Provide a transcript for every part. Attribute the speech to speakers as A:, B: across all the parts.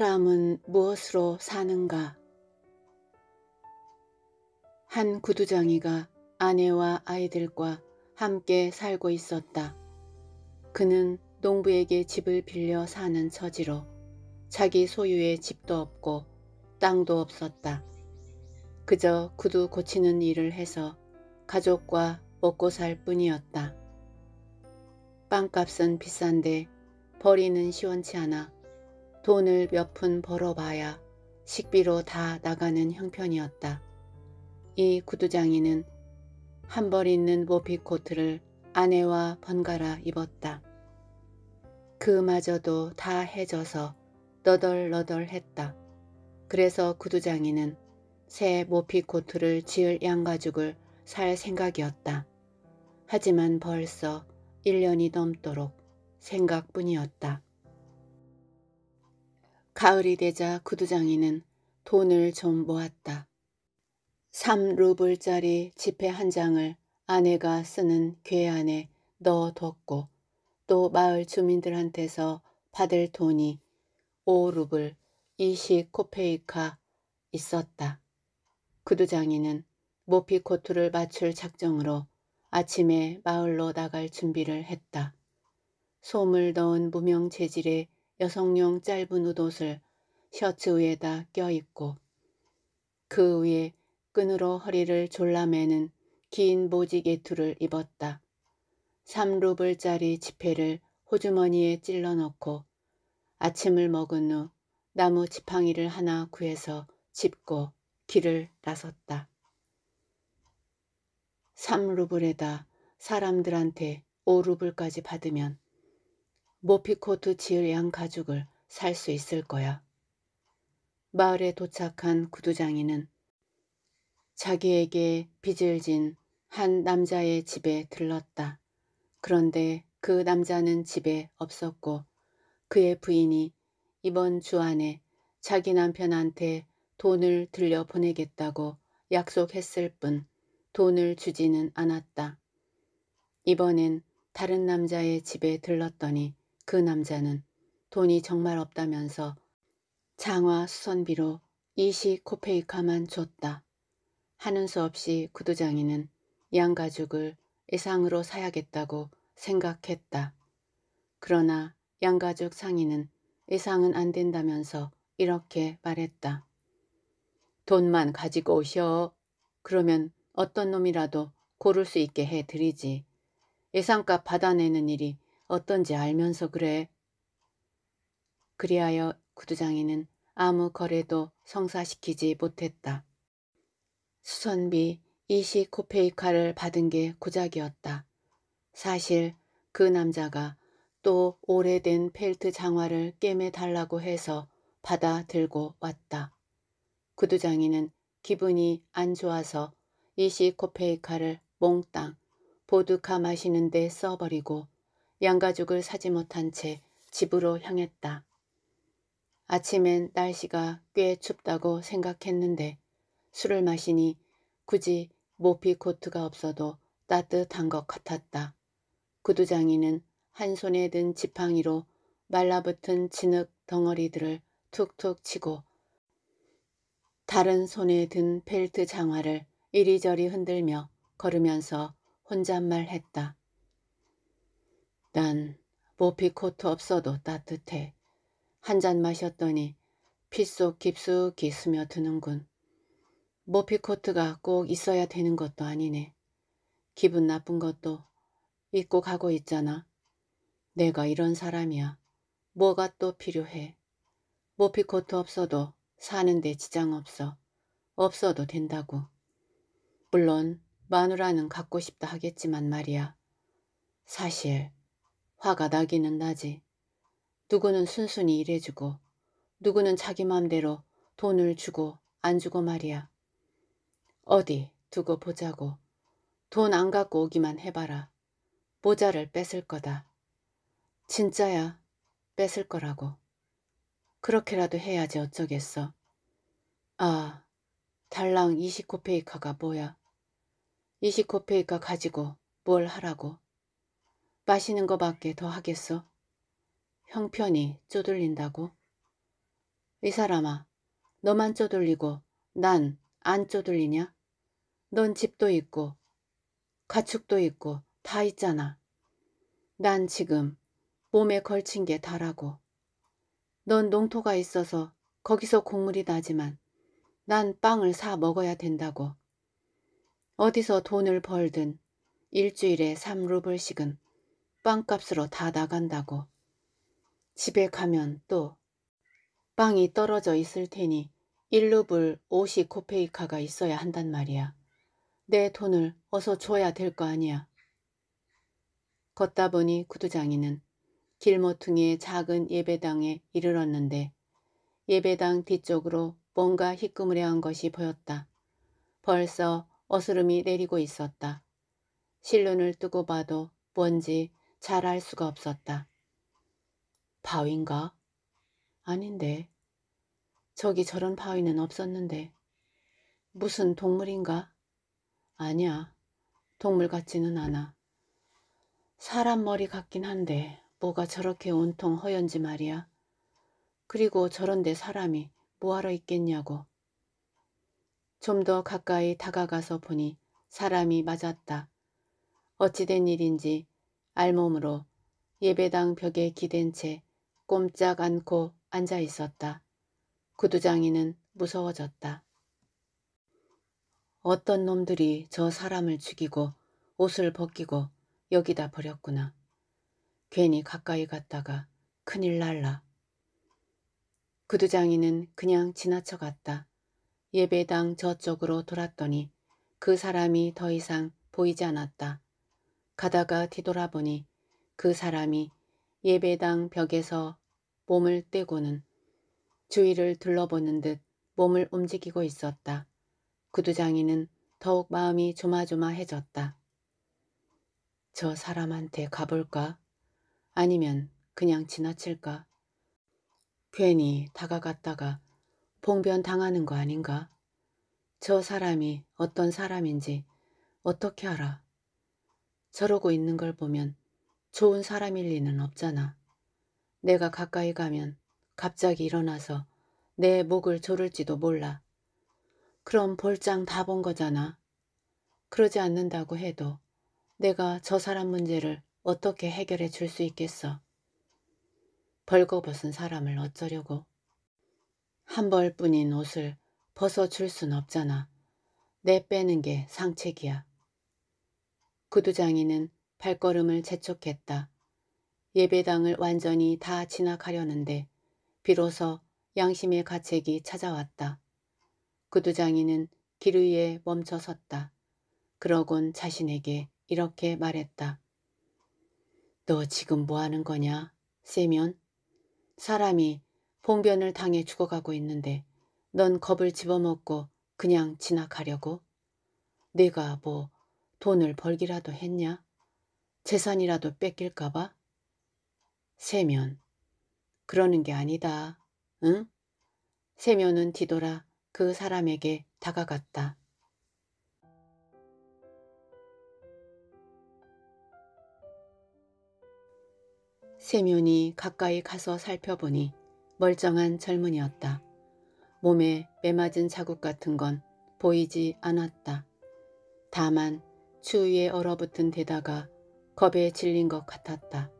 A: 사람은 무엇으로 사는가? 한 구두장이가 아내와 아이들과 함께 살고 있었다. 그는 농부에게 집을 빌려 사는 처지로 자기 소유의 집도 없고 땅도 없었다. 그저 구두 고치는 일을 해서 가족과 먹고 살 뿐이었다. 빵값은 비싼데 버리는 시원치 않아 돈을 몇 푼 벌어봐야 식비로 다 나가는 형편이었다. 이 구두장이는 한 벌 있는 모피 코트를 아내와 번갈아 입었다. 그마저도 다 해져서 너덜너덜했다. 그래서 구두장이는 새 모피 코트를 지을 양가죽을 살 생각이었다. 하지만 벌써 1년이 넘도록 생각뿐이었다. 가을이 되자 구두장이는 돈을 좀 모았다. 3루블짜리 지폐 한 장을 아내가 쓰는 괴 안에 넣어뒀고 또 마을 주민들한테서 받을 돈이 5루블 20코페이카 있었다. 구두장이는 모피 코트를 맞출 작정으로 아침에 마을로 나갈 준비를 했다. 솜을 넣은 무명 재질의 여성용 짧은 옷옷을 셔츠 위에다 껴입고 그 위에 끈으로 허리를 졸라매는 긴 모지 게투를 입었다. 3루블짜리 지폐를 호주머니에 찔러 넣고 아침을 먹은 후 나무 지팡이를 하나 구해서 짚고 길을 나섰다. 3루블에다 사람들한테 5루블까지 받으면 모피코트 지을 양 가죽을 살 수 있을 거야. 마을에 도착한 구두장이는 자기에게 빚을 진 한 남자의 집에 들렀다. 그런데 그 남자는 집에 없었고 그의 부인이 이번 주 안에 자기 남편한테 돈을 들려보내겠다고 약속했을 뿐 돈을 주지는 않았다. 이번엔 다른 남자의 집에 들렀더니 그 남자는 돈이 정말 없다면서 장화 수선비로 이0코페이카만 줬다. 하는 수 없이 구두장이는 양가죽을 애상으로 사야겠다고 생각했다. 그러나 양가죽 상인은 애상은 안 된다면서 이렇게 말했다. 돈만 가지고 오셔. 그러면 어떤 놈이라도 고를 수 있게 해드리지. 예상값 받아내는 일이 어떤지 알면서 그래. 그리하여 구두장이는 아무 거래도 성사시키지 못했다. 수선비 이0코페이카를 받은 게 고작이었다. 사실 그 남자가 또 오래된 펠트 장화를 꿰매달라고 해서 받아 들고 왔다. 구두장이는 기분이 안 좋아서 이시코페이카를 몽땅 보드카 마시는데 써버리고 양가죽을 사지 못한 채 집으로 향했다. 아침엔 날씨가 꽤 춥다고 생각했는데 술을 마시니 굳이 모피 코트가 없어도 따뜻한 것 같았다. 구두장이는 한 손에 든 지팡이로 말라붙은 진흙 덩어리들을 툭툭 치고 다른 손에 든 벨트 장화를 이리저리 흔들며 걸으면서 혼잣말했다. 난 모피 코트 없어도 따뜻해. 한 잔 마셨더니 피속 깊숙이 스며드는군. 모피 코트가 꼭 있어야 되는 것도 아니네. 기분 나쁜 것도 잊고 가고 있잖아. 내가 이런 사람이야. 뭐가 또 필요해. 모피 코트 없어도 사는데 지장 없어. 없어도 된다고. 물론 마누라는 갖고 싶다 하겠지만 말이야. 사실 화가 나기는 나지. 누구는 순순히 일해주고 누구는 자기 맘대로 돈을 주고 안 주고 말이야. 어디 두고 보자고. 돈 안 갖고 오기만 해봐라. 모자를 뺏을 거다. 진짜야. 뺏을 거라고. 그렇게라도 해야지 어쩌겠어. 아, 달랑 이시코페이카가 뭐야. 이시코페이카 가지고 뭘 하라고. 마시는 거밖에 더 하겠어. 형편이 쪼들린다고. 이 사람아, 너만 쪼들리고 난 안 쪼들리냐? 넌 집도 있고 가축도 있고 다 있잖아. 난 지금 몸에 걸친 게 다라고. 넌 농토가 있어서 거기서 곡물이 나지만 난 빵을 사 먹어야 된다고. 어디서 돈을 벌든 일주일에 3루블씩은 빵값으로 다 나간다고. 집에 가면 또 빵이 떨어져 있을 테니 1루블 50 코페이카가 있어야 한단 말이야. 내 돈을 어서 줘야 될 거 아니야. 걷다 보니 구두장이는 길모퉁이의 작은 예배당에 이르렀는데 예배당 뒤쪽으로 뭔가 희끄무레한 것이 보였다. 벌써 어스름이 내리고 있었다. 실눈을 뜨고 봐도 뭔지 잘알 수가 없었다. 바위인가? 아닌데. 저기 저런 바위는 없었는데. 무슨 동물인가? 아니야. 동물 같지는 않아. 사람 머리 같긴 한데 뭐가 저렇게 온통 허연지 말이야. 그리고 저런데 사람이 뭐하러 있겠냐고. 좀 더 가까이 다가가서 보니 사람이 맞았다. 어찌된 일인지 알몸으로 예배당 벽에 기댄 채 꼼짝 않고 앉아 있었다. 구두장이는 무서워졌다. 어떤 놈들이 저 사람을 죽이고 옷을 벗기고 여기다 버렸구나. 괜히 가까이 갔다가 큰일 날라. 구두장이는 그냥 지나쳐 갔다. 예배당 저쪽으로 돌았더니 그 사람이 더 이상 보이지 않았다. 가다가 뒤돌아보니 그 사람이 예배당 벽에서 몸을 떼고는 주위를 둘러보는 듯 몸을 움직이고 있었다. 구두장이는 더욱 마음이 조마조마해졌다. 저 사람한테 가볼까? 아니면 그냥 지나칠까? 괜히 다가갔다가 봉변 당하는 거 아닌가? 저 사람이 어떤 사람인지 어떻게 알아? 저러고 있는 걸 보면 좋은 사람일 리는 없잖아. 내가 가까이 가면 갑자기 일어나서 내 목을 조를지도 몰라. 그럼 볼장 다 본 거잖아. 그러지 않는다고 해도 내가 저 사람 문제를 어떻게 해결해 줄 수 있겠어. 벌거벗은 사람을 어쩌려고. 한 벌뿐인 옷을 벗어줄 순 없잖아. 내 빼는 게 상책이야. 구두장이는 발걸음을 재촉했다. 예배당을 완전히 다 지나가려는데 비로소 양심의 가책이 찾아왔다. 구두장이는 길 위에 멈춰 섰다. 그러곤 자신에게 이렇게 말했다. 너 지금 뭐 하는 거냐, 세면? 사람이 봉변을 당해 죽어가고 있는데 넌 겁을 집어먹고 그냥 지나가려고? 내가 뭐 돈을 벌기라도 했냐? 재산이라도 뺏길까봐? 세면, 그러는 게 아니다. 응? 세면은 뒤돌아 그 사람에게 다가갔다. 세면이 가까이 가서 살펴보니 멀쩡한 젊은이였다. 몸에 매맞은 자국 같은 건 보이지 않았다. 다만 추위에 얼어붙은 데다가 겁에 질린 것 같았다.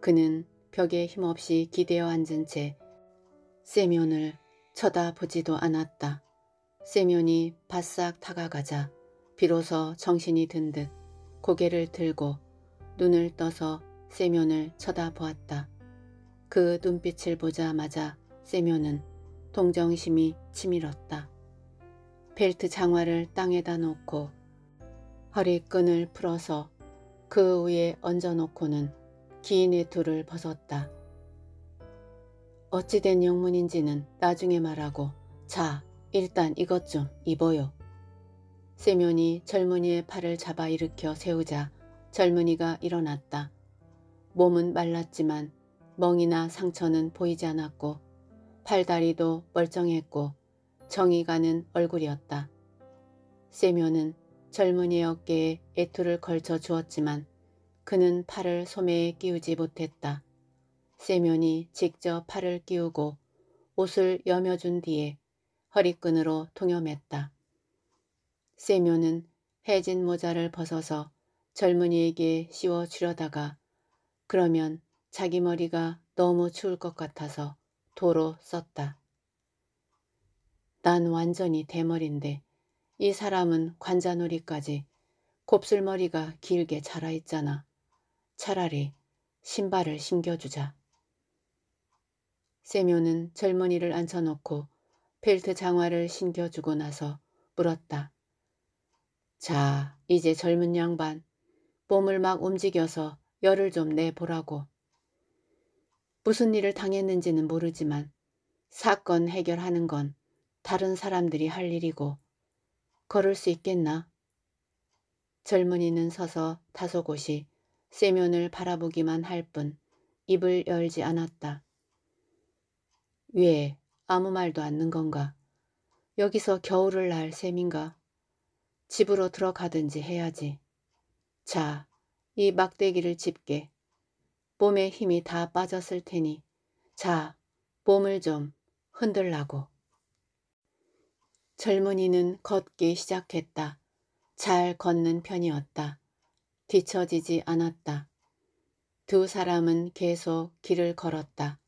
A: 그는 벽에 힘없이 기대어 앉은 채 세면을 쳐다보지도 않았다. 세면이 바싹 다가가자 비로소 정신이 든 듯 고개를 들고 눈을 떠서 세면을 쳐다보았다. 그 눈빛을 보자마자 세면은 동정심이 치밀었다. 벨트 장화를 땅에다 놓고 허리끈을 풀어서 그 위에 얹어놓고는 긴 외투를 벗었다. 어찌된 영문인지는 나중에 말하고 자 일단 이것 좀 입어요. 세면이 젊은이의 팔을 잡아 일으켜 세우자 젊은이가 일어났다. 몸은 말랐지만 멍이나 상처는 보이지 않았고 팔다리도 멀쩡했고 정이 가는 얼굴이었다. 세면은 젊은이의 어깨에 애투를 걸쳐 주었지만 그는 팔을 소매에 끼우지 못했다. 세면이 직접 팔을 끼우고 옷을 여며준 뒤에 허리끈으로 통염했다. 세면은 해진 모자를 벗어서 젊은이에게 씌워 주려다가 그러면 자기 머리가 너무 추울 것 같아서 도로 썼다. 난 완전히 대머리인데 이 사람은 관자놀이까지 곱슬머리가 길게 자라있잖아. 차라리 신발을 신겨주자. 세묘는 젊은이를 앉혀놓고 벨트 장화를 신겨주고 나서 물었다. 자, 이제 젊은 양반, 몸을 막 움직여서 열을 좀 내보라고. 무슨 일을 당했는지는 모르지만 사건 해결하는 건 다른 사람들이 할 일이고 걸을 수 있겠나? 젊은이는 서서 다소곳이 세면을 바라보기만 할 뿐 입을 열지 않았다. 왜 아무 말도 않는 건가? 여기서 겨울을 날 셈인가? 집으로 들어가든지 해야지. 자, 이 막대기를 집게. 몸에 힘이 다 빠졌을 테니 자, 몸을 좀 흔들라고. 젊은이는 걷기 시작했다. 잘 걷는 편이었다. 뒤처지지 않았다. 두 사람은 계속 길을 걸었다.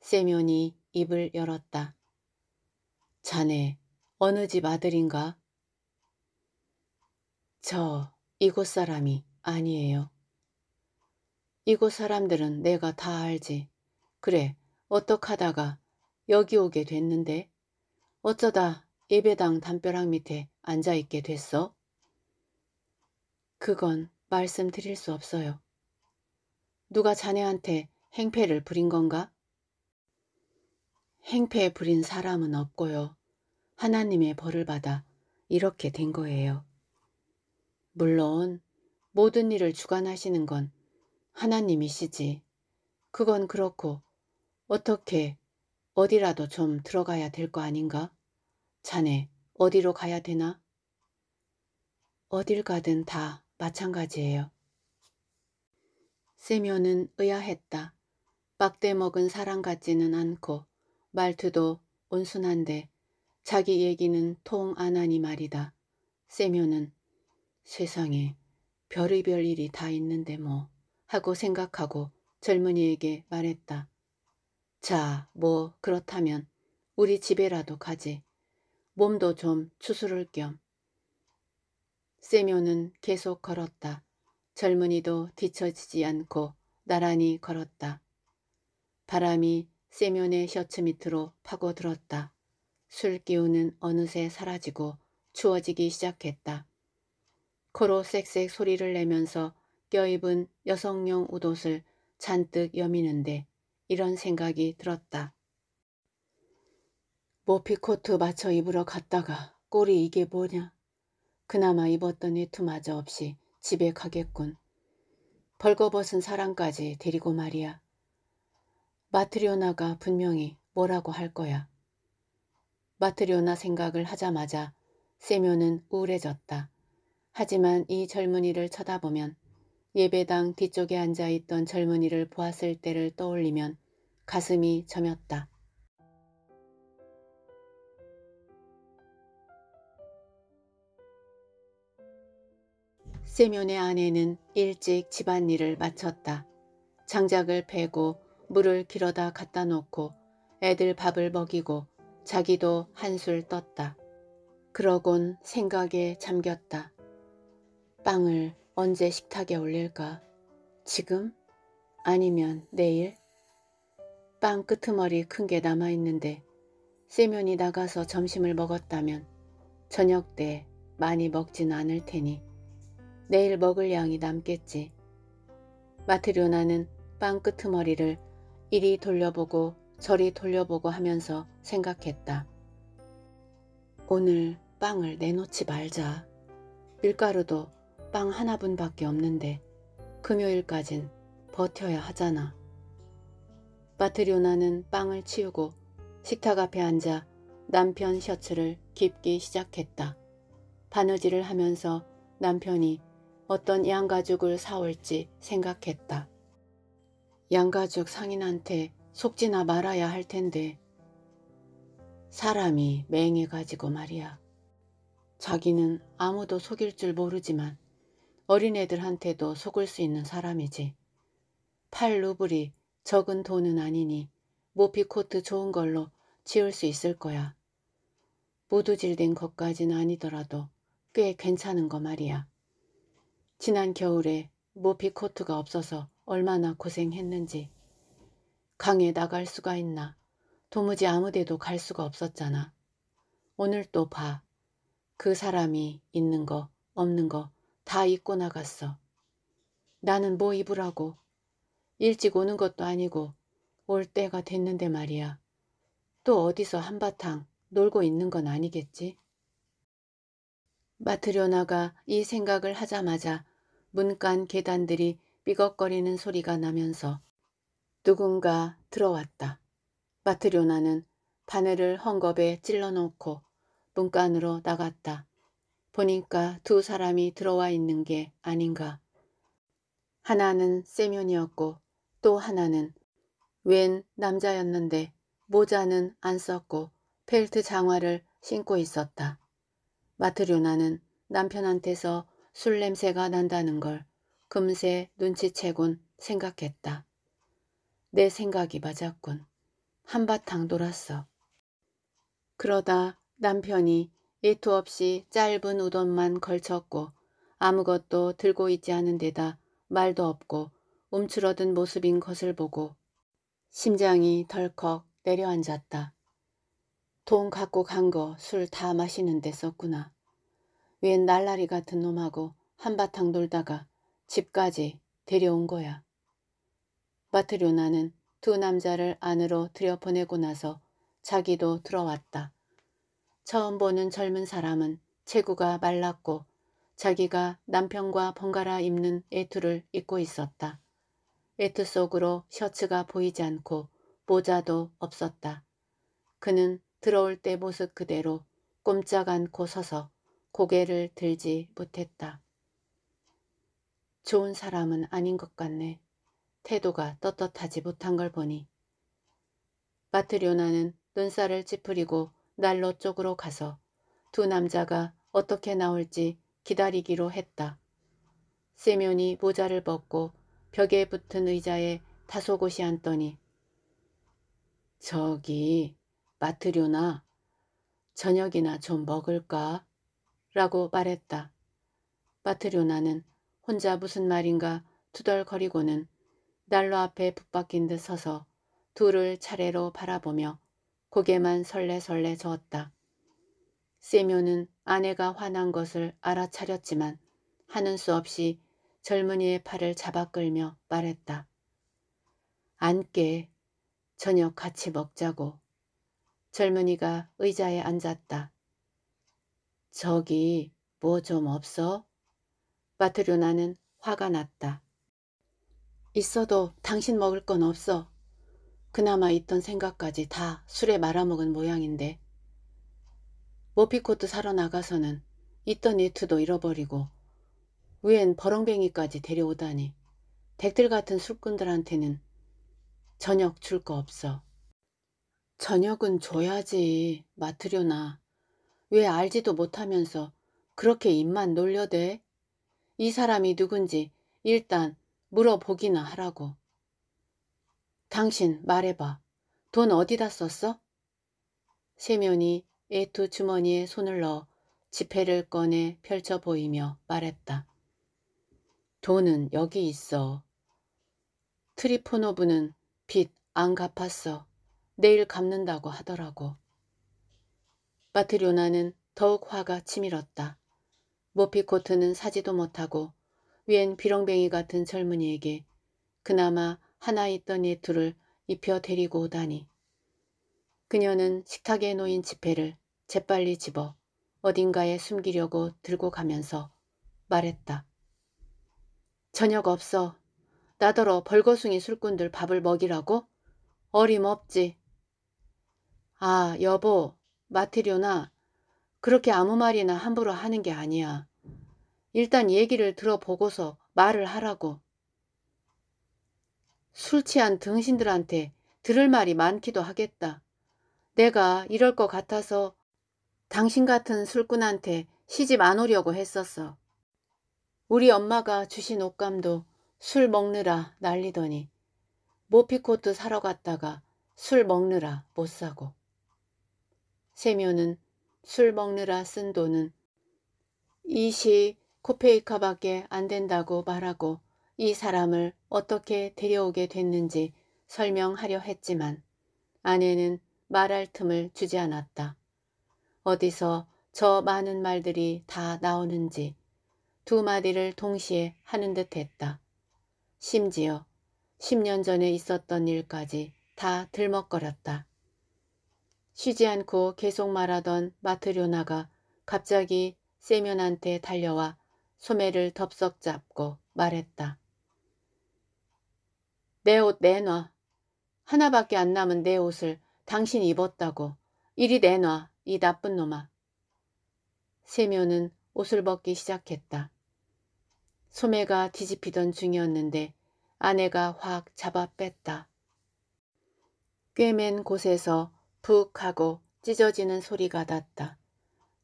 A: 세면이 입을 열었다. 자네 어느 집 아들인가? 저 이곳 사람이 아니에요. 이곳 사람들은 내가 다 알지. 그래 어떡하다가 여기 오게 됐는데 어쩌다 예배당 담벼락 밑에 앉아있게 됐어? 그건 말씀드릴 수 없어요. 누가 자네한테 행패를 부린 건가? 행패 부린 사람은 없고요. 하나님의 벌을 받아 이렇게 된 거예요. 물론 모든 일을 주관하시는 건 하나님이시지. 그건 그렇고 어떻게 어디라도 좀 들어가야 될 거 아닌가? 자네 어디로 가야 되나? 어딜 가든 다 마찬가지예요. 세묘는 의아했다. 빡대 먹은 사람 같지는 않고 말투도 온순한데 자기 얘기는 통 안 하니 말이다. 세묘는 세상에 별의별 일이 다 있는데 뭐 하고 생각하고 젊은이에게 말했다. 자, 뭐 그렇다면 우리 집에라도 가지. 몸도 좀 추스를 겸. 세묘는 계속 걸었다. 젊은이도 뒤처지지 않고 나란히 걸었다. 바람이 세면의 셔츠 밑으로 파고들었다. 술 기운은 어느새 사라지고 추워지기 시작했다. 코로 쌕쌕 소리를 내면서 껴입은 여성용 옷옷을 잔뜩 여미는데 이런 생각이 들었다. 모피 코트 맞춰 입으러 갔다가 꼴이 이게 뭐냐. 그나마 입었던 외투마저 없이 집에 가겠군. 벌거벗은 사람까지 데리고 말이야. 마트리오나가 분명히 뭐라고 할 거야. 마트리오나 생각을 하자마자 세묘는 우울해졌다. 하지만 이 젊은이를 쳐다보면 예배당 뒤쪽에 앉아있던 젊은이를 보았을 때를 떠올리면 가슴이 저였다. 세면의 아내는 일찍 집안일을 마쳤다. 장작을 베고 물을 길어다 갖다 놓고 애들 밥을 먹이고 자기도 한술 떴다. 그러곤 생각에 잠겼다. 빵을 언제 식탁에 올릴까? 지금? 아니면 내일? 빵 끄트머리 큰 게 남아있는데 세면이 나가서 점심을 먹었다면 저녁 때 많이 먹진 않을 테니 내일 먹을 양이 남겠지. 마트리오나는빵 끄트머리를 이리 돌려보고 저리 돌려보고 하면서 생각했다. 오늘 빵을 내놓지 말자. 밀가루도 빵 하나분밖에 없는데 금요일까진 버텨야 하잖아. 마트리오나는 빵을 치우고 식탁 앞에 앉아 남편 셔츠를 깊기 시작했다. 바느질을 하면서 남편이 어떤 양가죽을 사올지 생각했다. 양가죽 상인한테 속지나 말아야 할 텐데 사람이 맹해 가지고 말이야. 자기는 아무도 속일 줄 모르지만 어린애들한테도 속을 수 있는 사람이지. 8루블이 적은 돈은 아니니 모피 코트 좋은 걸로 지을수 있을 거야. 무두질된 것까지는 아니더라도 꽤 괜찮은 거 말이야. 지난 겨울에 모피 뭐 코트가 없어서 얼마나 고생했는지. 강에 나갈 수가 있나. 도무지 아무데도 갈 수가 없었잖아. 오늘 또 봐. 그 사람이 있는 거 없는 거 다잊고 나갔어. 나는 뭐 입으라고. 일찍 오는 것도 아니고 올 때가 됐는데 말이야. 또 어디서 한바탕 놀고 있는 건 아니겠지? 마트료나가이 생각을 하자마자 문간 계단들이 삐걱거리는 소리가 나면서 누군가 들어왔다. 마트료나는 바늘을 헝겊에 찔러놓고 문간으로 나갔다. 보니까 두 사람이 들어와 있는 게 아닌가. 하나는 세면이었고 또 하나는 웬 남자였는데 모자는 안 썼고 펠트 장화를 신고 있었다. 마트료나는 남편한테서 술 냄새가 난다는 걸 금세 눈치채곤 생각했다. 내 생각이 맞았군. 한바탕 돌았어. 그러다 남편이 예투 없이 짧은 우돈만 걸쳤고 아무것도 들고 있지 않은 데다 말도 없고 움츠러든 모습인 것을 보고 심장이 덜컥 내려앉았다. 돈 갖고 간 거 술 다 마시는 데 썼구나. 웬 날라리 같은 놈하고 한바탕 놀다가 집까지 데려온 거야. 마트료나는 두 남자를 안으로 들여보내고 나서 자기도 들어왔다. 처음 보는 젊은 사람은 체구가 말랐고 자기가 남편과 번갈아 입는 애투를 입고 있었다. 애투 속으로 셔츠가 보이지 않고 모자도 없었다. 그는 들어올 때 모습 그대로 꼼짝 않고 서서 고개를 들지 못했다. 좋은 사람은 아닌 것 같네. 태도가 떳떳하지 못한 걸 보니. 마트료나는 눈살을 찌푸리고 난로 쪽으로 가서 두 남자가 어떻게 나올지 기다리기로 했다. 세면이 모자를 벗고 벽에 붙은 의자에 다소곳이 앉더니 저기 마트료나 저녁이나 좀 먹을까? 라고 말했다. 파트료나는 혼자 무슨 말인가 투덜거리고는 난로 앞에 붙박힌 듯 서서 둘을 차례로 바라보며 고개만 설레설레 저었다. 세묘는 아내가 화난 것을 알아차렸지만 하는 수 없이 젊은이의 팔을 잡아 끌며 말했다. 안 깨. 저녁 같이 먹자고. 젊은이가 의자에 앉았다. 저기 뭐 좀 없어? 마트류나는 화가 났다. 있어도 당신 먹을 건 없어. 그나마 있던 생각까지 다 술에 말아먹은 모양인데. 모피코트 사러 나가서는 있던 니트도 잃어버리고 위엔 버렁뱅이까지 데려오다니 댁들 같은 술꾼들한테는 저녁 줄 거 없어. 저녁은 줘야지 마트료나 왜 알지도 못하면서 그렇게 입만 놀려대? 이 사람이 누군지 일단 물어보기나 하라고. 당신 말해봐. 돈 어디다 썼어? 세면이 애투 주머니에 손을 넣어 지폐를 꺼내 펼쳐 보이며 말했다. 돈은 여기 있어. 트리포노브는 빚 안 갚았어. 내일 갚는다고 하더라고. 마트료나는 더욱 화가 치밀었다. 모피코트는 사지도 못하고 웬 비렁뱅이 같은 젊은이에게 그나마 하나 있던 예투를 입혀 데리고 오다니. 그녀는 식탁에 놓인 지폐를 재빨리 집어 어딘가에 숨기려고 들고 가면서 말했다. 저녁 없어. 나더러 벌거숭이 술꾼들 밥을 먹이라고? 어림없지. 아, 여보, 마테료나 그렇게 아무 말이나 함부로 하는 게 아니야. 일단 얘기를 들어보고서 말을 하라고. 술 취한 등신들한테 들을 말이 많기도 하겠다. 내가 이럴 것 같아서 당신 같은 술꾼한테 시집 안 오려고 했었어. 우리 엄마가 주신 옷감도 술 먹느라 날리더니 모피코트 사러 갔다가 술 먹느라 못 사고. 세묘는 술 먹느라 쓴 돈은 이시 코페이카밖에 안 된다고 말하고 이 사람을 어떻게 데려오게 됐는지 설명하려 했지만 아내는 말할 틈을 주지 않았다. 어디서 저 많은 말들이 다 나오는지 두 마디를 동시에 하는 듯 했다. 심지어 10년 전에 있었던 일까지 다 들먹거렸다. 쉬지 않고 계속 말하던 마트료나가 갑자기 세면한테 달려와 소매를 덥석 잡고 말했다. 내 옷 내놔. 하나밖에 안 남은 내 옷을 당신 입었다고. 이리 내놔, 이 나쁜 놈아. 세면은 옷을 벗기 시작했다. 소매가 뒤집히던 중이었는데 아내가 확 잡아 뺐다. 꿰맨 곳에서 푹 하고 찢어지는 소리가 났다.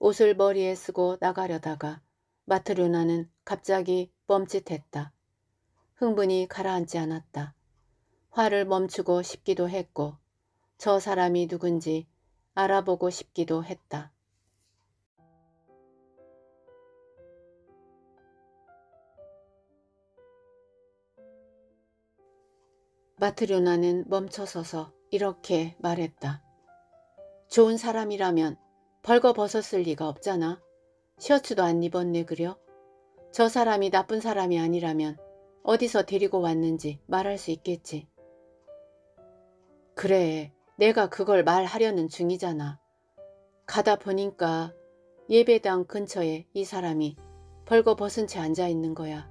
A: 옷을 머리에 쓰고 나가려다가 마트루나는 갑자기 멈칫했다. 흥분이 가라앉지 않았다. 화를 멈추고 싶기도 했고 저 사람이 누군지 알아보고 싶기도 했다. 마트료나는 멈춰서서 이렇게 말했다. 좋은 사람이라면 벌거벗었을 리가 없잖아. 셔츠도 안 입었네 그려. 저 사람이 나쁜 사람이 아니라면 어디서 데리고 왔는지 말할 수 있겠지. 그래, 내가 그걸 말하려는 중이잖아. 가다 보니까 예배당 근처에 이 사람이 벌거벗은 채 앉아있는 거야.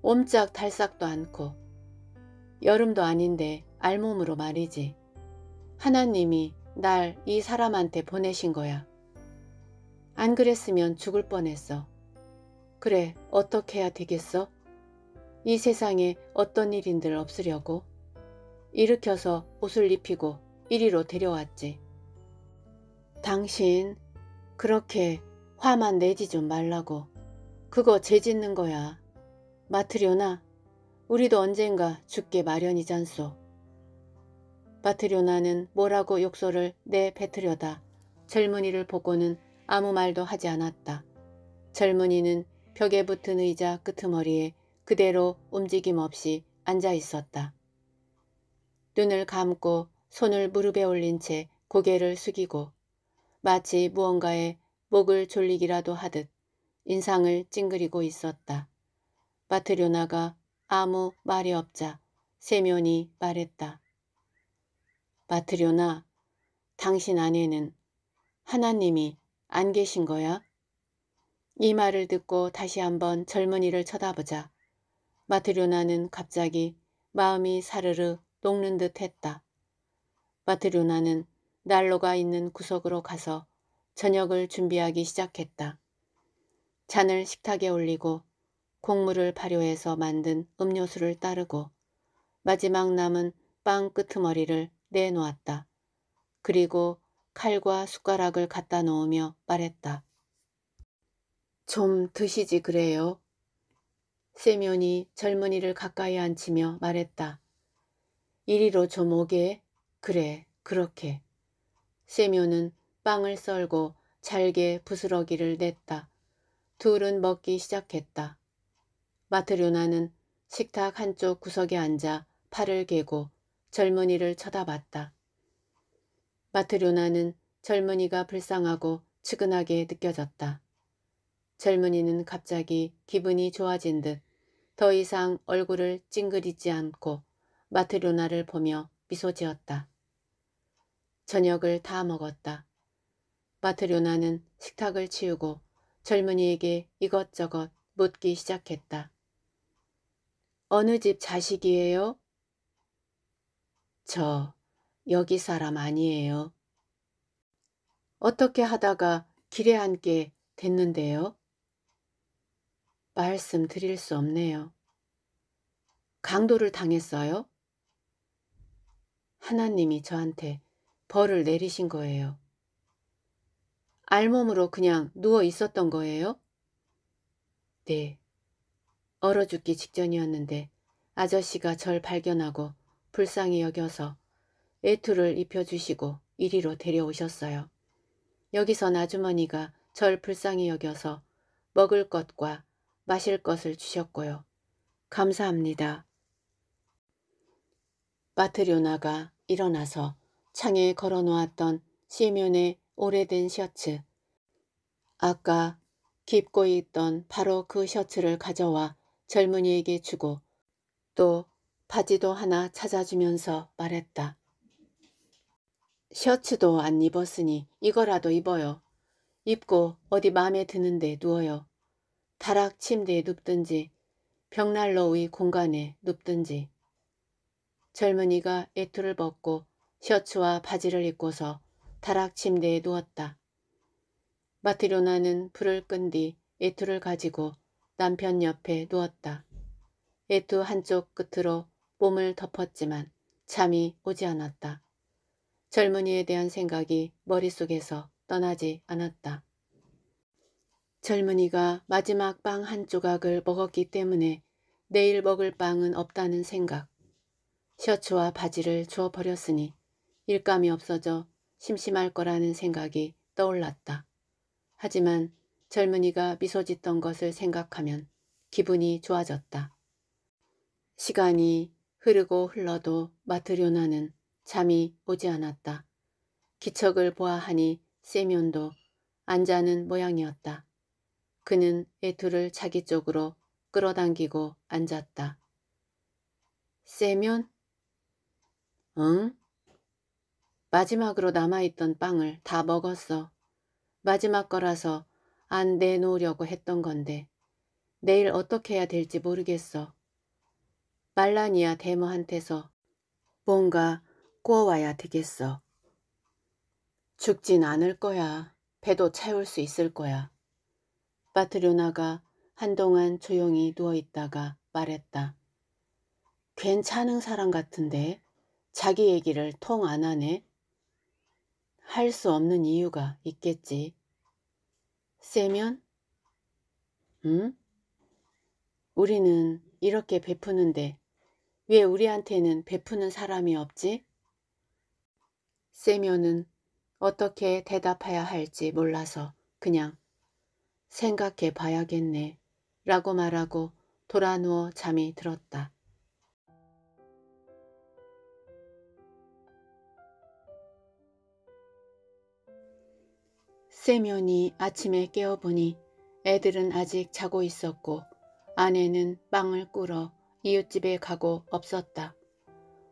A: 옴짝달싹도 않고 여름도 아닌데 알몸으로 말이지. 하나님이 날이 사람한테 보내신 거야. 안 그랬으면 죽을 뻔했어. 그래, 어떻게 해야 되겠어? 이 세상에 어떤 일인들 없으려고? 일으켜서 옷을 입히고 이리로 데려왔지. 당신 그렇게 화만 내지 좀 말라고. 그거 재짓는 거야. 마트려나 우리도 언젠가 죽게 마련이잖소. 바트료나는 뭐라고 욕설을 내뱉으려다 젊은이를 보고는 아무 말도 하지 않았다. 젊은이는 벽에 붙은 의자 끄트머리에 그대로 움직임 없이 앉아 있었다. 눈을 감고 손을 무릎에 올린 채 고개를 숙이고 마치 무언가에 목을 졸리기라도 하듯 인상을 찡그리고 있었다. 바트료나가 아무 말이 없자 세면이 말했다. 마트료나 당신 안에는 하나님이 안 계신 거야? 이 말을 듣고 다시 한번 젊은이를 쳐다보자 마트료나는 갑자기 마음이 사르르 녹는 듯 했다. 마트료나는 난로가 있는 구석으로 가서 저녁을 준비하기 시작했다. 잔을 식탁에 올리고 곡물을 발효해서 만든 음료수를 따르고 마지막 남은 빵 끄트머리를 내놓았다. 그리고 칼과 숟가락을 갖다 놓으며 말했다. 좀 드시지 그래요. 세면이 젊은이를 가까이 앉히며 말했다. 이리로 좀 오게. 그래, 그렇게. 세면은 빵을 썰고 잘게 부스러기를 냈다. 둘은 먹기 시작했다. 마트료나는 식탁 한쪽 구석에 앉아 팔을 개고 젊은이를 쳐다봤다. 마트료나는 젊은이가 불쌍하고 측은하게 느껴졌다. 젊은이는 갑자기 기분이 좋아진 듯 더 이상 얼굴을 찡그리지 않고 마트료나를 보며 미소 지었다. 저녁을 다 먹었다. 마트료나는 식탁을 치우고 젊은이에게 이것저것 묻기 시작했다. 어느 집 자식이에요? 저 여기 사람 아니에요. 어떻게 하다가 길에 앉게 됐는데요? 말씀드릴 수 없네요. 강도를 당했어요? 하나님이 저한테 벌을 내리신 거예요. 알몸으로 그냥 누워 있었던 거예요? 네. 얼어 죽기 직전이었는데 아저씨가 절 발견하고 불쌍히 여겨서 애투를 입혀주시고 이리로 데려오셨어요. 여기선 아주머니가 절 불쌍히 여겨서 먹을 것과 마실 것을 주셨고요. 감사합니다. 마트료나가 일어나서 창에 걸어놓았던 시면의 오래된 셔츠, 아까 깊고 있던 바로 그 셔츠를 가져와 젊은이에게 주고 또 바지도 하나 찾아주면서 말했다. 셔츠도 안 입었으니 이거라도 입어요. 입고 어디 마음에 드는데 누워요. 다락 침대에 눕든지 벽난로 의 공간에 눕든지. 젊은이가 애투를 벗고 셔츠와 바지를 입고서 다락 침대에 누웠다. 마트로나는 불을 끈 뒤 애투를 가지고 남편 옆에 누웠다. 애투 한쪽 끝으로 몸을 덮었지만 잠이 오지 않았다. 젊은이에 대한 생각이 머릿속에서 떠나지 않았다. 젊은이가 마지막 빵 한 조각을 먹었기 때문에 내일 먹을 빵은 없다는 생각. 셔츠와 바지를 주워 버렸으니 일감이 없어져 심심할 거라는 생각이 떠올랐다. 하지만 젊은이가 미소 짓던 것을 생각하면 기분이 좋아졌다. 시간이 흐르고 흘러도 마트료나는 잠이 오지 않았다. 기척을 보아하니 세면도 앉아는 모양이었다. 그는 애투를 자기 쪽으로 끌어당기고 앉았다. 세면? 응? 마지막으로 남아있던 빵을 다 먹었어. 마지막 거라서 안 내놓으려고 했던 건데 내일 어떻게 해야 될지 모르겠어. 말라니아 대모한테서 뭔가 구워와야 되겠어. 죽진 않을 거야. 배도 채울 수 있을 거야. 파트료나가 한동안 조용히 누워있다가 말했다. 괜찮은 사람 같은데 자기 얘기를 통 안 하네. 할 수 없는 이유가 있겠지. 세면? 응? 우리는 이렇게 베푸는데 왜 우리한테는 베푸는 사람이 없지? 세묘는 어떻게 대답해야 할지 몰라서 그냥 생각해 봐야겠네 라고 말하고 돌아누워 잠이 들었다. 세면이 아침에 깨어보니 애들은 아직 자고 있었고 아내는 빵을 꿇어 이웃집에 가고 없었다.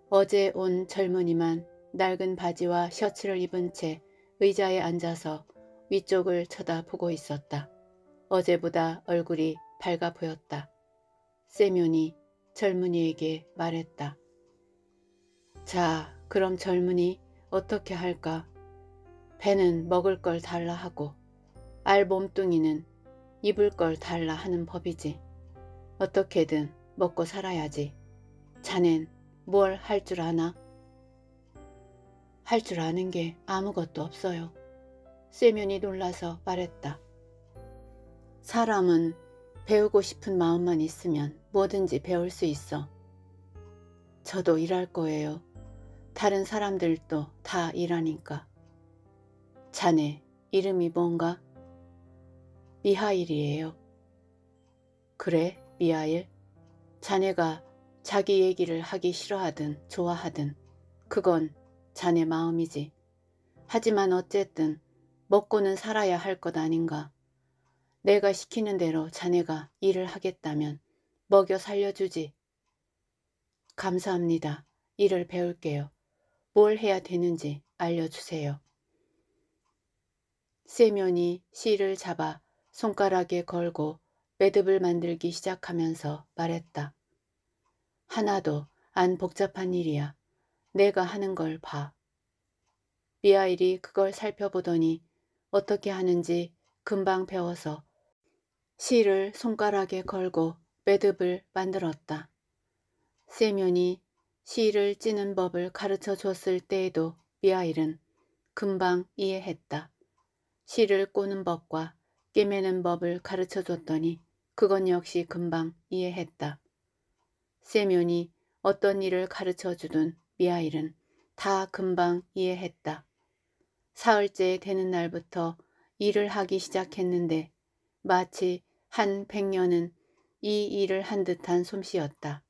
A: 어제 온 젊은이만 낡은 바지와 셔츠를 입은 채 의자에 앉아서 위쪽을 쳐다보고 있었다. 어제보다 얼굴이 밝아 보였다. 세면이 젊은이에게 말했다. 자, 그럼 젊은이 어떻게 할까? 배는 먹을 걸 달라 하고 알 몸뚱이는 입을 걸 달라 하는 법이지. 어떻게든 먹고 살아야지. 자넨 뭘 할 줄 아나? 할 줄 아는 게 아무것도 없어요. 세면이 놀라서 말했다. 사람은 배우고 싶은 마음만 있으면 뭐든지 배울 수 있어. 저도 일할 거예요. 다른 사람들도 다 일하니까. 자네 이름이 뭔가? 미하일이에요. 그래, 미하일. 자네가 자기 얘기를 하기 싫어하든 좋아하든 그건 자네 마음이지. 하지만 어쨌든 먹고는 살아야 할 것 아닌가. 내가 시키는 대로 자네가 일을 하겠다면 먹여 살려주지. 감사합니다. 일을 배울게요. 뭘 해야 되는지 알려주세요. 세면이 실을 잡아 손가락에 걸고 매듭을 만들기 시작하면서 말했다. 하나도 안 복잡한 일이야. 내가 하는 걸 봐. 미아일이 그걸 살펴보더니 어떻게 하는지 금방 배워서 실을 손가락에 걸고 매듭을 만들었다. 세면이 실을 찌는 법을 가르쳐 줬을 때에도 미아일은 금방 이해했다. 실을 꼬는 법과 꿰매는 법을 가르쳐 줬더니 그건 역시 금방 이해했다. 세면이 어떤 일을 가르쳐 주던 미아일은 다 금방 이해했다. 사흘째 되는 날부터 일을 하기 시작했는데 마치 한 백년은 이 일을 한 듯한 솜씨였다.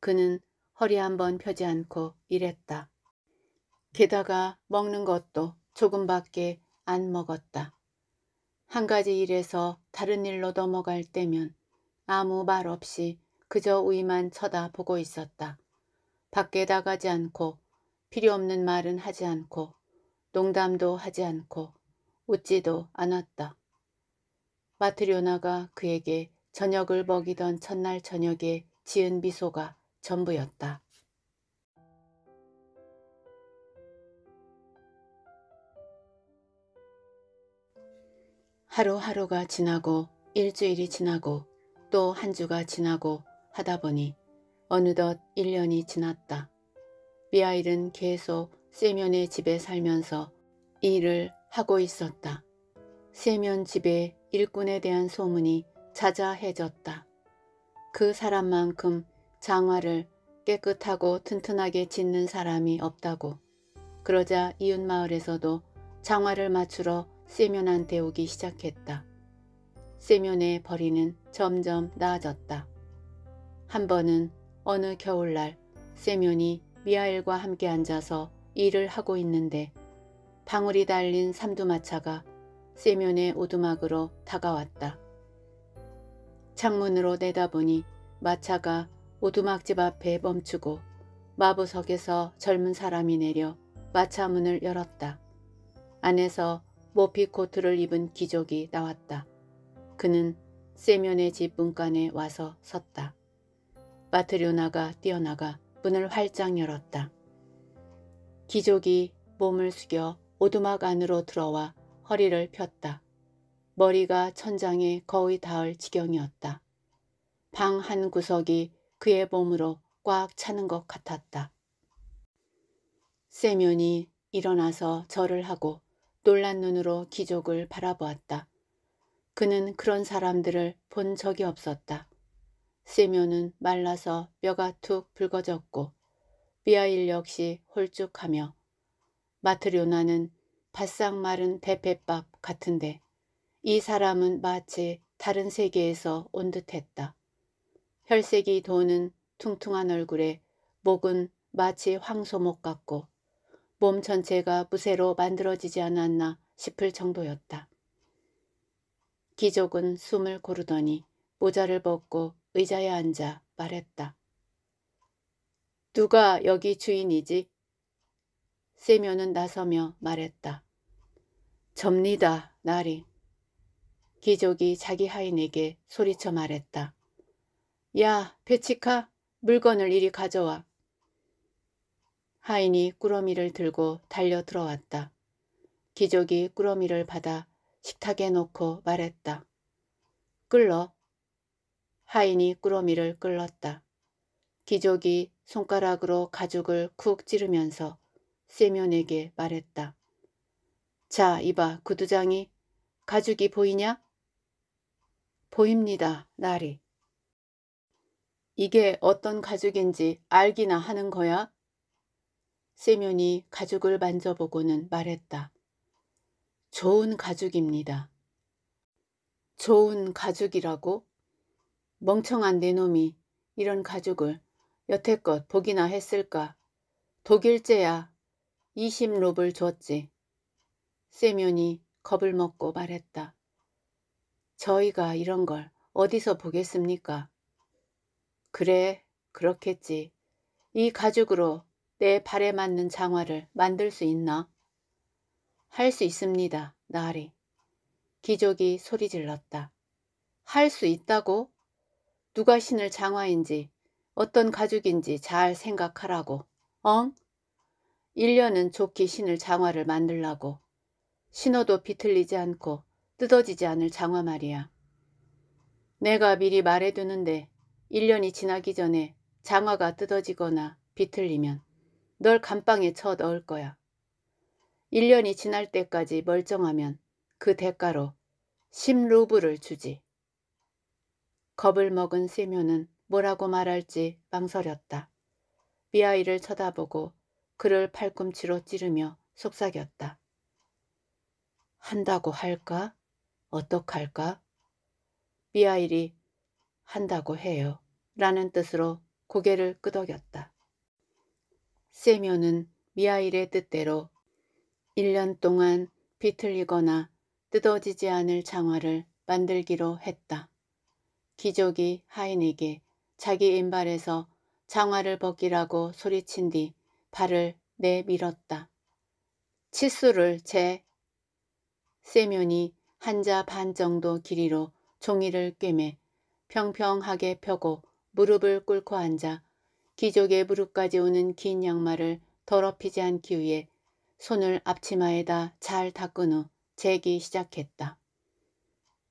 A: 그는 허리 한번 펴지 않고 일했다. 게다가 먹는 것도 조금밖에 안 먹었다. 한 가지 일에서 다른 일로 넘어갈 때면 아무 말 없이 그저 우이만 쳐다보고 있었다. 밖에 나가지 않고 필요 없는 말은 하지 않고 농담도 하지 않고 웃지도 않았다. 마트리오나가 그에게 저녁을 먹이던 첫날 저녁에 지은 미소가 전부였다. 하루하루가 지나고 일주일이 지나고 또 한 주가 지나고 하다 보니 어느덧 1년이 지났다. 미아일은 계속 세면의 집에 살면서 일을 하고 있었다. 세면 집의 일꾼에 대한 소문이 자자해졌다. 그 사람만큼 장화를 깨끗하고 튼튼하게 짓는 사람이 없다고. 그러자 이웃마을에서도 장화를 맞추러 세면한테 오기 시작했다. 세면의 벌이는 점점 나아졌다. 한 번은 어느 겨울날 세면이 미하일과 함께 앉아서 일을 하고 있는데 방울이 달린 삼두마차가 세면의 오두막으로 다가왔다. 창문으로 내다보니 마차가 오두막집 앞에 멈추고 마부석에서 젊은 사람이 내려 마차 문을 열었다. 안에서 모피 코트를 입은 기적이 나왔다. 그는 세면의 집 문간에 와서 섰다. 마트료나가 뛰어나가 문을 활짝 열었다. 기족이 몸을 숙여 오두막 안으로 들어와 허리를 폈다. 머리가 천장에 거의 닿을 지경이었다. 방 한 구석이 그의 몸으로 꽉 차는 것 같았다. 세면이 일어나서 절을 하고 놀란 눈으로 기족을 바라보았다. 그는 그런 사람들을 본 적이 없었다. 세묘는 말라서 뼈가 툭 붉어졌고 미아일 역시 홀쭉하며 마트료나는 바싹 마른 대패밥 같은데 이 사람은 마치 다른 세계에서 온 듯했다. 혈색이 도는 퉁퉁한 얼굴에 목은 마치 황소목 같고 몸 전체가 부세로 만들어지지 않았나 싶을 정도였다. 기족은 숨을 고르더니 모자를 벗고 의자에 앉아 말했다. 누가 여기 주인이지? 세면은 나서며 말했다. 접니다, 나리. 기족이 자기 하인에게 소리쳐 말했다. 야, 배치카, 물건을 이리 가져와. 하인이 꾸러미를 들고 달려 들어왔다. 기적이 꾸러미를 받아 식탁에 놓고 말했다. 끌러. 하인이 꾸러미를 끌렀다. 기적이 손가락으로 가죽을 쿡 찌르면서 세면에게 말했다. 자, 이봐, 구두장이 가죽이 보이냐? 보입니다, 나리. 이게 어떤 가죽인지 알기나 하는 거야? 세면이 가죽을 만져보고는 말했다. 좋은 가죽입니다. 좋은 가죽이라고? 멍청한 내 놈이 이런 가죽을 여태껏 보기나 했을까? 독일제야. 20롭을 줬지. 세면이 겁을 먹고 말했다. 저희가 이런 걸 어디서 보겠습니까? 그래, 그렇겠지. 이 가죽으로 내 발에 맞는 장화를 만들 수 있나? 할 수 있습니다, 나리. 기족이 소리질렀다. 할 수 있다고? 누가 신을 장화인지 어떤 가죽인지 잘 생각하라고. 엉? 1년은 좋게 신을 장화를 만들라고. 신어도 비틀리지 않고 뜯어지지 않을 장화 말이야. 내가 미리 말해두는데 1년이 지나기 전에 장화가 뜯어지거나 비틀리면 널 감방에 쳐 넣을 거야. 1년이 지날 때까지 멀쩡하면 그 대가로 10루블을 주지. 겁을 먹은 세묘는 뭐라고 말할지 망설였다. 미아이를 쳐다보고 그를 팔꿈치로 찌르며 속삭였다. 한다고 할까? 어떡할까? 미아일이 한다고 해요. 라는 뜻으로 고개를 끄덕였다. 세면은 미하일의 뜻대로 1년 동안 비틀리거나 뜯어지지 않을 장화를 만들기로 했다. 기족이 하인에게 자기 인발에서 장화를 벗기라고 소리친 뒤 발을 내밀었다. 치수를 재. 세면이 한자 반 정도 길이로 종이를 꿰매 평평하게 펴고 무릎을 꿇고 앉아 기적의 무릎까지 오는 긴 양말을 더럽히지 않기 위해 손을 앞치마에다 잘 닦은 후 재기 시작했다.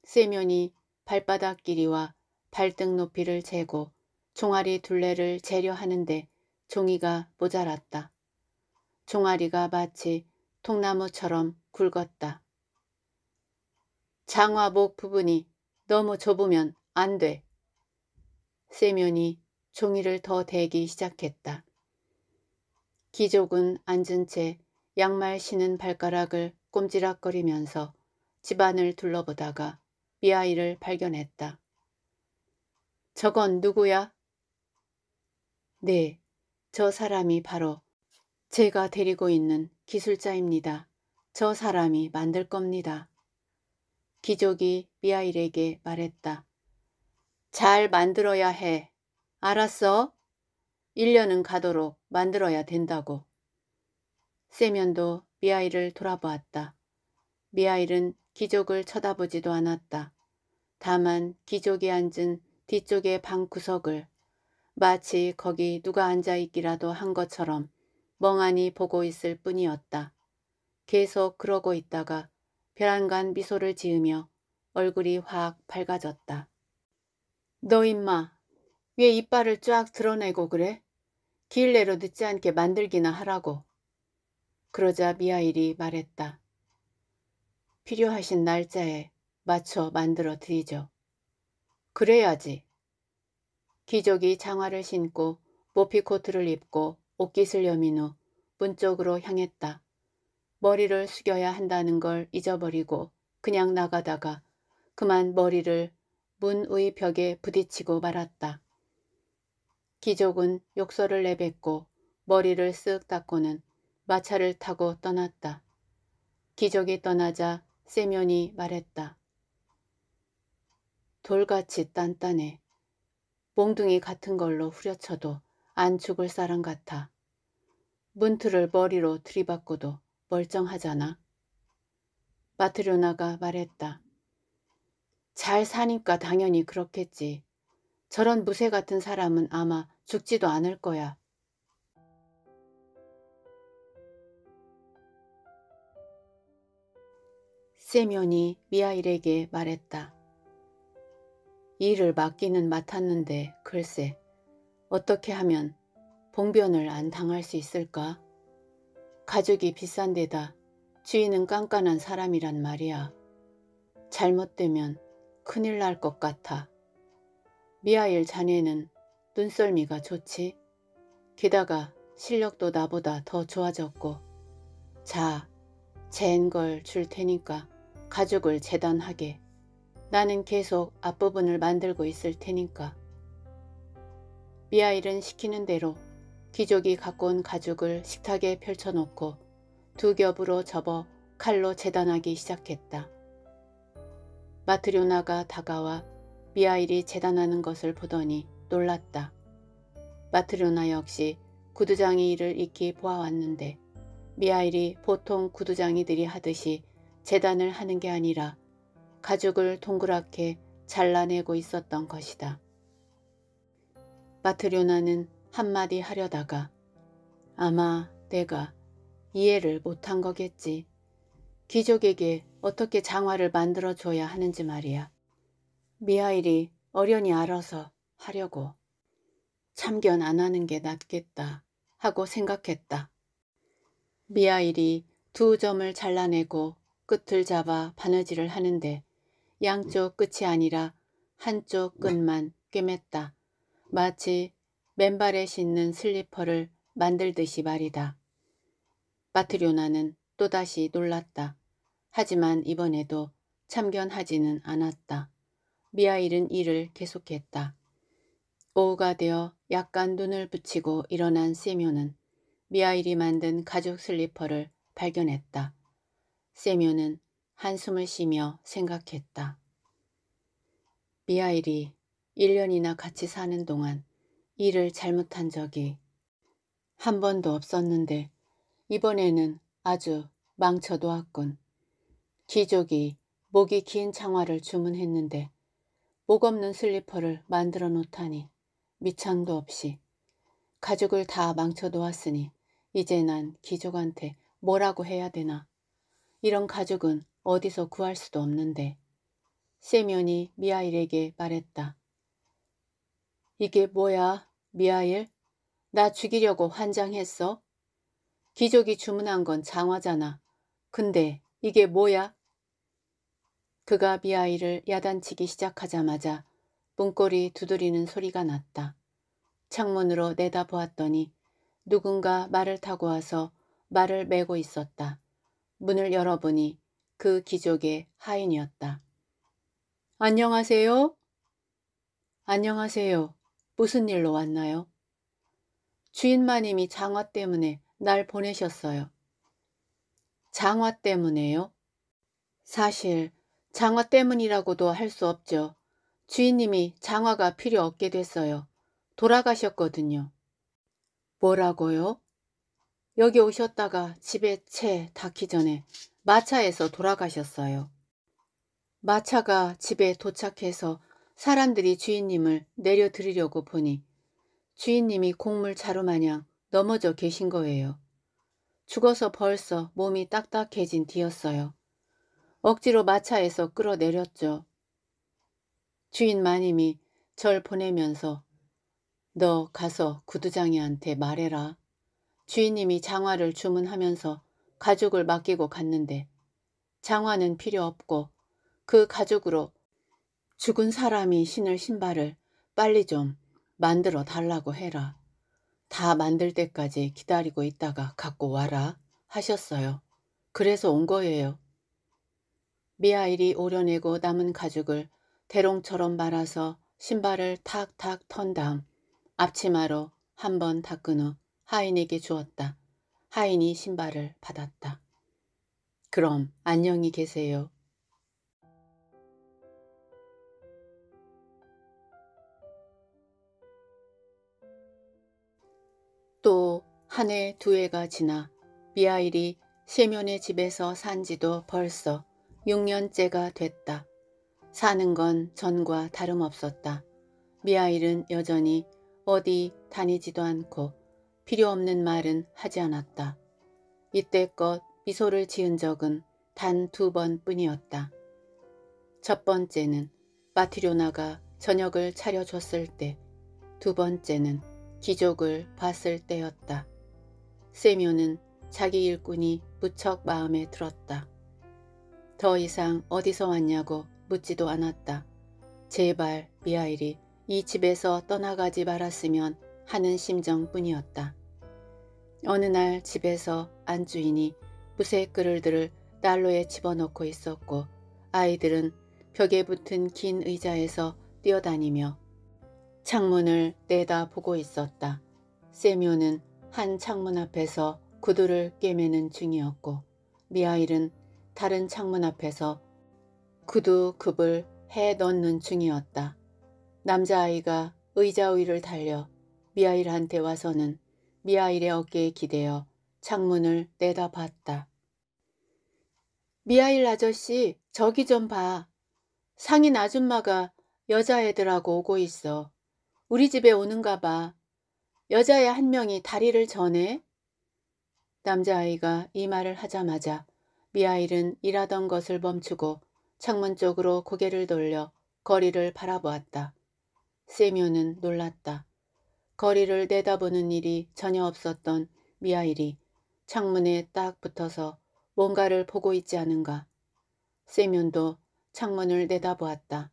A: 세면이 발바닥 길이와 발등 높이를 재고 종아리 둘레를 재려 하는데 종이가 모자랐다. 종아리가 마치 통나무처럼 굵었다. 장화복 부분이 너무 좁으면 안 돼. 세면이 종이를 더 대기 시작했다. 기족은 앉은 채 양말 신은 발가락을 꼼지락거리면서 집안을 둘러보다가 미아이를 발견했다. 저건 누구야? 네, 저 사람이 바로 제가 데리고 있는 기술자입니다. 저 사람이 만들 겁니다. 기족이 미아일에게 말했다. 잘 만들어야 해. 알았어. 1년은 가도록 만들어야 된다고. 세면도 미아일을 돌아보았다. 미아일은 기족을 쳐다보지도 않았다. 다만 기족이 앉은 뒤쪽의 방구석을 마치 거기 누가 앉아있기라도 한 것처럼 멍하니 보고 있을 뿐이었다. 계속 그러고 있다가 별안간 미소를 지으며 얼굴이 확 밝아졌다. 너 임마 왜 이빨을 쫙 드러내고 그래? 길내로 늦지 않게 만들기나 하라고. 그러자 미하일이 말했다. 필요하신 날짜에 맞춰 만들어 드리죠. 그래야지. 기족이 장화를 신고 모피 코트를 입고 옷깃을 여민 후 문쪽으로 향했다. 머리를 숙여야 한다는 걸 잊어버리고 그냥 나가다가 그만 머리를 문의 벽에 부딪히고 말았다. 기족은 욕설을 내뱉고 머리를 쓱 닦고는 마차를 타고 떠났다. 기족이 떠나자 세면이 말했다. 돌같이 딴딴해. 몽둥이 같은 걸로 후려쳐도 안 죽을 사람 같아. 문틀을 머리로 들이받고도 멀쩡하잖아. 마트료나가 말했다. 잘 사니까 당연히 그렇겠지. 저런 무쇠 같은 사람은 아마 죽지도 않을 거야. 세면이 미아일에게 말했다. 일을 맡기는 맡았는데 글쎄 어떻게 하면 봉변을 안 당할 수 있을까? 가족이 비싼 데다 주인은 깐깐한 사람이란 말이야. 잘못되면 큰일 날 것 같아. 미아일 자네는 눈썰미가 좋지. 게다가 실력도 나보다 더 좋아졌고 자, 잰걸줄 테니까 가죽을 재단하게. 나는 계속 앞부분을 만들고 있을 테니까. 미아일은 시키는 대로 귀족이 갖고 온 가죽을 식탁에 펼쳐놓고 두 겹으로 접어 칼로 재단하기 시작했다. 마트료나가 다가와 미아일이 재단하는 것을 보더니 놀랐다. 마트료나 역시 구두장이를 이 익히 보아왔는데 미아일이 보통 구두장이들이 하듯이 재단을 하는 게 아니라 가죽을 동그랗게 잘라내고 있었던 것이다. 마트료나는 한마디 하려다가 아마 내가 이해를 못한 거겠지. 귀족에게 어떻게 장화를 만들어줘야 하는지 말이야. 미하일이 어련히 알아서 하려고 참견 안 하는 게 낫겠다 하고 생각했다. 미아일이 두 점을 잘라내고 끝을 잡아 바느질을 하는데 양쪽 끝이 아니라 한쪽 끝만 꿰맸다. 마치 맨발에 신는 슬리퍼를 만들듯이 말이다. 바트료나는 또다시 놀랐다. 하지만 이번에도 참견하지는 않았다. 미아일은 일을 계속했다. 오후가 되어 약간 눈을 붙이고 일어난 세묘는 미아일이 만든 가죽 슬리퍼를 발견했다. 세묘는 한숨을 쉬며 생각했다. 미아일이 1년이나 같이 사는 동안 일을 잘못한 적이 한 번도 없었는데 이번에는 아주 망쳐도았군. 기족이 목이 긴 장화를 주문했는데 목 없는 슬리퍼를 만들어 놓다니 밑창도 없이 가족을다 망쳐 놓았으니 이제 난 기족한테 뭐라고 해야 되나. 이런 가족은 어디서 구할 수도 없는데. 세면이 미아일에게 말했다. 이게 뭐야, 미아일? 나 죽이려고 환장했어? 기족이 주문한 건 장화잖아. 근데 이게 뭐야? 그가 미아일을 야단치기 시작하자마자 문고리 두드리는 소리가 났다. 창문으로 내다보았더니 누군가 말을 타고 와서 말을 메고 있었다. 문을 열어보니 그 기족의 하인이었다. 안녕하세요? 안녕하세요. 무슨 일로 왔나요? 주인마님이 장화 때문에 날 보내셨어요. 장화 때문에요? 사실 장화 때문이라고도 할 수 없죠. 주인님이 장화가 필요 없게 됐어요. 돌아가셨거든요. 뭐라고요? 여기 오셨다가 집에 채 닿기 전에 마차에서 돌아가셨어요. 마차가 집에 도착해서 사람들이 주인님을 내려드리려고 보니 주인님이 곡물 자루 마냥 넘어져 계신 거예요. 죽어서 벌써 몸이 딱딱해진 뒤였어요. 억지로 마차에서 끌어내렸죠. 주인 마님이 절 보내면서 너 가서 구두장이한테 말해라. 주인님이 장화를 주문하면서 가죽을 맡기고 갔는데 장화는 필요 없고 그 가죽으로 죽은 사람이 신을 신발을 빨리 좀 만들어 달라고 해라. 다 만들 때까지 기다리고 있다가 갖고 와라 하셨어요. 그래서 온 거예요. 미아일이 오려내고 남은 가죽을 대롱처럼 말아서 신발을 탁탁 턴 다음 앞치마로 한 번 닦은 후 하인에게 주었다. 하인이 신발을 받았다. 그럼 안녕히 계세요. 또 한 해 두 해가 지나 미아일이 세면의 집에서 산 지도 벌써 6년째가 됐다. 사는 건 전과 다름없었다. 미아일은 여전히 어디 다니지도 않고 필요 없는 말은 하지 않았다. 이때껏 미소를 지은 적은 단 두 번뿐이었다. 첫 번째는 마티료나가 저녁을 차려줬을 때, 두 번째는 기족을 봤을 때였다. 세묘는 자기 일꾼이 무척 마음에 들었다. 더 이상 어디서 왔냐고 묻지도 않았다. 제발 미아일이 이 집에서 떠나가지 말았으면 하는 심정뿐이었다. 어느 날 집에서 안주인이 무쇠 그릇들을 난로에 집어넣고 있었고 아이들은 벽에 붙은 긴 의자에서 뛰어다니며 창문을 내다보고 있었다. 세묘는 한 창문 앞에서 구두를 꿰매는 중이었고 미아일은 다른 창문 앞에서 구두급을 해 넣는 중이었다. 남자아이가 의자 위를 달려 미아일한테 와서는 미아일의 어깨에 기대어 창문을 내다봤다. 미아일 아저씨 저기 좀 봐. 상인 아줌마가 여자애들하고 오고 있어. 우리 집에 오는가 봐. 여자애 한 명이 다리를 전해? 남자아이가 이 말을 하자마자 미아일은 일하던 것을 멈추고 창문 쪽으로 고개를 돌려 거리를 바라보았다. 세묘는 놀랐다. 거리를 내다보는 일이 전혀 없었던 미아일이 창문에 딱 붙어서 뭔가를 보고 있지 않은가. 세면도 창문을 내다보았다.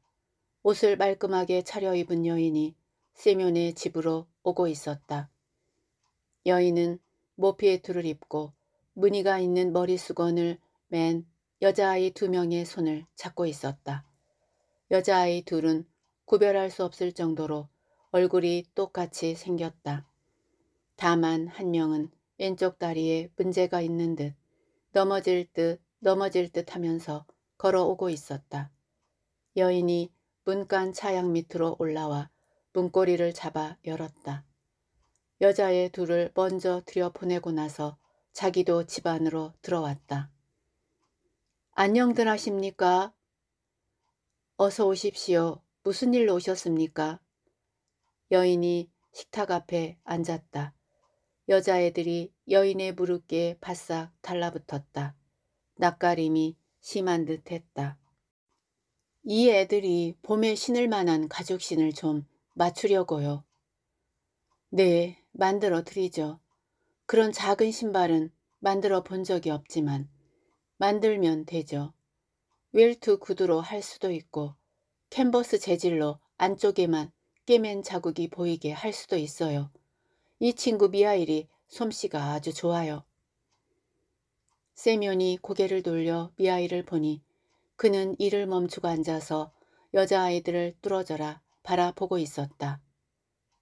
A: 옷을 말끔하게 차려입은 여인이 세면의 집으로 오고 있었다. 여인은 모피에 툴을 입고 무늬가 있는 머리 수건을 맨 여자아이 두 명의 손을 잡고 있었다. 여자아이 둘은 구별할 수 없을 정도로 얼굴이 똑같이 생겼다. 다만 한 명은 왼쪽 다리에 문제가 있는 듯 넘어질 듯 넘어질 듯 하면서 걸어오고 있었다. 여인이 문간 차양 밑으로 올라와 문고리를 잡아 열었다. 여자의 둘을 먼저 들여보내고 나서 자기도 집 안으로 들어왔다. 안녕들 하십니까? 어서 오십시오. 무슨 일로 오셨습니까? 여인이 식탁 앞에 앉았다. 여자애들이 여인의 무릎에 바싹 달라붙었다. 낯가림이 심한 듯 했다. 이 애들이 봄에 신을 만한 가죽신을 좀 맞추려고요. 네, 만들어 드리죠. 그런 작은 신발은 만들어 본 적이 없지만 만들면 되죠. 웰트 구두로 할 수도 있고 캔버스 재질로 안쪽에만 깨맨 자국이 보이게 할 수도 있어요. 이 친구 미아일이 솜씨가 아주 좋아요. 세면이 고개를 돌려 미아일을 보니 그는 일을 멈추고 앉아서 여자아이들을 뚫어져라 바라보고 있었다.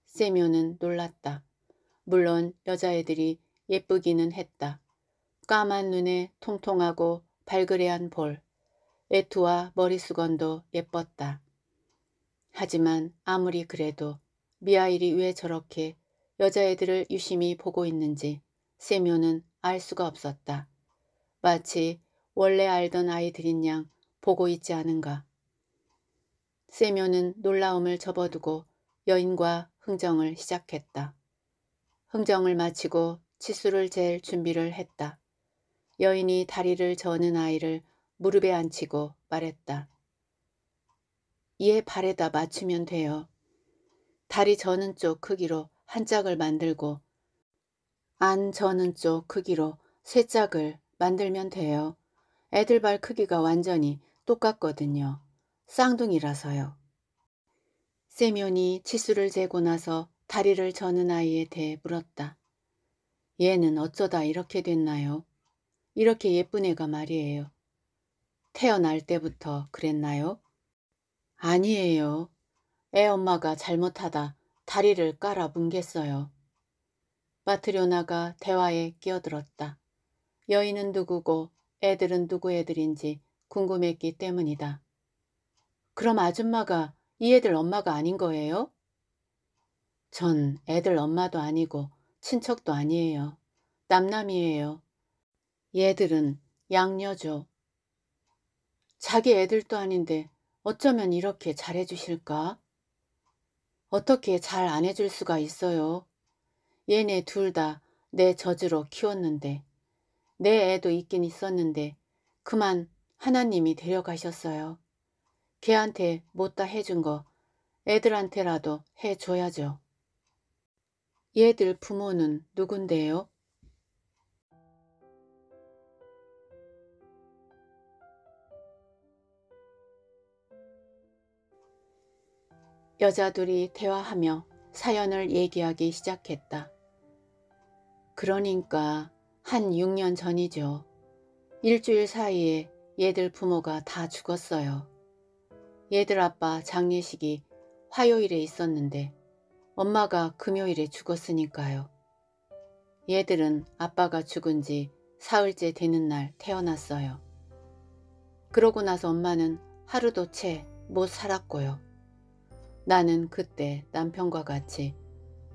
A: 세면은 놀랐다. 물론 여자애들이 예쁘기는 했다. 까만 눈에 통통하고 발그레한 볼, 애투와 머리수건도 예뻤다. 하지만 아무리 그래도 미아일이 왜 저렇게 여자애들을 유심히 보고 있는지 세묘는 알 수가 없었다. 마치 원래 알던 아이들인 양 보고 있지 않은가. 세묘는 놀라움을 접어두고 여인과 흥정을 시작했다. 흥정을 마치고 치수를 잴 준비를 했다. 여인이 다리를 저는 아이를 무릎에 앉히고 말했다. 이에 발에다 맞추면 돼요. 다리 저는 쪽 크기로 한 짝을 만들고 안 저는 쪽 크기로 세 짝을 만들면 돼요. 애들 발 크기가 완전히 똑같거든요. 쌍둥이라서요. 세면이 치수를 재고 나서 다리를 저는 아이에 대해 물었다. 얘는 어쩌다 이렇게 됐나요? 이렇게 예쁜 애가 말이에요. 태어날 때부터 그랬나요? 아니에요. 애 엄마가 잘못하다 다리를 깔아 뭉갰어요. 마트료나가 대화에 끼어들었다. 여인은 누구고 애들은 누구 애들인지 궁금했기 때문이다. 그럼 아줌마가 이 애들 엄마가 아닌 거예요? 전 애들 엄마도 아니고 친척도 아니에요. 남남이에요. 얘들은 양녀죠. 자기 애들도 아닌데 어쩌면 이렇게 잘해주실까? 어떻게 잘 안 해줄 수가 있어요. 얘네 둘 다 내 저주로 키웠는데 내 애도 있긴 있었는데 그만 하나님이 데려가셨어요. 걔한테 못다 해준 거 애들한테라도 해줘야죠. 얘들 부모는 누군데요? 여자들이 대화하며 사연을 얘기하기 시작했다. 그러니까 한 6년 전이죠. 일주일 사이에 얘들 부모가 다 죽었어요. 얘들 아빠 장례식이 화요일에 있었는데 엄마가 금요일에 죽었으니까요. 얘들은 아빠가 죽은 지 사흘째 되는 날 태어났어요. 그러고 나서 엄마는 하루도 채 못 살았고요. 나는 그때 남편과 같이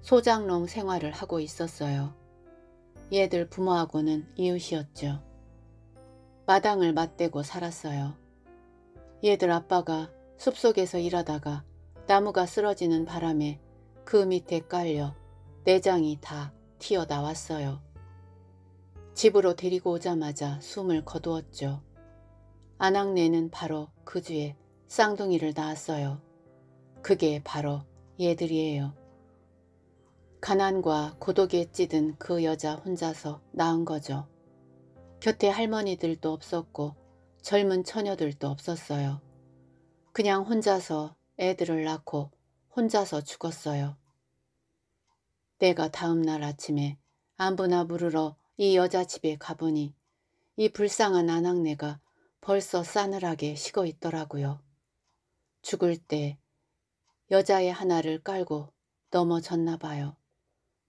A: 소장농 생활을 하고 있었어요. 얘들 부모하고는 이웃이었죠. 마당을 맞대고 살았어요. 얘들 아빠가 숲속에서 일하다가 나무가 쓰러지는 바람에 그 밑에 깔려 내장이 다 튀어나왔어요. 집으로 데리고 오자마자 숨을 거두었죠. 아낙네는 바로 그 주에 쌍둥이를 낳았어요. 그게 바로 얘들이에요. 가난과 고독에 찌든 그 여자 혼자서 낳은 거죠. 곁에 할머니들도 없었고 젊은 처녀들도 없었어요. 그냥 혼자서 애들을 낳고 혼자서 죽었어요. 내가 다음날 아침에 안부나 물으러 이 여자 집에 가보니 이 불쌍한 아낙네가 벌써 싸늘하게 식어 있더라고요. 죽을 때 여자의 하나를 깔고 넘어졌나 봐요.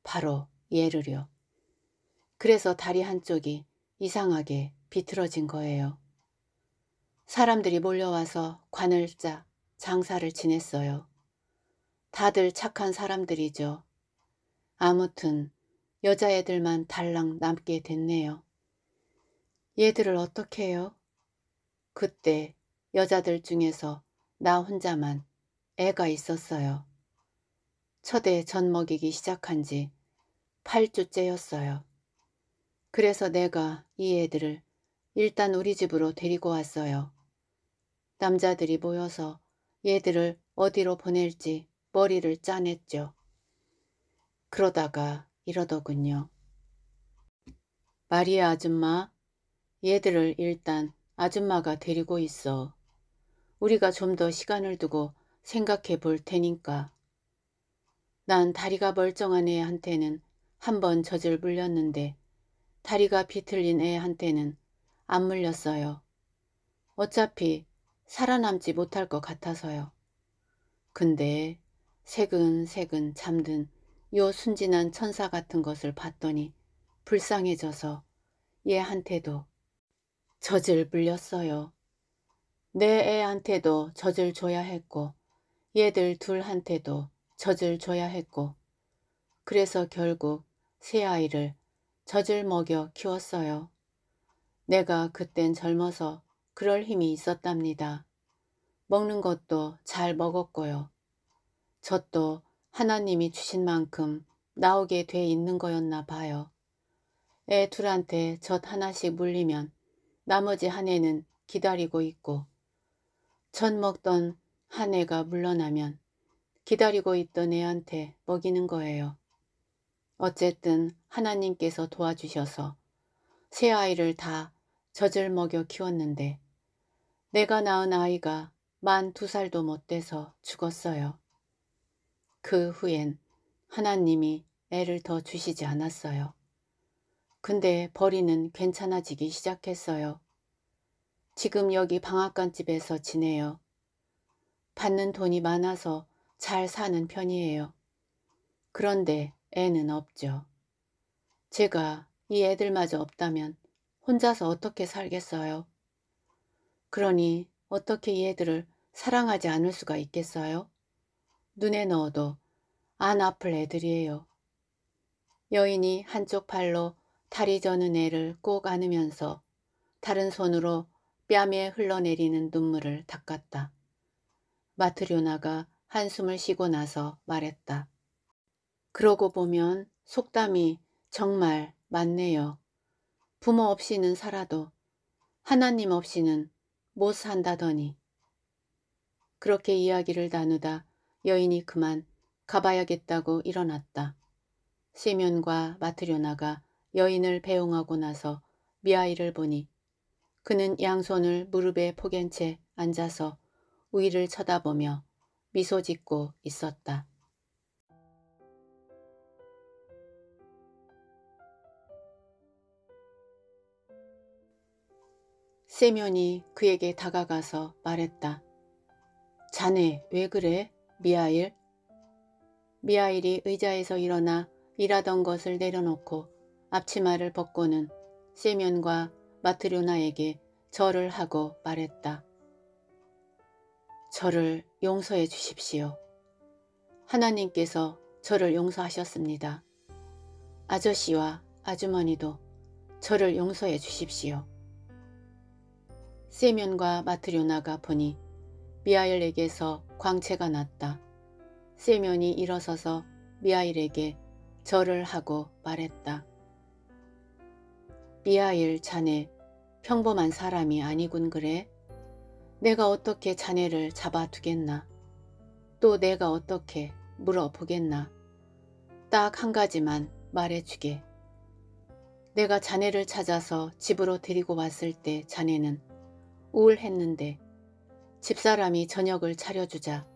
A: 바로 얘를요. 그래서 다리 한쪽이 이상하게 비틀어진 거예요. 사람들이 몰려와서 관을 짜 장사를 지냈어요. 다들 착한 사람들이죠. 아무튼 여자애들만 달랑 남게 됐네요. 얘들을 어떻게 해요? 그때 여자들 중에서 나 혼자만 애가 있었어요. 첫애전 먹이기 시작한 지 8주째였어요. 그래서 내가 이 애들을 일단 우리 집으로 데리고 왔어요. 남자들이 모여서 얘들을 어디로 보낼지 머리를 짜냈죠. 그러다가 이러더군요. 마리아 아줌마, 얘들을 일단 아줌마가 데리고 있어. 우리가 좀 더 시간을 두고 생각해 볼 테니까. 난 다리가 멀쩡한 애한테는 한번 젖을 물렸는데 다리가 비틀린 애한테는 안 물렸어요. 어차피 살아남지 못할 것 같아서요. 근데 색은 색은 잠든 요 순진한 천사 같은 것을 봤더니 불쌍해져서 얘한테도 젖을 물렸어요. 내 애한테도 젖을 줘야 했고 얘들 둘한테도 젖을 줘야 했고 그래서 결국 세 아이를 젖을 먹여 키웠어요. 내가 그땐 젊어서 그럴 힘이 있었답니다. 먹는 것도 잘 먹었고요. 젖도 하나님이 주신 만큼 나오게 돼 있는 거였나 봐요. 애 둘한테 젖 하나씩 물리면 나머지 한 애는 기다리고 있고 젖 먹던 한해가 물러나면 기다리고 있던 애한테 먹이는 거예요. 어쨌든 하나님께서 도와주셔서 세 아이를 다 젖을 먹여 키웠는데 내가 낳은 아이가 만 두 살도 못 돼서 죽었어요. 그 후엔 하나님이 애를 더 주시지 않았어요. 근데 벌이는 괜찮아지기 시작했어요. 지금 여기 방앗간 집에서 지내요. 받는 돈이 많아서 잘 사는 편이에요. 그런데 애는 없죠. 제가 이 애들마저 없다면 혼자서 어떻게 살겠어요? 그러니 어떻게 이 애들을 사랑하지 않을 수가 있겠어요? 눈에 넣어도 안 아플 애들이에요. 여인이 한쪽 팔로 다리 저는 애를 꼭 안으면서 다른 손으로 뺨에 흘러내리는 눈물을 닦았다. 마트료나가 한숨을 쉬고 나서 말했다. 그러고 보면 속담이 정말 맞네요. 부모 없이는 살아도 하나님 없이는 못 산다더니. 그렇게 이야기를 나누다 여인이 그만 가봐야겠다고 일어났다. 시면과 마트료나가 여인을 배웅하고 나서 미아이를 보니 그는 양손을 무릎에 포갠 채 앉아서 위를 쳐다보며 미소 짓고 있었다. 세면이 그에게 다가가서 말했다. 자네 왜 그래? 미아일. 미아일이 의자에서 일어나 일하던 것을 내려놓고 앞치마를 벗고는 세면과 마트료나에게 절을 하고 말했다. 저를 용서해 주십시오. 하나님께서 저를 용서하셨습니다. 아저씨와 아주머니도 저를 용서해 주십시오. 세면과 마트료나가 보니 미하일에게서 광채가 났다. 세면이 일어서서 미하일에게 절을 하고 말했다. 미하일 자네 평범한 사람이 아니군 그래? 내가 어떻게 자네를 잡아두겠나? 또 내가 어떻게 물어보겠나? 딱 한 가지만 말해주게. 내가 자네를 찾아서 집으로 데리고 왔을 때 자네는 우울했는데 집사람이 저녁을 차려주자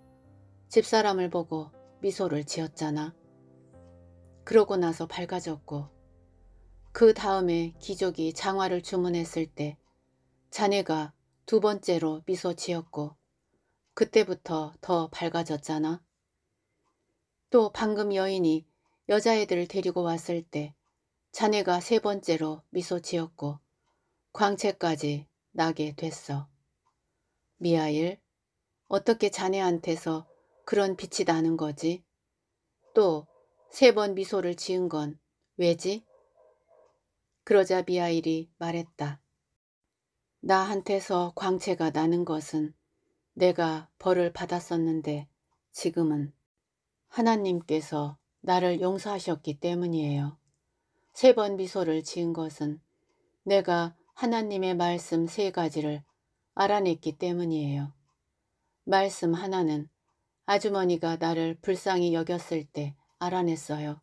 A: 집사람을 보고 미소를 지었잖아. 그러고 나서 밝아졌고 그 다음에 기족이 장화를 주문했을 때 자네가 두 번째로 미소 지었고 그때부터 더 밝아졌잖아. 또 방금 여인이 여자애들 데리고 왔을 때 자네가 세 번째로 미소 지었고 광채까지 나게 됐어. 미아일, 어떻게 자네한테서 그런 빛이 나는 거지? 또 세 번 미소를 지은 건 왜지? 그러자 미아일이 말했다. 나한테서 광채가 나는 것은 내가 벌을 받았었는데 지금은 하나님께서 나를 용서하셨기 때문이에요. 세 번 미소를 지은 것은 내가 하나님의 말씀 세 가지를 알아냈기 때문이에요. 말씀 하나는 아주머니가 나를 불쌍히 여겼을 때 알아냈어요.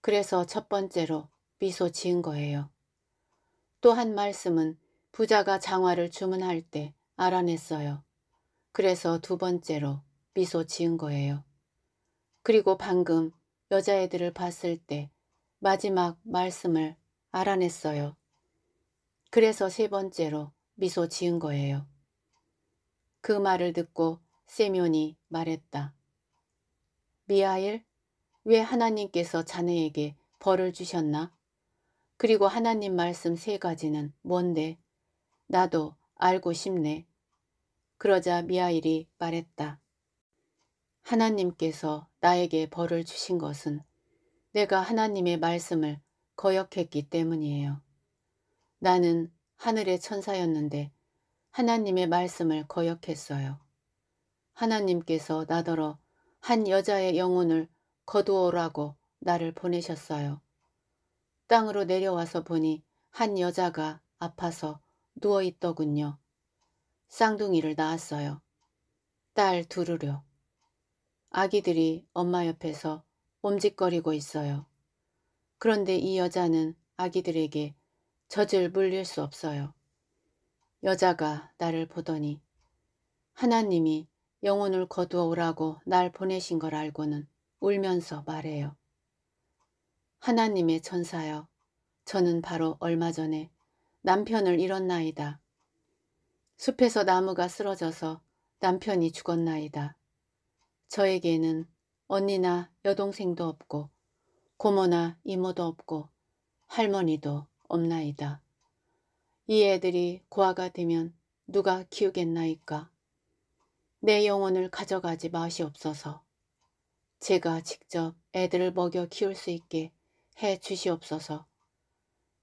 A: 그래서 첫 번째로 미소 지은 거예요. 또 한 말씀은 부자가 장화를 주문할 때 알아냈어요. 그래서 두 번째로 미소 지은 거예요. 그리고 방금 여자애들을 봤을 때 마지막 말씀을 알아냈어요. 그래서 세 번째로 미소 지은 거예요. 그 말을 듣고 세면이 말했다. 미하일, 네 왜 하나님께서 자네에게 벌을 주셨나? 그리고 하나님 말씀 세 가지는 뭔데? 나도 알고 싶네. 그러자 미하일이 말했다. 하나님께서 나에게 벌을 주신 것은 내가 하나님의 말씀을 거역했기 때문이에요. 나는 하늘의 천사였는데 하나님의 말씀을 거역했어요. 하나님께서 나더러 한 여자의 영혼을 거두어라고 나를 보내셨어요. 땅으로 내려와서 보니 한 여자가 아파서 누워 있더군요. 쌍둥이를 낳았어요. 딸 두루려. 아기들이 엄마 옆에서 옴짓거리고 있어요. 그런데 이 여자는 아기들에게 젖을 물릴 수 없어요. 여자가 나를 보더니 하나님이 영혼을 거두어 오라고 날 보내신 걸 알고는 울면서 말해요. 하나님의 천사여 저는 바로 얼마 전에 남편을 잃었나이다. 숲에서 나무가 쓰러져서 남편이 죽었나이다. 저에게는 언니나 여동생도 없고 고모나 이모도 없고 할머니도 없나이다. 이 애들이 고아가 되면 누가 키우겠나이까. 내 영혼을 가져가지 맛이 없어서 제가 직접 애들을 먹여 키울 수 있게 해 주시옵소서.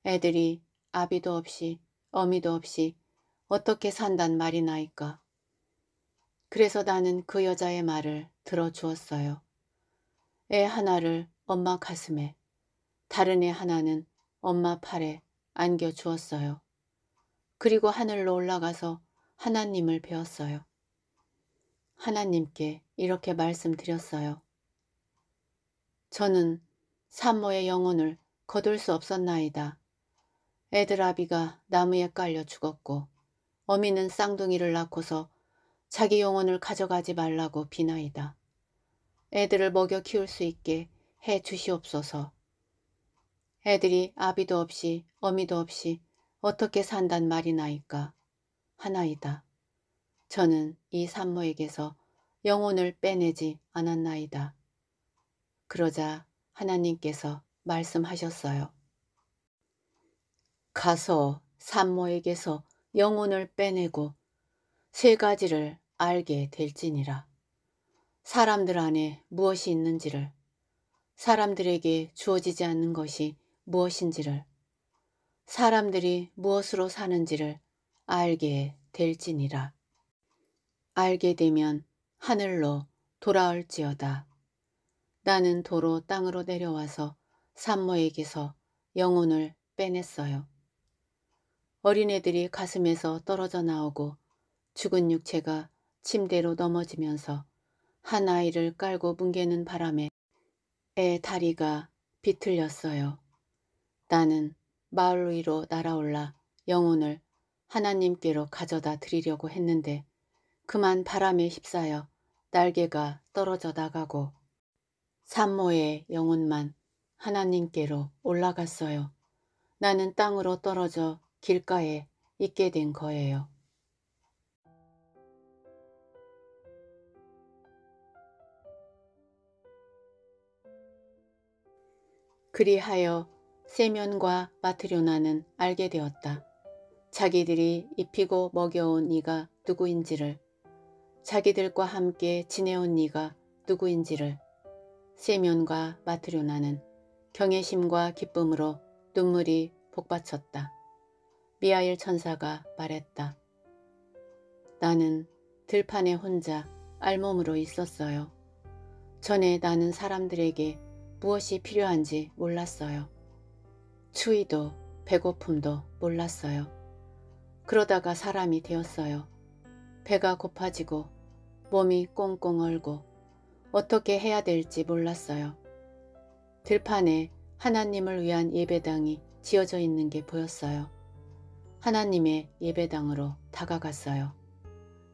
A: 애들이 아비도 없이 어미도 없이 어떻게 산단 말이나이까. 그래서 나는 그 여자의 말을 들어주었어요. 애 하나를 엄마 가슴에, 다른 애 하나는 엄마 팔에 안겨주었어요. 그리고 하늘로 올라가서 하나님을 배웠어요. 하나님께 이렇게 말씀드렸어요. 저는 산모의 영혼을 거둘 수 없었나이다. 애들 아비가 나무에 깔려 죽었고 어미는 쌍둥이를 낳고서 자기 영혼을 가져가지 말라고 비나이다. 애들을 먹여 키울 수 있게 해 주시옵소서. 애들이 아비도 없이 어미도 없이 어떻게 산단 말이나이까 하나이다. 저는 이 산모에게서 영혼을 빼내지 않았나이다. 그러자 하나님께서 말씀하셨어요. 가서 산모에게서 영혼을 빼내고 세 가지를 알게 될지니라. 사람들 안에 무엇이 있는지를 사람들에게 주어지지 않는 것이 무엇인지를 사람들이 무엇으로 사는지를 알게 될지니라. 알게 되면 하늘로 돌아올지어다. 나는 도로 땅으로 내려와서 산모에게서 영혼을 빼냈어요. 어린애들이 가슴에서 떨어져 나오고 죽은 육체가 침대로 넘어지면서 한 아이를 깔고 뭉개는 바람에 애 다리가 비틀렸어요. 나는 마을 위로 날아올라 영혼을 하나님께로 가져다 드리려고 했는데 그만 바람에 휩싸여 날개가 떨어져 나가고 산모의 영혼만 하나님께로 올라갔어요. 나는 땅으로 떨어져 길가에 있게 된 거예요. 그리하여 세면과 마트료나는 알게 되었다. 자기들이 입히고 먹여온 이가 누구인지를 자기들과 함께 지내온 이가 누구인지를 세면과 마트료나는 경외심과 기쁨으로 눈물이 복받쳤다. 미하일 천사가 말했다. 나는 들판에 혼자 알몸으로 있었어요. 전에 나는 사람들에게 무엇이 필요한지 몰랐어요. 추위도 배고픔도 몰랐어요. 그러다가 사람이 되었어요. 배가 고파지고 몸이 꽁꽁 얼고 어떻게 해야 될지 몰랐어요. 들판에 하나님을 위한 예배당이 지어져 있는 게 보였어요. 하나님의 예배당으로 다가갔어요.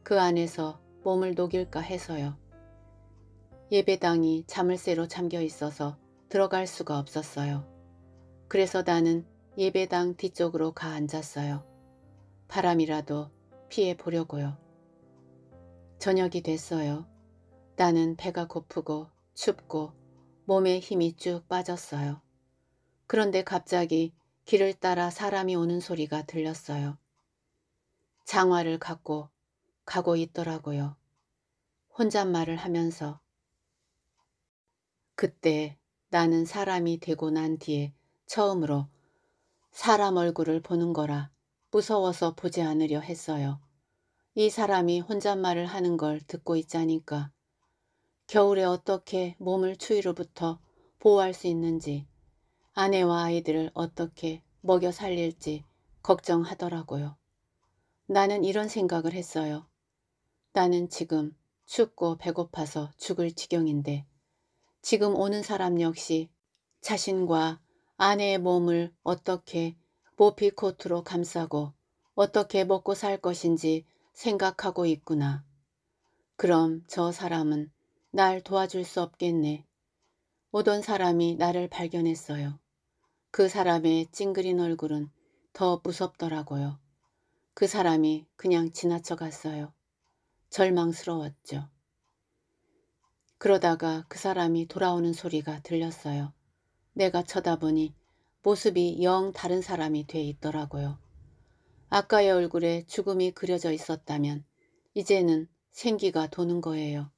A: 그 안에서 몸을 녹일까 해서요. 예배당이 자물쇠로 잠겨 있어서 들어갈 수가 없었어요. 그래서 나는 예배당 뒤쪽으로 가 앉았어요. 바람이라도 피해 보려고요. 저녁이 됐어요. 나는 배가 고프고 춥고 몸에 힘이 쭉 빠졌어요. 그런데 갑자기 길을 따라 사람이 오는 소리가 들렸어요. 장화를 갖고 가고 있더라고요. 혼잣말을 하면서. 그때 나는 사람이 되고 난 뒤에 처음으로 사람 얼굴을 보는 거라 무서워서 보지 않으려 했어요. 이 사람이 혼잣말을 하는 걸 듣고 있자니까 겨울에 어떻게 몸을 추위로부터 보호할 수 있는지 아내와 아이들을 어떻게 먹여 살릴지 걱정하더라고요. 나는 이런 생각을 했어요. 나는 지금 춥고 배고파서 죽을 지경인데 지금 오는 사람 역시 자신과 아내의 몸을 어떻게 모피 코트로 감싸고 어떻게 먹고 살 것인지 생각하고 있구나. 그럼 저 사람은 날 도와줄 수 없겠네. 오던 사람이 나를 발견했어요. 그 사람의 찡그린 얼굴은 더 무섭더라고요. 그 사람이 그냥 지나쳐 갔어요. 절망스러웠죠. 그러다가 그 사람이 돌아오는 소리가 들렸어요. 내가 쳐다보니 모습이 영 다른 사람이 돼 있더라고요. 아까의 얼굴에 죽음이 그려져 있었다면 이제는 생기가 도는 거예요.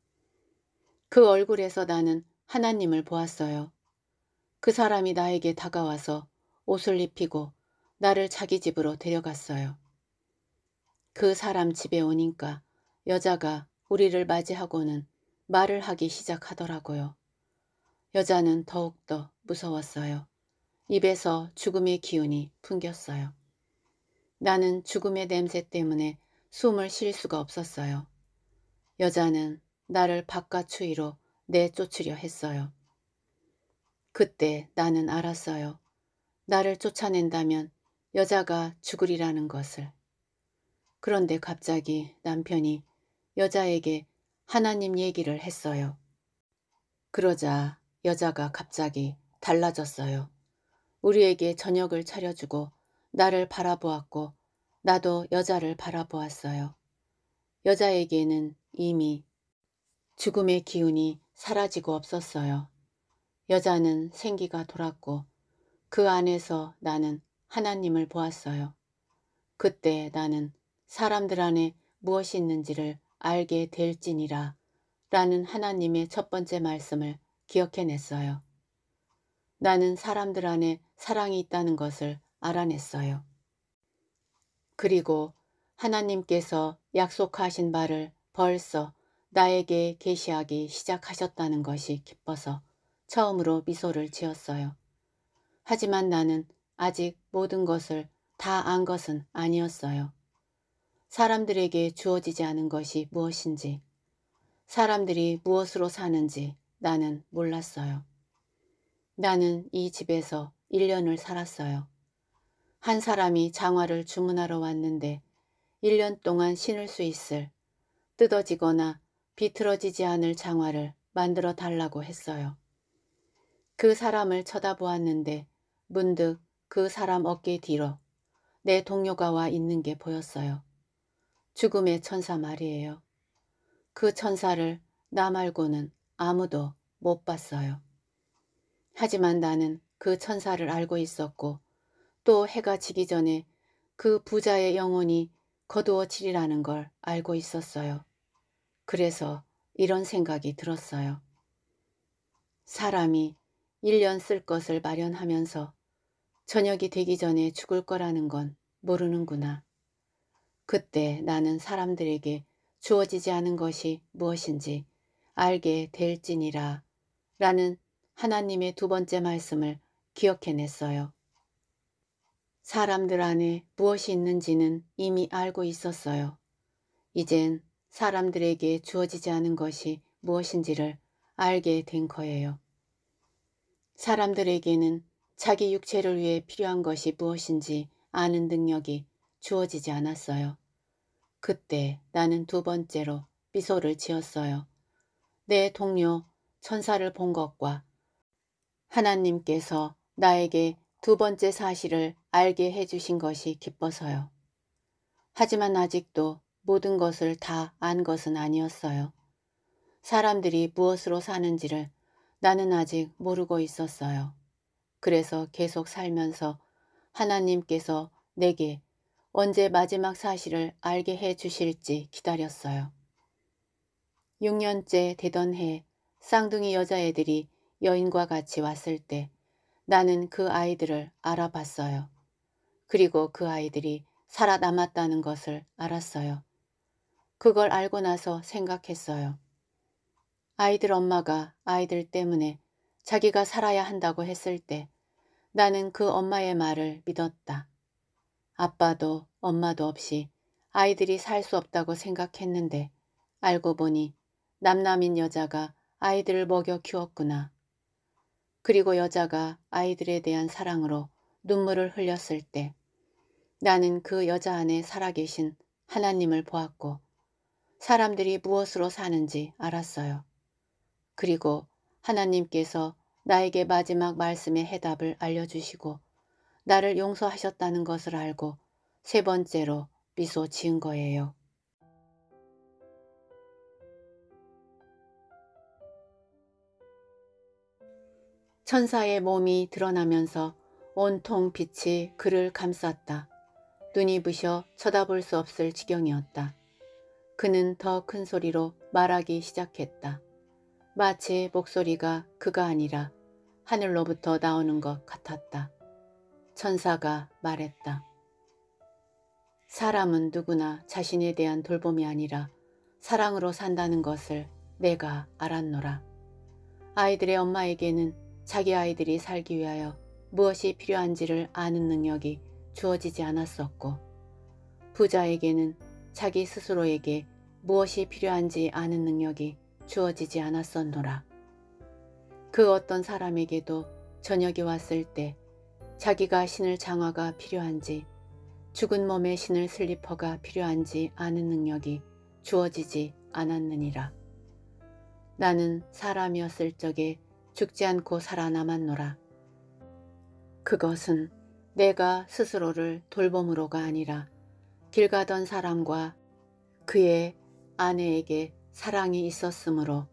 A: 그 얼굴에서 나는 하나님을 보았어요. 그 사람이 나에게 다가와서 옷을 입히고 나를 자기 집으로 데려갔어요. 그 사람 집에 오니까 여자가 우리를 맞이하고는 말을 하기 시작하더라고요. 여자는 더욱더 무서웠어요. 입에서 죽음의 기운이 풍겼어요. 나는 죽음의 냄새 때문에 숨을 쉴 수가 없었어요. 여자는 나를 바깥 추위로 내쫓으려 했어요. 그때 나는 알았어요. 나를 쫓아낸다면 여자가 죽으리라는 것을. 그런데 갑자기 남편이 여자에게 하나님 얘기를 했어요. 그러자 여자가 갑자기 달라졌어요. 우리에게 저녁을 차려주고 나를 바라보았고 나도 여자를 바라보았어요. 여자에게는 이미 죽음의 기운이 사라지고 없었어요. 여자는 생기가 돌았고 그 안에서 나는 하나님을 보았어요. 그때 나는 사람들 안에 무엇이 있는지를 알게 될지니라 라는 하나님의 첫 번째 말씀을 기억해냈어요. 나는 사람들 안에 사랑이 있다는 것을 알아냈어요. 그리고 하나님께서 약속하신 바를 벌써 나에게 계시하기 시작하셨다는 것이 기뻐서 처음으로 미소를 지었어요. 하지만 나는 아직 모든 것을 다 안 것은 아니었어요. 사람들에게 주어지지 않은 것이 무엇인지, 사람들이 무엇으로 사는지 나는 몰랐어요. 나는 이 집에서 1년을 살았어요. 한 사람이 장화를 주문하러 왔는데 1년 동안 신을 수 있을 뜯어지거나 비틀어지지 않을 장화를 만들어 달라고 했어요. 그 사람을 쳐다보았는데 문득 그 사람 어깨 뒤로 내 동료가 와 있는 게 보였어요. 죽음의 천사 말이에요. 그 천사를 나 말고는 아무도 못 봤어요. 하지만 나는 그 천사를 알고 있었고 또 해가 지기 전에 그 부자의 영혼이 거두어지리라는 걸 알고 있었어요. 그래서 이런 생각이 들었어요. 사람이 1년 쓸 것을 마련하면서 저녁이 되기 전에 죽을 거라는 건 모르는구나. 그때 나는 사람들에게 주어지지 않은 것이 무엇인지 알게 될지니라 라는 하나님의 두 번째 말씀을 기억해냈어요. 사람들 안에 무엇이 있는지는 이미 알고 있었어요. 이젠 사람들에게 주어지지 않은 것이 무엇인지를 알게 된 거예요. 사람들에게는 자기 육체를 위해 필요한 것이 무엇인지 아는 능력이 주어지지 않았어요. 그때 나는 두 번째로 미소를 지었어요. 내 동료 천사를 본 것과 하나님께서 나에게 두 번째 사실을 알게 해주신 것이 기뻐서요. 하지만 아직도 모든 것을 다 안 것은 아니었어요. 사람들이 무엇으로 사는지를 나는 아직 모르고 있었어요. 그래서 계속 살면서 하나님께서 내게 언제 마지막 사실을 알게 해 주실지 기다렸어요. 6년째 되던 해 쌍둥이 여자애들이 여인과 같이 왔을 때 나는 그 아이들을 알아봤어요. 그리고 그 아이들이 살아남았다는 것을 알았어요. 그걸 알고 나서 생각했어요. 아이들 엄마가 아이들 때문에 자기가 살아야 한다고 했을 때 나는 그 엄마의 말을 믿었다. 아빠도 엄마도 없이 아이들이 살 수 없다고 생각했는데 알고 보니 남남인 여자가 아이들을 먹여 키웠구나. 그리고 여자가 아이들에 대한 사랑으로 눈물을 흘렸을 때 나는 그 여자 안에 살아계신 하나님을 보았고 사람들이 무엇으로 사는지 알았어요. 그리고 하나님께서 나에게 마지막 말씀의 해답을 알려주시고 나를 용서하셨다는 것을 알고 세 번째로 미소 지은 거예요. 천사의 몸이 드러나면서 온통 빛이 그를 감쌌다. 눈이 부셔 쳐다볼 수 없을 지경이었다. 그는 더 큰 소리로 말하기 시작했다. 마치 목소리가 그가 아니라 하늘로부터 나오는 것 같았다. 천사가 말했다. 사람은 누구나 자신에 대한 돌봄이 아니라 사랑으로 산다는 것을 내가 알았노라. 아이들의 엄마에게는 자기 아이들이 살기 위하여 무엇이 필요한지를 아는 능력이 주어지지 않았었고 부자에게는 자기 스스로에게 무엇이 필요한지 아는 능력이 주어지지 않았었노라. 그 어떤 사람에게도 저녁이 왔을 때 자기가 신을 장화가 필요한지 죽은 몸의 신을 슬리퍼가 필요한지 아는 능력이 주어지지 않았느니라. 나는 사람이었을 적에 죽지 않고 살아남았노라. 그것은 내가 스스로를 돌봄으로가 아니라 길 가던 사람과 그의 아내에게 사랑이 있었으므로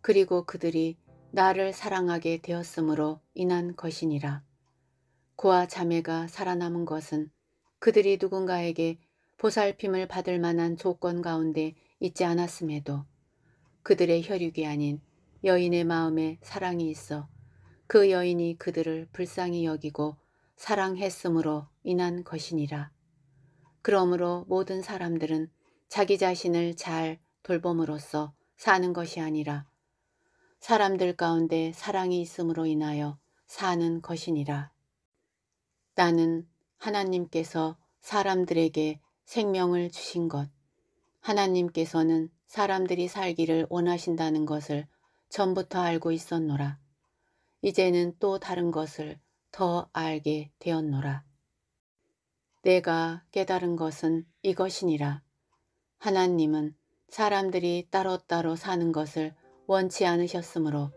A: 그리고 그들이 나를 사랑하게 되었으므로 인한 것이니라. 고아 자매가 살아남은 것은 그들이 누군가에게 보살핌을 받을 만한 조건 가운데 있지 않았음에도 그들의 혈육이 아닌 여인의 마음에 사랑이 있어 그 여인이 그들을 불쌍히 여기고 사랑했으므로 인한 것이니라. 그러므로 모든 사람들은 자기 자신을 잘 돌봄으로써 사는 것이 아니라 사람들 가운데 사랑이 있음으로 인하여 사는 것이니라. 나는 하나님께서 사람들에게 생명을 주신 것, 하나님께서는 사람들이 살기를 원하신다는 것을 전부터 알고 있었노라. 이제는 또 다른 것을 더 알게 되었노라. 내가 깨달은 것은 이것이니라. 하나님은 사람들이 따로따로 사는 것을 원치 않으셨으므로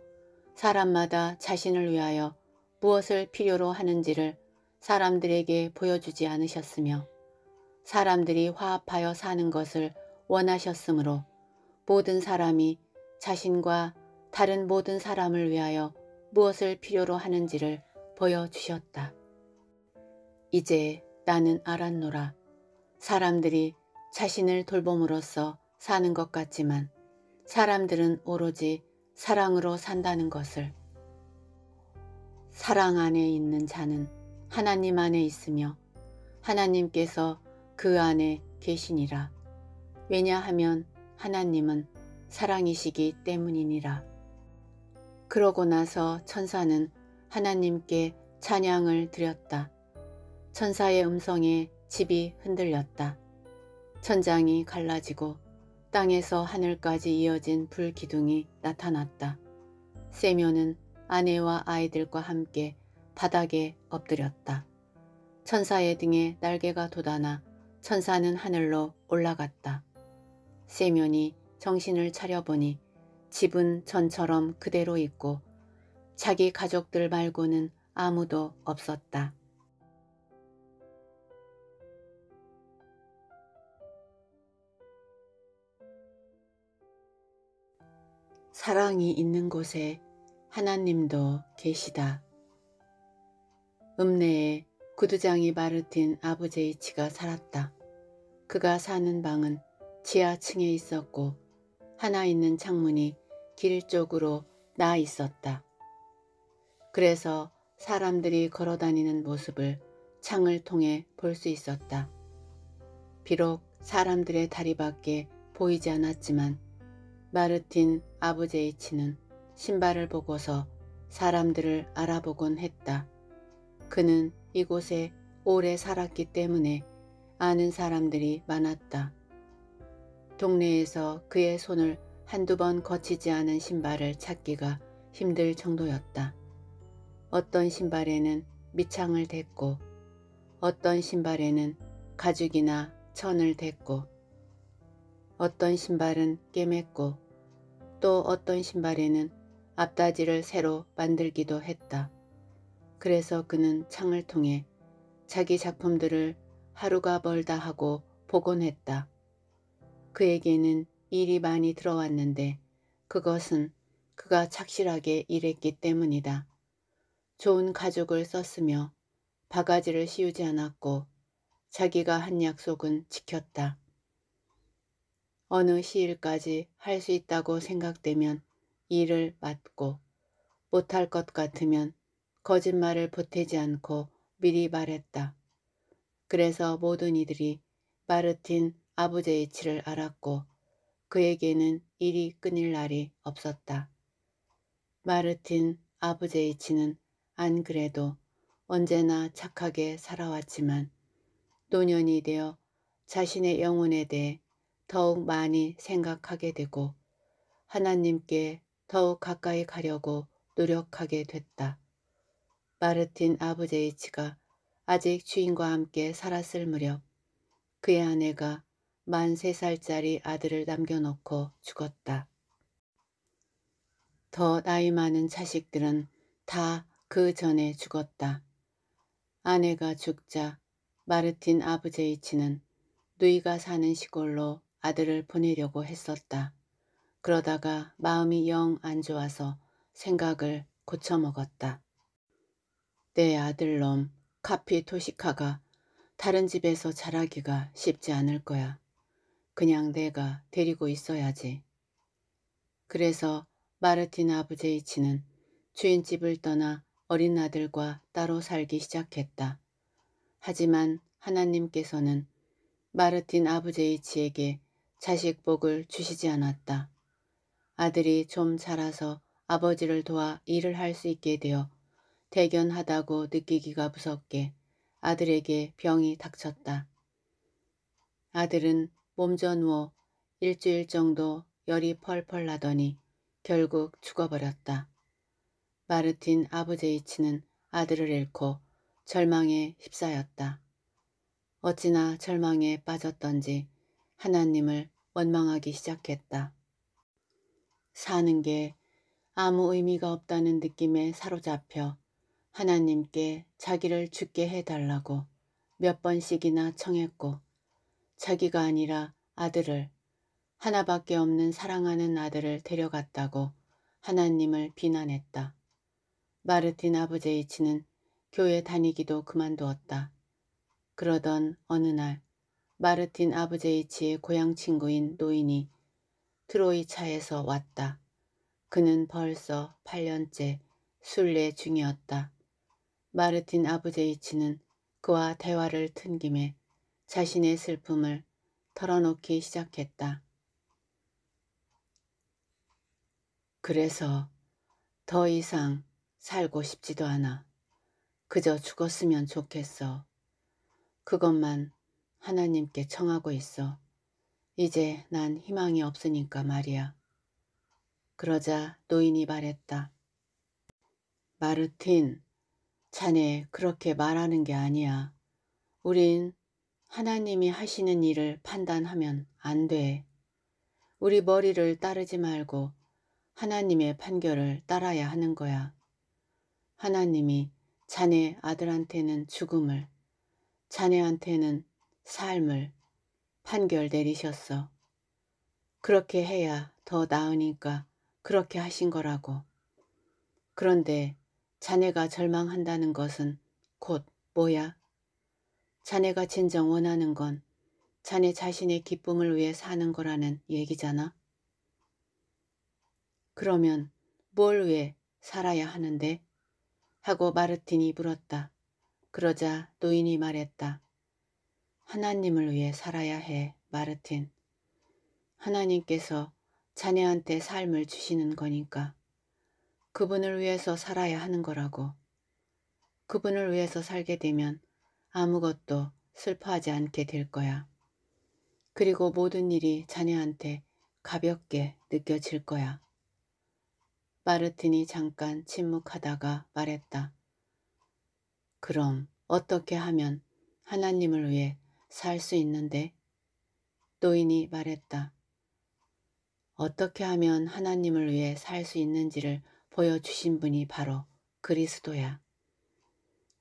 A: 사람마다 자신을 위하여 무엇을 필요로 하는지를 사람들에게 보여주지 않으셨으며 사람들이 화합하여 사는 것을 원하셨으므로 모든 사람이 자신과 다른 모든 사람을 위하여 무엇을 필요로 하는지를 보여주셨다. 이제 나는 알았노라. 사람들이 자신을 돌봄으로써 사는 것 같지만 사람들은 오로지 사랑으로 산다는 것을 사랑 안에 있는 자는 하나님 안에 있으며 하나님께서 그 안에 계시니라. 왜냐하면 하나님은 사랑이시기 때문이니라. 그러고 나서 천사는 하나님께 찬양을 드렸다. 천사의 음성에 집이 흔들렸다. 천장이 갈라지고 땅에서 하늘까지 이어진 불기둥이 나타났다. 세묘는 아내와 아이들과 함께 바닥에 엎드렸다. 천사의 등에 날개가 돋아나 천사는 하늘로 올라갔다. 세면이 정신을 차려보니 집은 전처럼 그대로 있고 자기 가족들 말고는 아무도 없었다. 사랑이 있는 곳에 하나님도 계시다. 읍내에 구두장이 마르틴 아부제이치가 살았다. 그가 사는 방은 지하층에 있었고 하나 있는 창문이 길 쪽으로 나 있었다. 그래서 사람들이 걸어다니는 모습을 창을 통해 볼 수 있었다. 비록 사람들의 다리밖에 보이지 않았지만 마르틴 아부제이치는 신발을 보고서 사람들을 알아보곤 했다. 그는 이곳에 오래 살았기 때문에 아는 사람들이 많았다. 동네에서 그의 손을 한두 번 거치지 않은 신발을 찾기가 힘들 정도였다. 어떤 신발에는 밑창을 댔고 어떤 신발에는 가죽이나 천을 댔고 어떤 신발은 꿰맸고 또 어떤 신발에는 앞다지를 새로 만들기도 했다. 그래서 그는 창을 통해 자기 작품들을 하루가 멀다 하고 복원했다. 그에게는 일이 많이 들어왔는데 그것은 그가 착실하게 일했기 때문이다. 좋은 가죽을 썼으며 바가지를 씌우지 않았고 자기가 한 약속은 지켰다. 어느 시일까지 할 수 있다고 생각되면 일을 맡고 못할 것 같으면 거짓말을 보태지 않고 미리 말했다. 그래서 모든 이들이 마르틴 아부제이치를 알았고 그에게는 일이 끊일 날이 없었다. 마르틴 아부제이치는 안 그래도 언제나 착하게 살아왔지만 노년이 되어 자신의 영혼에 대해 더욱 많이 생각하게 되고 하나님께 더욱 가까이 가려고 노력하게 됐다. 마르틴 아부제이치가 아직 주인과 함께 살았을 무렵 그의 아내가 만3살짜리 아들을 남겨놓고 죽었다. 더 나이 많은 자식들은 다 그 전에 죽었다. 아내가 죽자 마르틴 아부제이치는 누이가 사는 시골로 아들을 보내려고 했었다. 그러다가 마음이 영 안 좋아서 생각을 고쳐먹었다. 내 아들놈 카피 토시카가 다른 집에서 자라기가 쉽지 않을 거야. 그냥 내가 데리고 있어야지. 그래서 마르틴 아부제이치는 주인집을 떠나 어린 아들과 따로 살기 시작했다. 하지만 하나님께서는 마르틴 아부제이치에게 자식복을 주시지 않았다. 아들이 좀 자라서 아버지를 도와 일을 할 수 있게 되어 대견하다고 느끼기가 무섭게 아들에게 병이 닥쳤다. 아들은 몸져 누워 일주일 정도 열이 펄펄 나더니 결국 죽어버렸다. 마르틴 아부제이치는 아들을 잃고 절망에 휩싸였다. 어찌나 절망에 빠졌던지 하나님을 원망하기 시작했다. 사는 게 아무 의미가 없다는 느낌에 사로잡혀 하나님께 자기를 죽게 해달라고 몇 번씩이나 청했고 자기가 아니라 아들을 하나밖에 없는 사랑하는 아들을 데려갔다고 하나님을 비난했다. 마르틴 아부제이치는 교회 다니기도 그만두었다. 그러던 어느 날 마르틴 아브제이치의 고향 친구인 노인이 트로이 차에서 왔다. 그는 벌써 8년째 순례 중이었다. 마르틴 아브제이치는 그와 대화를 튼 김에 자신의 슬픔을 털어놓기 시작했다. 그래서 더 이상 살고 싶지도 않아. 그저 죽었으면 좋겠어. 그것만 하나님께 청하고 있어. 이제 난 희망이 없으니까 말이야. 그러자 노인이 말했다. 마르틴, 자네 그렇게 말하는 게 아니야. 우린 하나님이 하시는 일을 판단하면 안 돼. 우리 머리를 따르지 말고 하나님의 판결을 따라야 하는 거야. 하나님이 자네 아들한테는 죽음을, 자네한테는 삶을 판결 내리셨어. 그렇게 해야 더 나으니까 그렇게 하신 거라고. 그런데 자네가 절망한다는 것은 곧 뭐야? 자네가 진정 원하는 건 자네 자신의 기쁨을 위해 사는 거라는 얘기잖아. 그러면 뭘 위해 살아야 하는데? 하고 마르틴이 물었다. 그러자 노인이 말했다. 하나님을 위해 살아야 해, 마르틴. 하나님께서 자네한테 삶을 주시는 거니까. 그분을 위해서 살아야 하는 거라고. 그분을 위해서 살게 되면 아무것도 슬퍼하지 않게 될 거야. 그리고 모든 일이 자네한테 가볍게 느껴질 거야. 마르틴이 잠깐 침묵하다가 말했다. 그럼 어떻게 하면 하나님을 위해 살수 있는데 노인이 말했다. 어떻게 하면 하나님을 위해 살 수 있는지를 보여주신 분이 바로 그리스도야.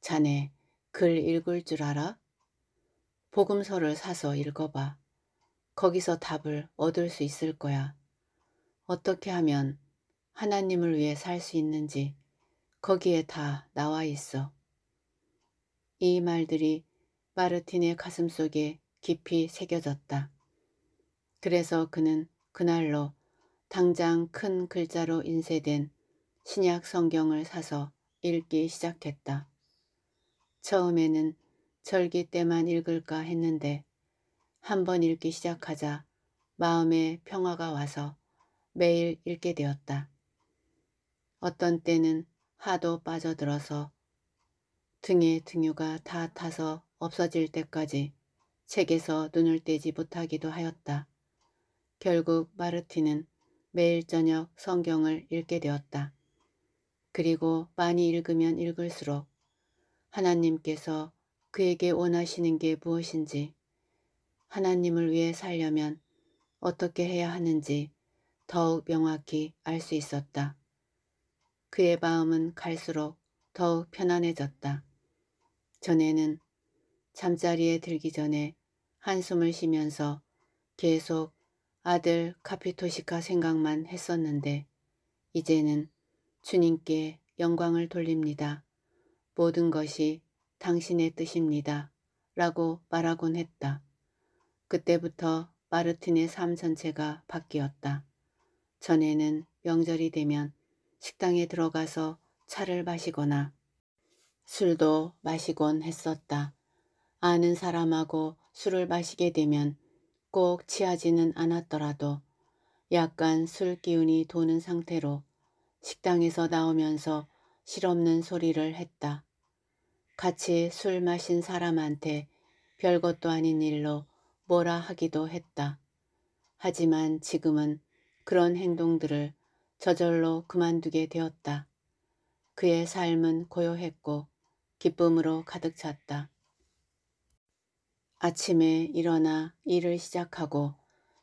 A: 자네 글 읽을 줄 알아? 복음서를 사서 읽어봐. 거기서 답을 얻을 수 있을 거야. 어떻게 하면 하나님을 위해 살 수 있는지 거기에 다 나와 있어. 이 말들이 마르틴의 가슴 속에 깊이 새겨졌다. 그래서 그는 그날로 당장 큰 글자로 인쇄된 신약 성경을 사서 읽기 시작했다. 처음에는 절기 때만 읽을까 했는데 한 번 읽기 시작하자 마음에 평화가 와서 매일 읽게 되었다. 어떤 때는 하도 빠져들어서 등에 등유가 다 타서 없어질 때까지 책에서 눈을 떼지 못하기도 하였다. 결국 마르티는 매일 저녁 성경을 읽게 되었다. 그리고 많이 읽으면 읽을수록 하나님께서 그에게 원하시는 게 무엇인지 하나님을 위해 살려면 어떻게 해야 하는지 더욱 명확히 알 수 있었다. 그의 마음은 갈수록 더욱 편안해졌다. 전에는 잠자리에 들기 전에 한숨을 쉬면서 계속 아들 카피토시카 생각만 했었는데 이제는 주님께 영광을 돌립니다. 모든 것이 당신의 뜻입니다. 라고 말하곤 했다. 그때부터 마르틴의 삶 전체가 바뀌었다. 전에는 명절이 되면 식당에 들어가서 차를 마시거나 술도 마시곤 했었다. 아는 사람하고 술을 마시게 되면 꼭 취하지는 않았더라도 약간 술 기운이 도는 상태로 식당에서 나오면서 실없는 소리를 했다. 같이 술 마신 사람한테 별것도 아닌 일로 뭐라 하기도 했다. 하지만 지금은 그런 행동들을 저절로 그만두게 되었다. 그의 삶은 고요했고 기쁨으로 가득 찼다. 아침에 일어나 일을 시작하고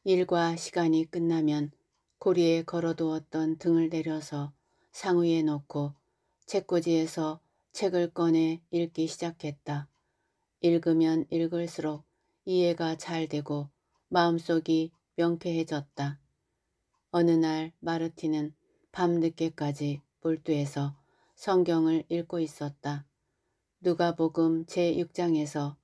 A: 일과 시간이 끝나면 고리에 걸어두었던 등을 내려서 상위에 놓고 책꽂이에서 책을 꺼내 읽기 시작했다. 읽으면 읽을수록 이해가 잘 되고 마음속이 명쾌해졌다. 어느 날마르티는 밤늦게까지 몰두해서 성경을 읽고 있었다. 누가복음 제6장에서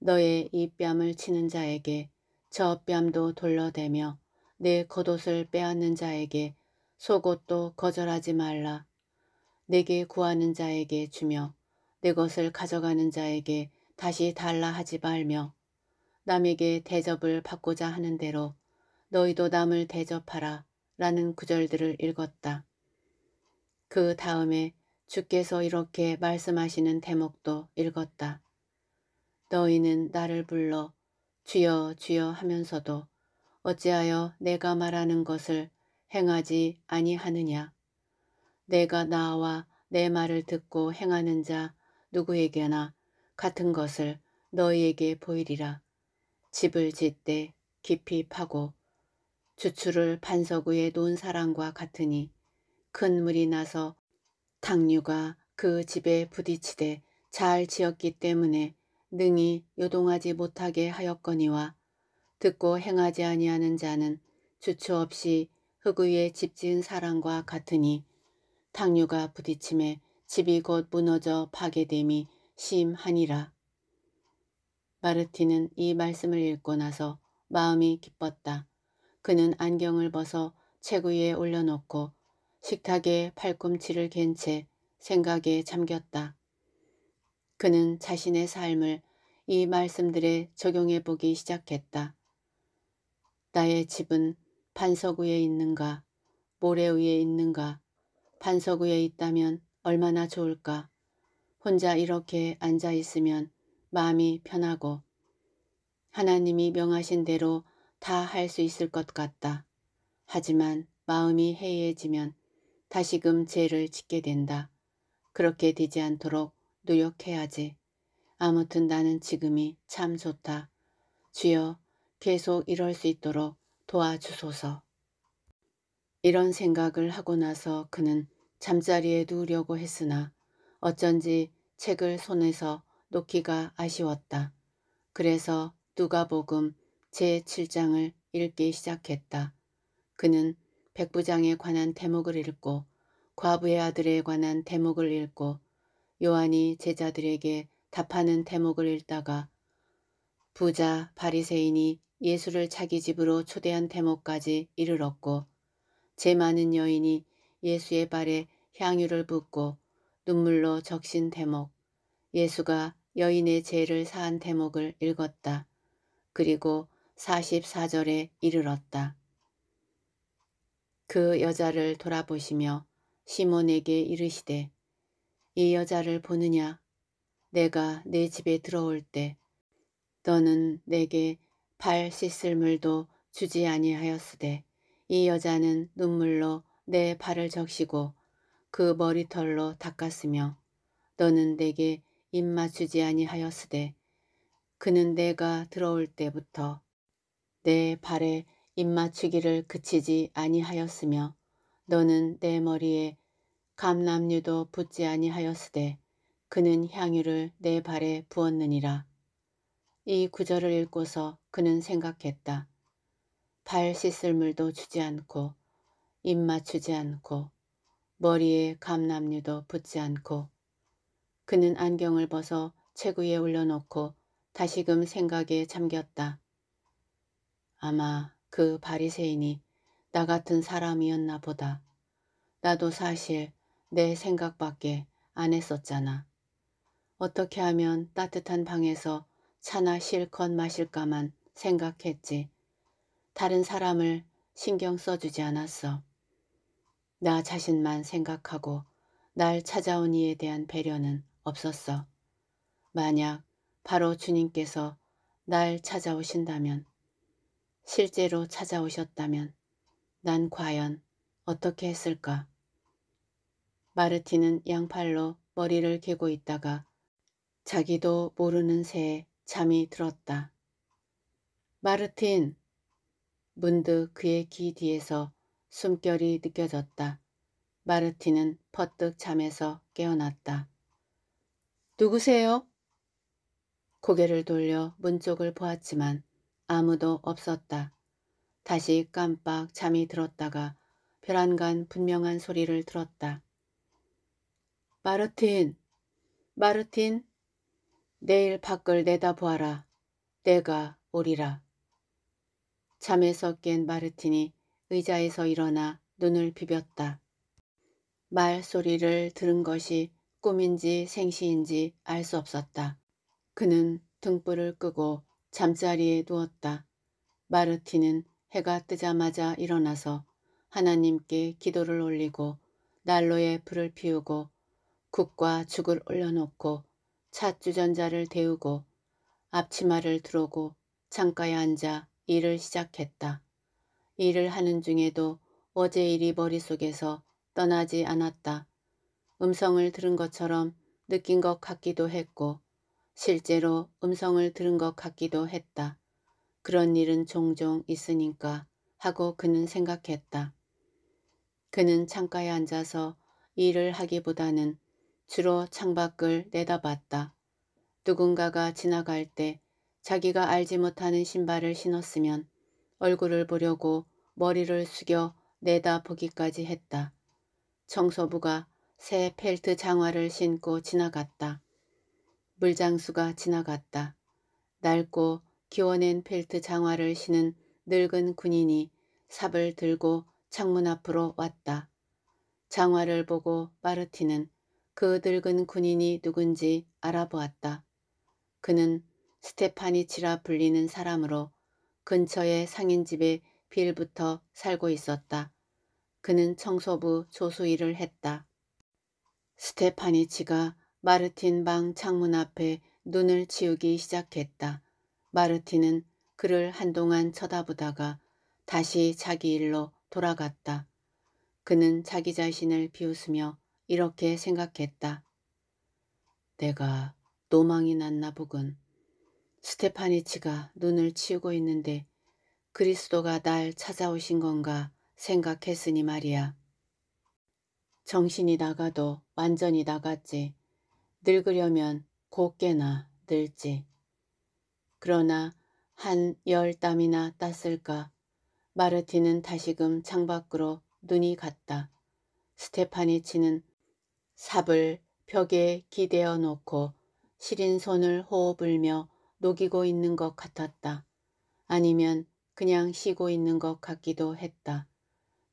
A: 너의 이 뺨을 치는 자에게 저 뺨도 돌러 대며 내 겉옷을 빼앗는 자에게 속옷도 거절하지 말라. 내게 구하는 자에게 주며 내 것을 가져가는 자에게 다시 달라 하지 말며 남에게 대접을 받고자 하는 대로 너희도 남을 대접하라 라는 구절들을 읽었다. 그 다음에 주께서 이렇게 말씀하시는 대목도 읽었다. 너희는 나를 불러 주여 주여 하면서도 어찌하여 내가 말하는 것을 행하지 아니하느냐. 내가 나와 내 말을 듣고 행하는 자 누구에게나 같은 것을 너희에게 보이리라. 집을 짓되 깊이 파고 주추를 반석 위에 놓은 사람과 같으니 큰 물이 나서 당류가 그 집에 부딪히되 잘 지었기 때문에 능히 요동하지 못하게 하였거니와 듣고 행하지 아니하는 자는 주추 없이 흙위에 집지은 사람과 같으니 탕류가 부딪침에 집이 곧 무너져 파괴됨이 심하니라. 마르티는 이 말씀을 읽고 나서 마음이 기뻤다. 그는 안경을 벗어 체구위에 올려놓고 식탁에 팔꿈치를 갠채 생각에 잠겼다. 그는 자신의 삶을 이 말씀들에 적용해 보기 시작했다. 나의 집은 반석 위에 있는가, 모래 위에 있는가, 반석 위에 있다면 얼마나 좋을까. 혼자 이렇게 앉아 있으면 마음이 편하고 하나님이 명하신 대로 다 할 수 있을 것 같다. 하지만 마음이 해이해지면 다시금 죄를 짓게 된다. 그렇게 되지 않도록 노력해야지. 아무튼 나는 지금이 참 좋다. 주여 계속 이럴 수 있도록 도와주소서. 이런 생각을 하고 나서 그는 잠자리에 누우려고 했으나 어쩐지 책을 손에서 놓기가 아쉬웠다. 그래서 누가복음 제7장을 읽기 시작했다. 그는 백부장에 관한 대목을 읽고 과부의 아들에 관한 대목을 읽고 요한이 제자들에게 답하는 대목을 읽다가 부자 바리새인이 예수를 자기 집으로 초대한 대목까지 이르렀고 제 많은 여인이 예수의 발에 향유를 붓고 눈물로 적신 대목 예수가 여인의 죄를 사한 대목을 읽었다. 그리고 44절에 이르렀다. 그 여자를 돌아보시며 시몬에게 이르시되 이 여자를 보느냐 내가 내 집에 들어올 때 너는 내게 발 씻을 물도 주지 아니하였으되 이 여자는 눈물로 내 발을 적시고 그 머리털로 닦았으며 너는 내게 입 맞추지 아니하였으되 그는 내가 들어올 때부터 내 발에 입 맞추기를 그치지 아니하였으며 너는 내 머리에 감람류도 붙지 아니하였으되 그는 향유를 내 발에 부었느니라. 이 구절을 읽고서 그는 생각했다. 발 씻을 물도 주지 않고 입 맞추지 않고 머리에 감람류도 붙지 않고 그는 안경을 벗어 체구에 올려놓고 다시금 생각에 잠겼다. 아마 그 바리새인이 나 같은 사람이었나 보다. 나도 사실 내 생각밖에 안 했었잖아. 어떻게 하면 따뜻한 방에서 차나 실컷 마실까만 생각했지. 다른 사람을 신경 써주지 않았어. 나 자신만 생각하고 날 찾아온 이에 대한 배려는 없었어. 만약 바로 주님께서 날 찾아오신다면, 실제로 찾아오셨다면 난 과연 어떻게 했을까? 마르티는 양팔로 머리를 개고 있다가 자기도 모르는 새에 잠이 들었다. 마르틴! 문득 그의 귀 뒤에서 숨결이 느껴졌다. 마르틴은 퍼뜩 잠에서 깨어났다. 누구세요? 고개를 돌려 문 쪽을 보았지만 아무도 없었다. 다시 깜빡 잠이 들었다가 별안간 분명한 소리를 들었다. 마르틴, 마르틴, 내일 밖을 내다보아라. 내가 오리라. 잠에서 깬 마르틴이 의자에서 일어나 눈을 비볐다. 말 소리를 들은 것이 꿈인지 생시인지 알 수 없었다. 그는 등불을 끄고 잠자리에 누웠다. 마르틴은 해가 뜨자마자 일어나서 하나님께 기도를 올리고 난로에 불을 피우고 국과 죽을 올려놓고 찻주전자를 데우고 앞치마를 들어고 창가에 앉아 일을 시작했다. 일을 하는 중에도 어제 일이 머릿속에서 떠나지 않았다. 음성을 들은 것처럼 느낀 것 같기도 했고 실제로 음성을 들은 것 같기도 했다. 그런 일은 종종 있으니까 하고 그는 생각했다. 그는 창가에 앉아서 일을 하기보다는 주로 창밖을 내다봤다. 누군가가 지나갈 때 자기가 알지 못하는 신발을 신었으면 얼굴을 보려고 머리를 숙여 내다보기까지 했다. 청소부가 새 펠트 장화를 신고 지나갔다. 물장수가 지나갔다. 낡고 기워낸 펠트 장화를 신은 늙은 군인이 삽을 들고 창문 앞으로 왔다. 장화를 보고 마르티는 그 늙은 군인이 누군지 알아보았다. 그는 스테파니치라 불리는 사람으로 근처의 상인집에 빌부터 살고 있었다. 그는 청소부 조수 일을 했다. 스테파니치가 마르틴 방 창문 앞에 눈을 치우기 시작했다. 마르틴은 그를 한동안 쳐다보다가 다시 자기 일로 돌아갔다. 그는 자기 자신을 비웃으며 이렇게 생각했다. 내가 노망이 났나 보군. 스테파니치가 눈을 치우고 있는데 그리스도가 날 찾아오신 건가 생각했으니 말이야. 정신이 나가도 완전히 나갔지. 늙으려면 곱게나 늙지. 그러나 한 열 땀이나 땄을까. 마르티는 다시금 창밖으로 눈이 갔다. 스테파니치는 삽을 벽에 기대어 놓고 시린 손을 호흡을며 녹이고 있는 것 같았다. 아니면 그냥 쉬고 있는 것 같기도 했다.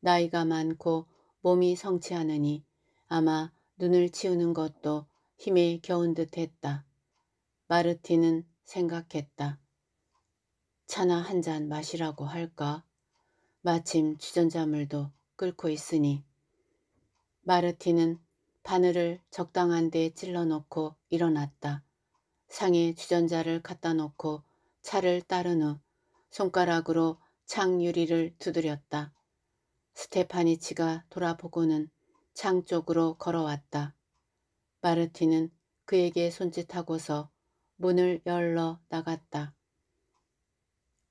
A: 나이가 많고 몸이 성치하느니 아마 눈을 치우는 것도 힘에 겨운 듯 했다. 마르티는 생각했다. 차나 한 잔 마시라고 할까? 마침 주전자물도 끓고 있으니. 마르티는 바늘을 적당한 데 찔러 넣고 일어났다. 상에 주전자를 갖다 놓고 차를 따른 후 손가락으로 창 유리를 두드렸다. 스테파니치가 돌아보고는 창 쪽으로 걸어왔다. 마르티는 그에게 손짓하고서 문을 열러 나갔다.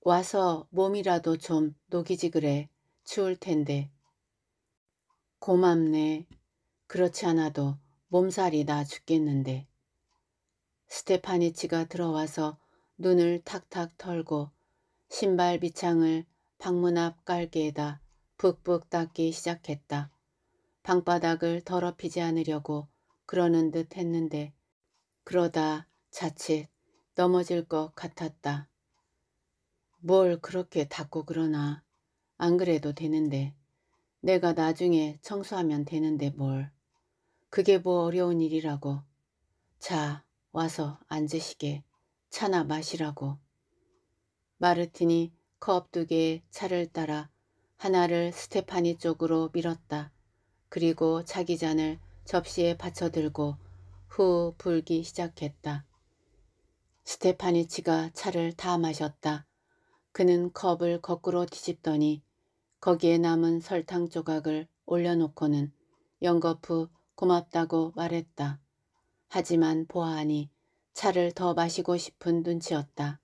A: 와서 몸이라도 좀 녹이지 그래. 추울 텐데. 고맙네. 그렇지 않아도 몸살이 나 죽겠는데. 스테파니치가 들어와서 눈을 탁탁 털고 신발 밑창을 방문 앞 깔개에다 북북 닦기 시작했다. 방바닥을 더럽히지 않으려고 그러는 듯 했는데 그러다 자칫 넘어질 것 같았다. 뭘 그렇게 닦고 그러나 안 그래도 되는데 내가 나중에 청소하면 되는데 뭘. 그게 뭐 어려운 일이라고. 자, 와서 앉으시게. 차나 마시라고. 마르틴이 컵 두 개의 차를 따라 하나를 스테파니 쪽으로 밀었다. 그리고 자기 잔을 접시에 받쳐들고 후 불기 시작했다. 스테파니치가 차를 다 마셨다. 그는 컵을 거꾸로 뒤집더니 거기에 남은 설탕 조각을 올려놓고는 연거푸 고맙다고 말했다. 하지만 보아하니 차를 더 마시고 싶은 눈치였다.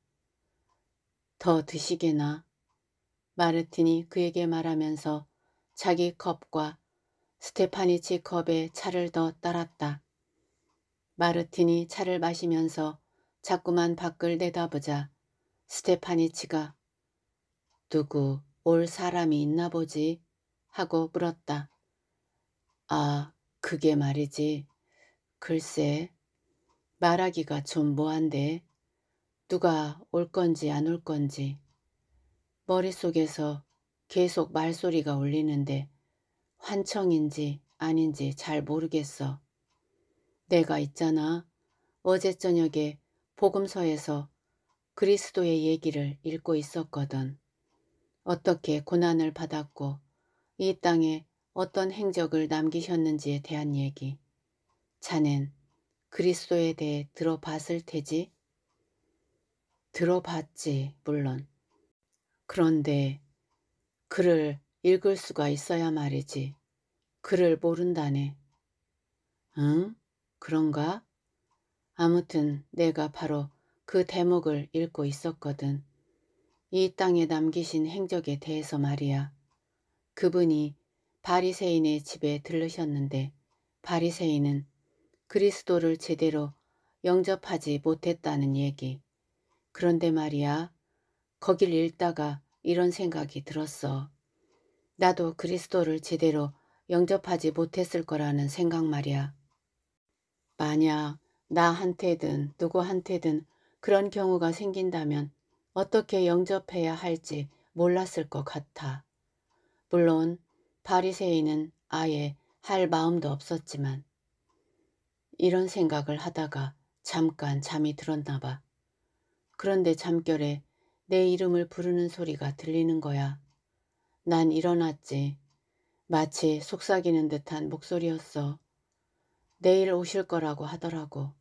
A: 더 드시게나. 마르틴이 그에게 말하면서 자기 컵과 스테파니치 컵에 차를 더 따랐다. 마르틴이 차를 마시면서 자꾸만 밖을 내다보자 스테파니치가 누구 올 사람이 있나 보지 하고 물었다. 아 그게 말이지. 글쎄, 말하기가 좀 뭐한데 누가 올 건지 안 올 건지 머릿속에서 계속 말소리가 울리는데 환청인지 아닌지 잘 모르겠어. 내가 있잖아. 어제 저녁에 복음서에서 그리스도의 얘기를 읽고 있었거든. 어떻게 고난을 받았고 이 땅에 어떤 행적을 남기셨는지에 대한 얘기. 자넨 그리스도에 대해 들어봤을 테지? 들어봤지, 물론. 그런데 글을 읽을 수가 있어야 말이지. 글을 모른다네. 응? 그런가? 아무튼 내가 바로 그 대목을 읽고 있었거든. 이 땅에 남기신 행적에 대해서 말이야. 그분이 바리새인의 집에 들르셨는데 바리새인은 그리스도를 제대로 영접하지 못했다는 얘기. 그런데 말이야 거길 읽다가 이런 생각이 들었어. 나도 그리스도를 제대로 영접하지 못했을 거라는 생각 말이야. 만약 나한테든 누구한테든 그런 경우가 생긴다면 어떻게 영접해야 할지 몰랐을 것 같아. 물론 바리새인은 아예 할 마음도 없었지만 이런 생각을 하다가 잠깐 잠이 들었나 봐. 그런데 잠결에 내 이름을 부르는 소리가 들리는 거야. 난 일어났지. 마치 속삭이는 듯한 목소리였어. 내일 오실 거라고 하더라고.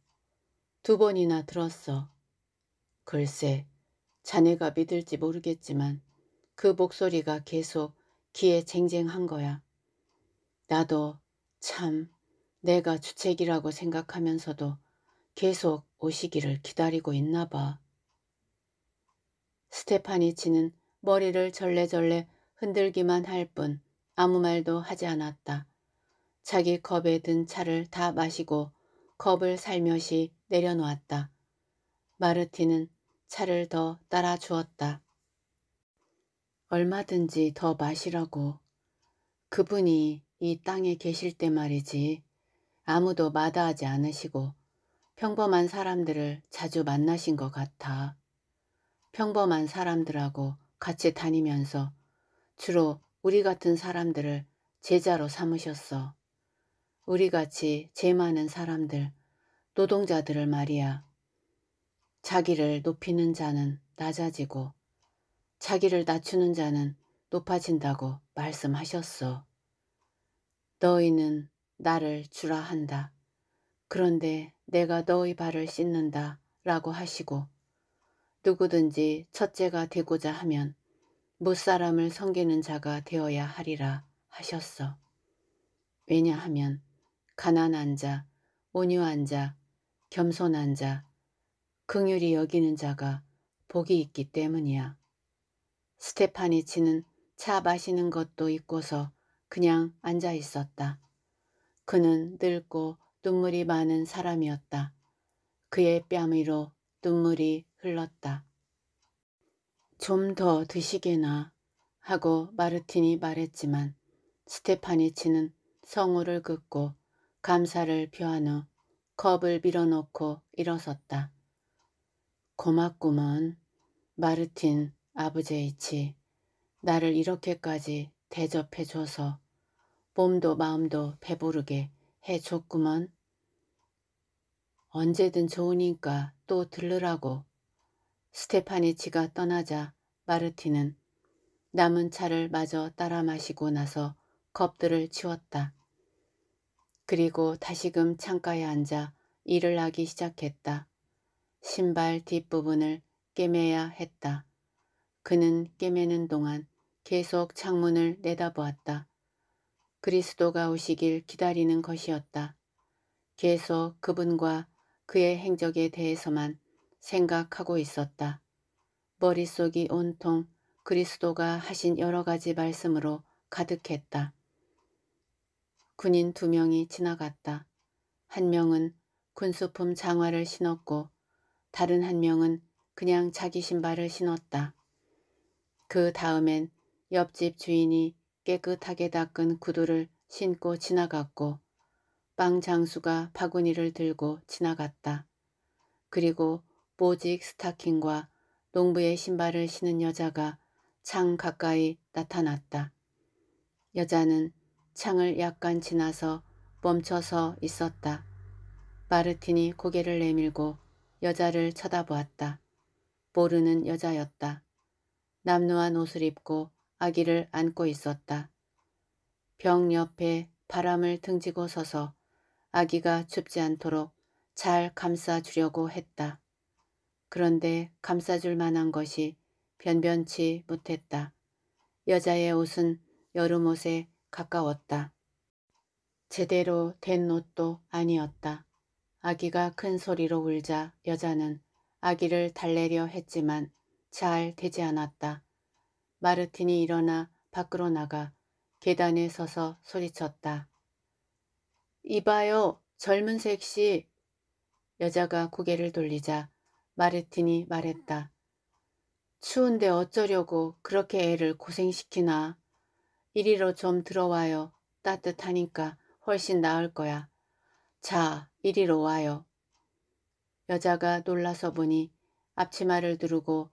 A: 두 번이나 들었어. 글쎄, 자네가 믿을지 모르겠지만 그 목소리가 계속 기에 쟁쟁한 거야. 나도 참 내가 주책이라고 생각하면서도 계속 오시기를 기다리고 있나 봐. 스테파니치는 머리를 절레절레 흔들기만 할 뿐 아무 말도 하지 않았다. 자기 컵에 든 차를 다 마시고 컵을 살며시 내려놓았다. 마르티는 차를 더 따라 주었다. 얼마든지 더 마시라고. 그분이 이 땅에 계실 때 말이지 아무도 마다하지 않으시고 평범한 사람들을 자주 만나신 것 같아. 평범한 사람들하고 같이 다니면서 주로 우리 같은 사람들을 제자로 삼으셨어. 우리 같이 죄 많은 사람들, 노동자들을 말이야. 자기를 높이는 자는 낮아지고 자기를 낮추는 자는 높아진다고 말씀하셨소. 너희는 나를 주라 한다. 그런데 내가 너희 발을 씻는다 라고 하시고 누구든지 첫째가 되고자 하면 못사람을 섬기는 자가 되어야 하리라 하셨어. 왜냐하면 가난한 자, 온유한 자, 겸손한 자, 긍휼히 여기는 자가 복이 있기 때문이야. 스테파니치는 차 마시는 것도 잊고서 그냥 앉아 있었다. 그는 늙고 눈물이 많은 사람이었다. 그의 뺨 위로 눈물이 흘렀다. 좀 더 드시게나 하고 마르틴이 말했지만 스테파니치는 성우를 긋고 감사를 표한 후 컵을 밀어놓고 일어섰다. 고맙구먼. 마르틴 아부제이치, 나를 이렇게까지 대접해줘서 몸도 마음도 배부르게 해줬구먼. 언제든 좋으니까 또 들르라고. 스테파니치가 떠나자 마르티는 남은 차를 마저 따라 마시고 나서 겁들을 치웠다. 그리고 다시금 창가에 앉아 일을 하기 시작했다. 신발 뒷부분을 꿰매야 했다. 그는 깨매는 동안 계속 창문을 내다보았다. 그리스도가 오시길 기다리는 것이었다. 계속 그분과 그의 행적에 대해서만 생각하고 있었다. 머릿속이 온통 그리스도가 하신 여러 가지 말씀으로 가득했다. 군인 두 명이 지나갔다. 한 명은 군수품 장화를 신었고 다른 한 명은 그냥 자기 신발을 신었다. 그 다음엔 옆집 주인이 깨끗하게 닦은 구두를 신고 지나갔고 빵 장수가 바구니를 들고 지나갔다. 그리고 모직 스타킹과 농부의 신발을 신은 여자가 창 가까이 나타났다. 여자는 창을 약간 지나서 멈춰서 있었다. 마르틴이 고개를 내밀고 여자를 쳐다보았다. 모르는 여자였다. 남루한 옷을 입고 아기를 안고 있었다. 병 옆에 바람을 등지고 서서 아기가 춥지 않도록 잘 감싸주려고 했다. 그런데 감싸줄 만한 것이 변변치 못했다. 여자의 옷은 여름 옷에 가까웠다. 제대로 된 옷도 아니었다. 아기가 큰 소리로 울자 여자는 아기를 달래려 했지만 잘 되지 않았다. 마르틴이 일어나 밖으로 나가 계단에 서서 소리쳤다. 이봐요, 젊은 색시. 여자가 고개를 돌리자 마르틴이 말했다. 추운데 어쩌려고 그렇게 애를 고생시키나. 이리로 좀 들어와요. 따뜻하니까 훨씬 나을 거야. 자, 이리로 와요. 여자가 놀라서 보니 앞치마를 두르고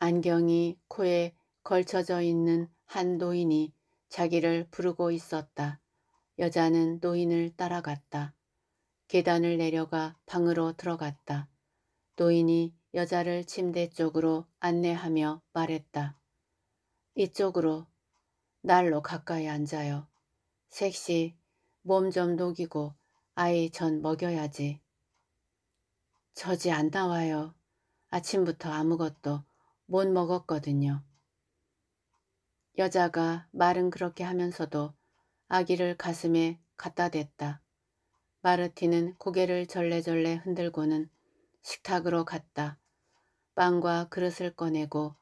A: 안경이 코에 걸쳐져 있는 한 노인이 자기를 부르고 있었다. 여자는 노인을 따라갔다. 계단을 내려가 방으로 들어갔다. 노인이 여자를 침대 쪽으로 안내하며 말했다. 이쪽으로 날로 가까이 앉아요. 색시 몸 좀 녹이고 아이 전 먹여야지. 저지 안 나와요. 아침부터 아무것도 못 먹었거든요. 여자가 말은 그렇게 하면서도 아기를 가슴에 갖다 댔다. 마르티는 고개를 절레절레 흔들고는 식탁으로 갔다. 빵과 그릇을 꺼내고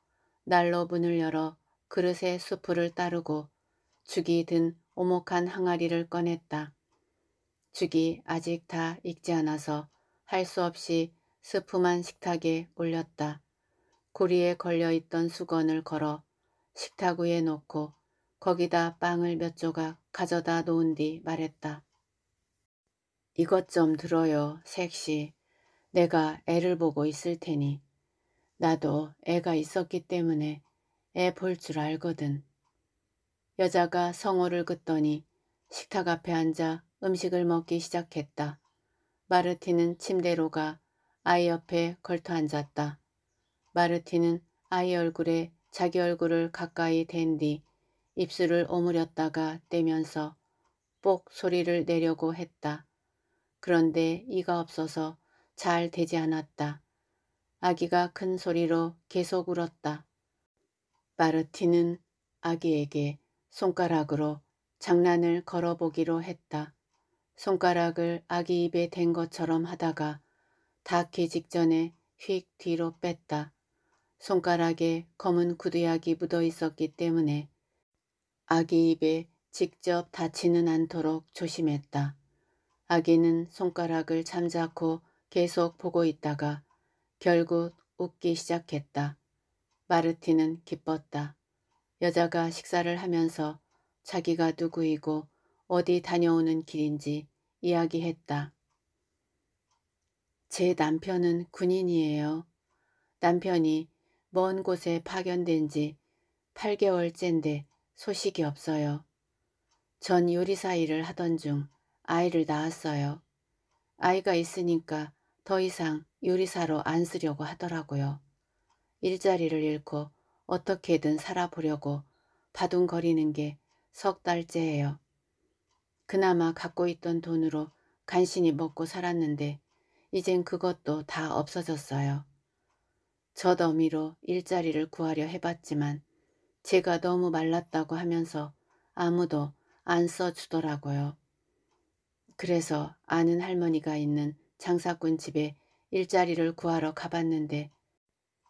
A: 난로 문을 열어 그릇에 수프를 따르고 죽이 든 오목한 항아리를 꺼냈다. 죽이 아직 다 익지 않아서 할 수 없이 스프만 식탁에 올렸다. 고리에 걸려있던 수건을 걸어 식탁 위에 놓고 거기다 빵을 몇 조각 가져다 놓은 뒤 말했다. 이것 좀 들어요, 색시. 내가 애를 보고 있을 테니. 나도 애가 있었기 때문에 애 볼 줄 알거든. 여자가 성호를 긋더니 식탁 앞에 앉아 음식을 먹기 시작했다. 마르티는 침대로 가 아이 옆에 걸터 앉았다. 마르틴은 아이 얼굴에 자기 얼굴을 가까이 댄 뒤 입술을 오므렸다가 떼면서 뽁 소리를 내려고 했다. 그런데 이가 없어서 잘 되지 않았다. 아기가 큰 소리로 계속 울었다. 마르틴은 아기에게 손가락으로 장난을 걸어보기로 했다. 손가락을 아기 입에 댄 것처럼 하다가 닿기 직전에 휙 뒤로 뺐다. 손가락에 검은 구두약이 묻어 있었기 때문에 아기 입에 직접 닿지는 않도록 조심했다. 아기는 손가락을 잠자코 계속 보고 있다가 결국 웃기 시작했다. 마르티는 기뻤다. 여자가 식사를 하면서 자기가 누구이고 어디 다녀오는 길인지 이야기했다. 제 남편은 군인이에요. 남편이 먼 곳에 파견된 지 8개월째인데 소식이 없어요. 전 요리사 일을 하던 중 아이를 낳았어요. 아이가 있으니까 더 이상 요리사로 안 쓰려고 하더라고요. 일자리를 잃고 어떻게든 살아보려고 바둥거리는 게 석 달째예요. 그나마 갖고 있던 돈으로 간신히 먹고 살았는데 이젠 그것도 다 없어졌어요. 저 더미로 일자리를 구하려 해봤지만 제가 너무 말랐다고 하면서 아무도 안 써주더라고요. 그래서 아는 할머니가 있는 장사꾼 집에 일자리를 구하러 가봤는데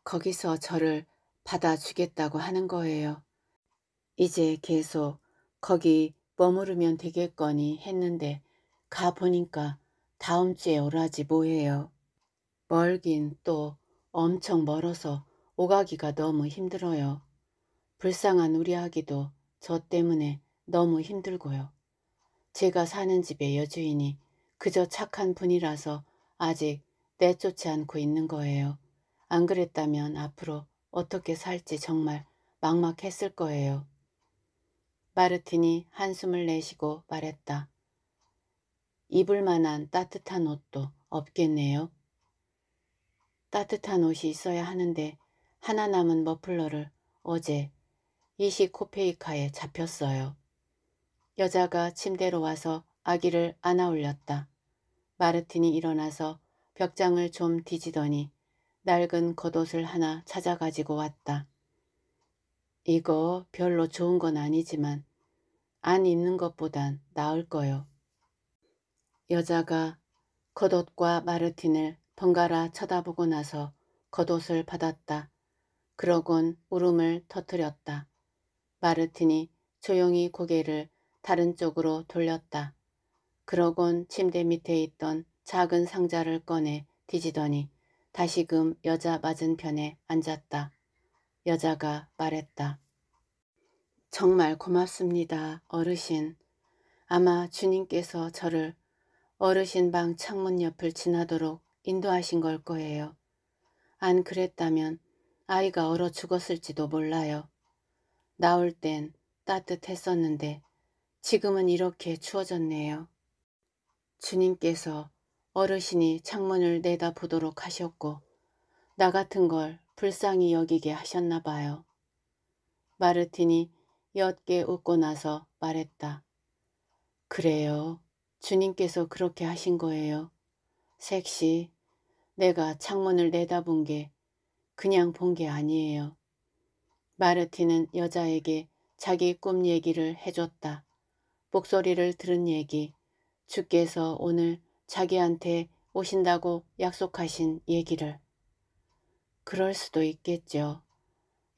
A: 거기서 저를 받아주겠다고 하는 거예요. 이제 계속 거기 머무르면 되겠거니 했는데 가보니까 다음 주에 오라지 뭐예요. 멀긴 또 엄청 멀어서 오가기가 너무 힘들어요. 불쌍한 우리 아기도 저 때문에 너무 힘들고요. 제가 사는 집의 여주인이 그저 착한 분이라서 아직 내쫓지 않고 있는 거예요. 안 그랬다면 앞으로 어떻게 살지 정말 막막했을 거예요. 마르틴이 한숨을 내쉬고 말했다. 입을 만한 따뜻한 옷도 없겠네요. 따뜻한 옷이 있어야 하는데 하나 남은 머플러를 어제 이시 코페이카에 잡혔어요. 여자가 침대로 와서 아기를 안아 올렸다. 마르틴이 일어나서 벽장을 좀 뒤지더니 낡은 겉옷을 하나 찾아가지고 왔다. 이거 별로 좋은 건 아니지만 안 입는 것보단 나을 거요. 여자가 겉옷과 마르틴을 번갈아 쳐다보고 나서 겉옷을 받았다. 그러곤 울음을 터뜨렸다. 마르틴이 조용히 고개를 다른 쪽으로 돌렸다. 그러곤 침대 밑에 있던 작은 상자를 꺼내 뒤지더니 다시금 여자 맞은편에 앉았다. 여자가 말했다. 정말 고맙습니다, 어르신. 아마 주님께서 저를 어르신 방 창문 옆을 지나도록 인도하신 걸 거예요. 안 그랬다면 아이가 얼어 죽었을지도 몰라요. 나올 땐 따뜻했었는데 지금은 이렇게 추워졌네요. 주님께서 어르신이 창문을 내다보도록 하셨고 나 같은 걸 불쌍히 여기게 하셨나 봐요. 마르틴이 엿게 웃고 나서 말했다. 그래요. 주님께서 그렇게 하신 거예요. 섹시 내가 창문을 내다본 게 그냥 본 게 아니에요. 마르티는 여자에게 자기 꿈 얘기를 해줬다. 목소리를 들은 얘기, 주께서 오늘 자기한테 오신다고 약속하신 얘기를. 그럴 수도 있겠죠.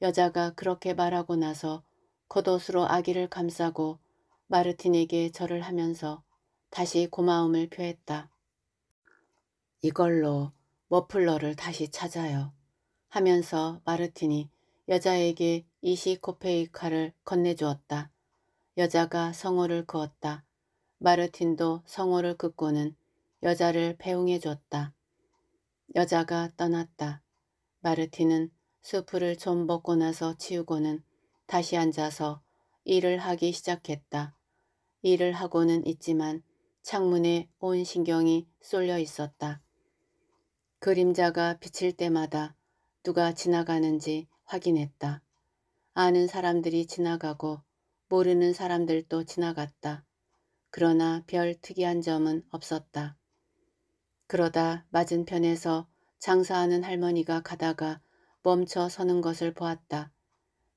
A: 여자가 그렇게 말하고 나서 겉옷으로 아기를 감싸고 마르틴에게 절을 하면서 다시 고마움을 표했다. 이걸로 머플러를 다시 찾아요. 하면서 마르틴이 여자에게 이시코페이카를 건네주었다. 여자가 성호를 그었다. 마르틴도 성호를 긋고는 여자를 배웅해 줬다. 여자가 떠났다. 마르틴은 수프를 좀 먹고 나서 치우고는 다시 앉아서 일을 하기 시작했다. 일을 하고는 있지만 창문에 온 신경이 쏠려 있었다. 그림자가 비칠 때마다 누가 지나가는지 확인했다. 아는 사람들이 지나가고 모르는 사람들도 지나갔다. 그러나 별 특이한 점은 없었다. 그러다 맞은편에서 장사하는 할머니가 가다가 멈춰 서는 것을 보았다.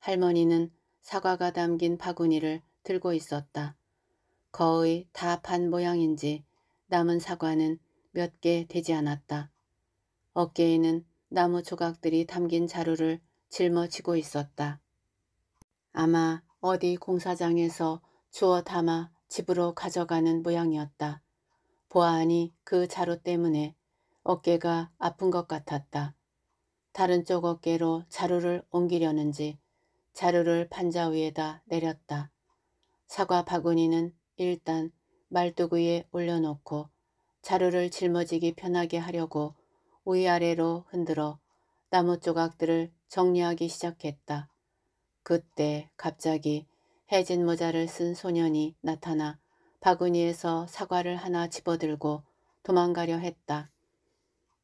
A: 할머니는 사과가 담긴 바구니를 들고 있었다. 거의 다 판 모양인지 남은 사과는 몇 개 되지 않았다. 어깨에는 나무 조각들이 담긴 자루를 짊어지고 있었다. 아마 어디 공사장에서 주워 담아 집으로 가져가는 모양이었다. 보아하니 그 자루 때문에 어깨가 아픈 것 같았다. 다른 쪽 어깨로 자루를 옮기려는지 자루를 판자 위에다 내렸다. 사과 바구니는 일단 말뚝 위에 올려놓고 자루를 짊어지기 편하게 하려고 위아래로 흔들어 나무 조각들을 정리하기 시작했다. 그때 갑자기 해진 모자를 쓴 소년이 나타나 바구니에서 사과를 하나 집어들고 도망가려 했다.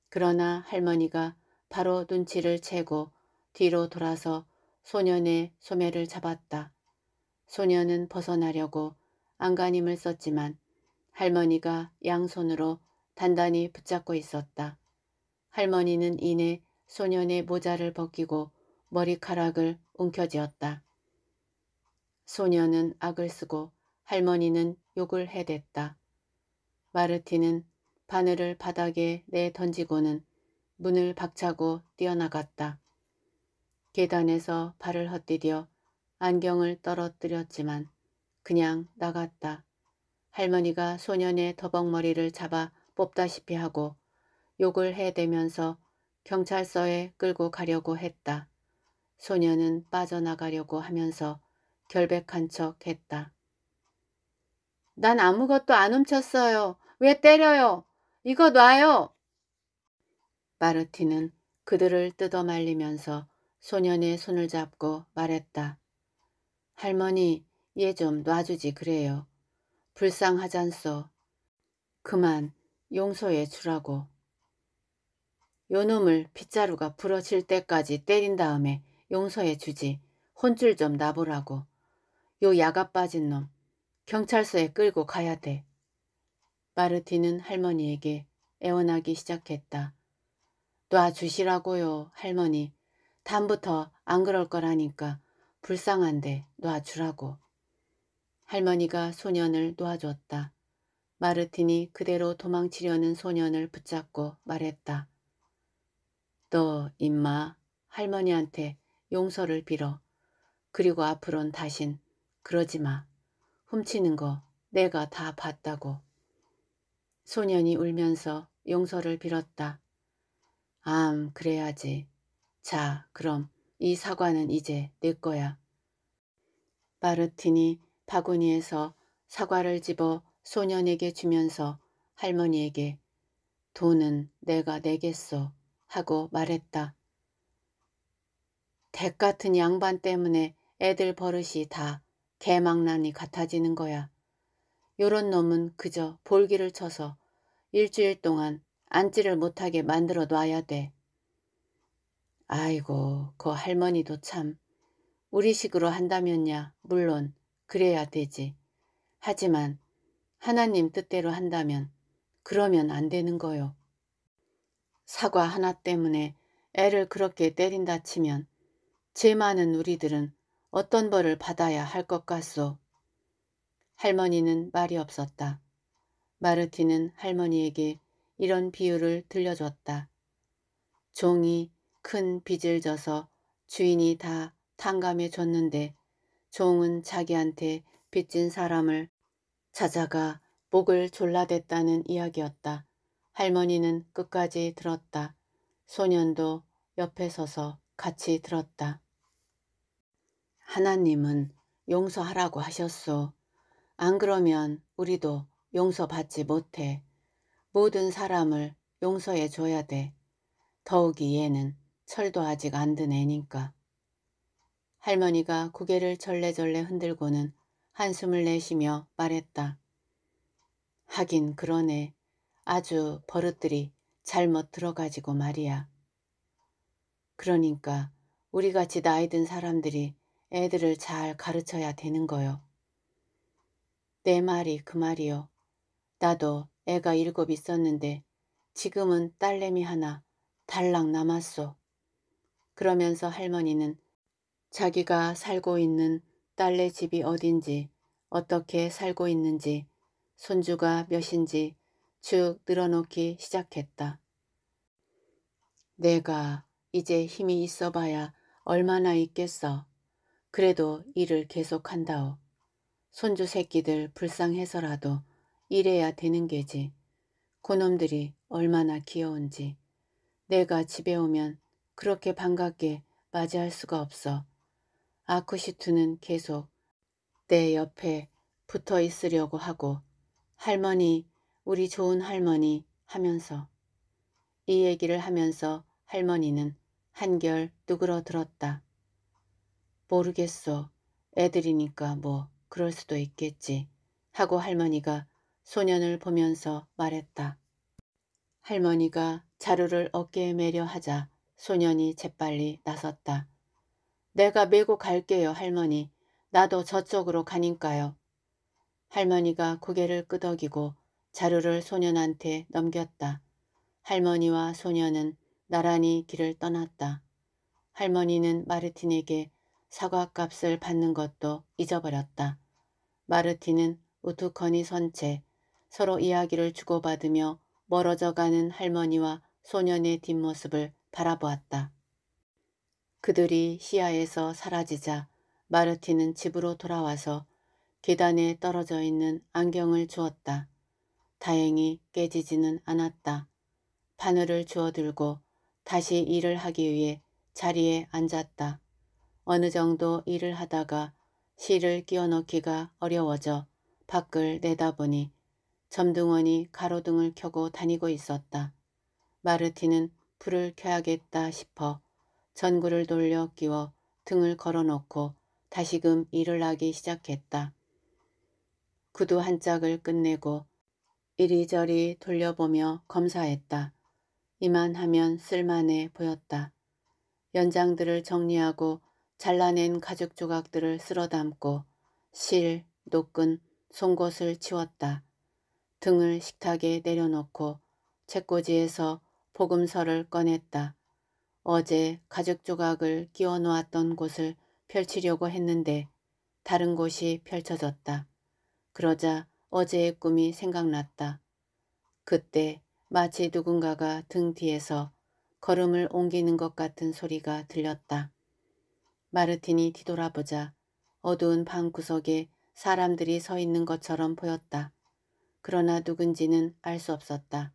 A: 그러나 할머니가 바로 눈치를 채고 뒤로 돌아서 소년의 소매를 잡았다. 소년은 벗어나려고 안간힘을 썼지만 할머니가 양손으로 단단히 붙잡고 있었다. 할머니는 이내 소년의 모자를 벗기고 머리카락을 움켜쥐었다. 소년은 악을 쓰고 할머니는 욕을 해댔다. 마르티는 바늘을 바닥에 내던지고는 문을 박차고 뛰어나갔다. 계단에서 발을 헛디뎌 안경을 떨어뜨렸지만 그냥 나갔다. 할머니가 소년의 더벅머리를 잡아 뽑다시피 하고 욕을 해대면서 경찰서에 끌고 가려고 했다. 소녀는 빠져나가려고 하면서 결백한 척 했다. 난 아무것도 안 훔쳤어요. 왜 때려요? 이거 놔요! 마르티는 그들을 뜯어 말리면서 소년의 손을 잡고 말했다. 할머니, 얘 좀 놔주지 그래요. 불쌍하잖소. 그만 용서해 주라고. 요놈을 빗자루가 부러질 때까지 때린 다음에 용서해 주지. 혼줄 좀 나보라고. 요 야가 빠진 놈. 경찰서에 끌고 가야 돼. 마르티는 할머니에게 애원하기 시작했다. 놔주시라고요, 할머니. 다부터안 그럴 거라니까 불쌍한데 놔주라고. 할머니가 소년을 놓아줬다. 마르틴이 그대로 도망치려는 소년을 붙잡고 말했다. 너 임마 할머니한테 용서를 빌어. 그리고 앞으론 다신 그러지 마. 훔치는 거 내가 다 봤다고. 소년이 울면서 용서를 빌었다. 암 그래야지. 자 그럼 이 사과는 이제 내 거야. 마르틴이 바구니에서 사과를 집어 소년에게 주면서 할머니에게 돈은 내가 내겠소. 하고 말했다. 댁 같은 양반 때문에 애들 버릇이 다 개망난이 같아지는 거야. 요런 놈은 그저 볼기를 쳐서 일주일 동안 앉지를 못하게 만들어 놔야 돼. 아이고, 그 할머니도 참. 우리 식으로 한다면야, 물론, 그래야 되지. 하지만, 하나님 뜻대로 한다면, 그러면 안 되는 거요. 사과 하나 때문에 애를 그렇게 때린다 치면 제 많은 우리들은 어떤 벌을 받아야 할 것 같소. 할머니는 말이 없었다. 마르티는 할머니에게 이런 비유를 들려줬다. 종이 큰 빚을 져서 주인이 다 탕감해 줬는데 종은 자기한테 빚진 사람을 찾아가 목을 졸라댔다는 이야기였다. 할머니는 끝까지 들었다. 소년도 옆에 서서 같이 들었다. 하나님은 용서하라고 하셨소. 안 그러면 우리도 용서받지 못해. 모든 사람을 용서해줘야 돼. 더욱이 얘는 철도 아직 안 든 애니까. 할머니가 고개를 절레절레 흔들고는 한숨을 내쉬며 말했다. 하긴 그러네. 아주 버릇들이 잘못 들어가지고 말이야. 그러니까 우리같이 나이 든 사람들이 애들을 잘 가르쳐야 되는 거요. 내 말이 그 말이요. 나도 애가 일곱 있었는데 지금은 딸내미 하나 달랑 남았소. 그러면서 할머니는 자기가 살고 있는 딸내 집이 어딘지 어떻게 살고 있는지 손주가 몇인지 쭉 늘어놓기 시작했다. 내가 이제 힘이 있어봐야 얼마나 있겠어. 그래도 일을 계속한다오. 손주 새끼들 불쌍해서라도 일해야 되는 게지. 고놈들이 얼마나 귀여운지. 내가 집에 오면 그렇게 반갑게 맞이할 수가 없어. 아쿠시투는 계속 내 옆에 붙어 있으려고 하고 할머니 우리 좋은 할머니 하면서 이 얘기를 하면서 할머니는 한결 누그러들었다. 모르겠어. 애들이니까 뭐 그럴 수도 있겠지. 하고 할머니가 소년을 보면서 말했다. 할머니가 자루를 어깨에 매려 하자 소년이 재빨리 나섰다. 내가 메고 갈게요 할머니. 나도 저쪽으로 가니까요. 할머니가 고개를 끄덕이고 자루를 소년한테 넘겼다. 할머니와 소년은 나란히 길을 떠났다. 할머니는 마르틴에게 사과값을 받는 것도 잊어버렸다. 마르틴은 우두커니 선채 서로 이야기를 주고받으며 멀어져가는 할머니와 소년의 뒷모습을 바라보았다. 그들이 시야에서 사라지자 마르틴은 집으로 돌아와서 계단에 떨어져 있는 안경을 주었다. 다행히 깨지지는 않았다. 바늘을 주워들고 다시 일을 하기 위해 자리에 앉았다. 어느 정도 일을 하다가 실을 끼워넣기가 어려워져 밖을 내다보니 점등원이 가로등을 켜고 다니고 있었다. 마르티는 불을 켜야겠다 싶어 전구를 돌려 끼워 등을 걸어놓고 다시금 일을 하기 시작했다. 구두 한 짝을 끝내고 이리저리 돌려보며 검사했다. 이만 하면 쓸만해 보였다. 연장들을 정리하고 잘라낸 가죽 조각들을 쓸어 담고 실, 노끈, 송곳을 치웠다. 등을 식탁에 내려놓고 책꽂이에서 복음서를 꺼냈다. 어제 가죽 조각을 끼워 놓았던 곳을 펼치려고 했는데 다른 곳이 펼쳐졌다. 그러자 어제의 꿈이 생각났다. 그때 마치 누군가가 등 뒤에서 걸음을 옮기는 것 같은 소리가 들렸다. 마르틴이 뒤돌아보자 어두운 방구석에 사람들이 서 있는 것처럼 보였다. 그러나 누군지는 알 수 없었다.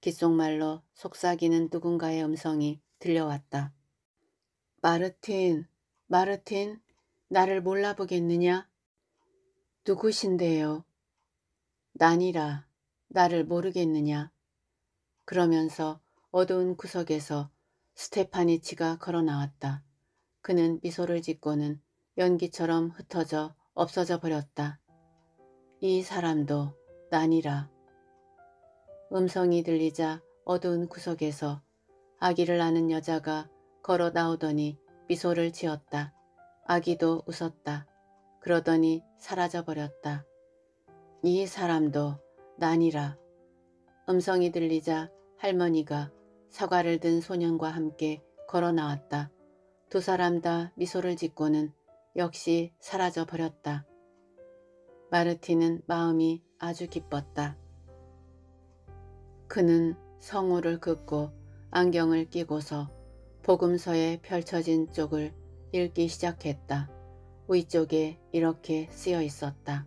A: 귓속말로 속삭이는 누군가의 음성이 들려왔다. 마르틴, 마르틴, 나를 몰라보겠느냐? 누구신데요? 나니라 나를 모르겠느냐 그러면서 어두운 구석에서 스테파니치가 걸어 나왔다. 그는 미소를 짓고는 연기처럼 흩어져 없어져 버렸다. 이 사람도 나니라 음성이 들리자 어두운 구석에서 아기를 아는 여자가 걸어 나오더니 미소를 지었다. 아기도 웃었다. 그러더니 사라져 버렸다. 이 사람도 난이라. 음성이 들리자 할머니가 사과를 든 소년과 함께 걸어 나왔다. 두 사람 다 미소를 짓고는 역시 사라져 버렸다. 마르티는 마음이 아주 기뻤다. 그는 성우를 긋고 안경을 끼고서 복음서에 펼쳐진 쪽을 읽기 시작했다. 위쪽에 이렇게 쓰여 있었다.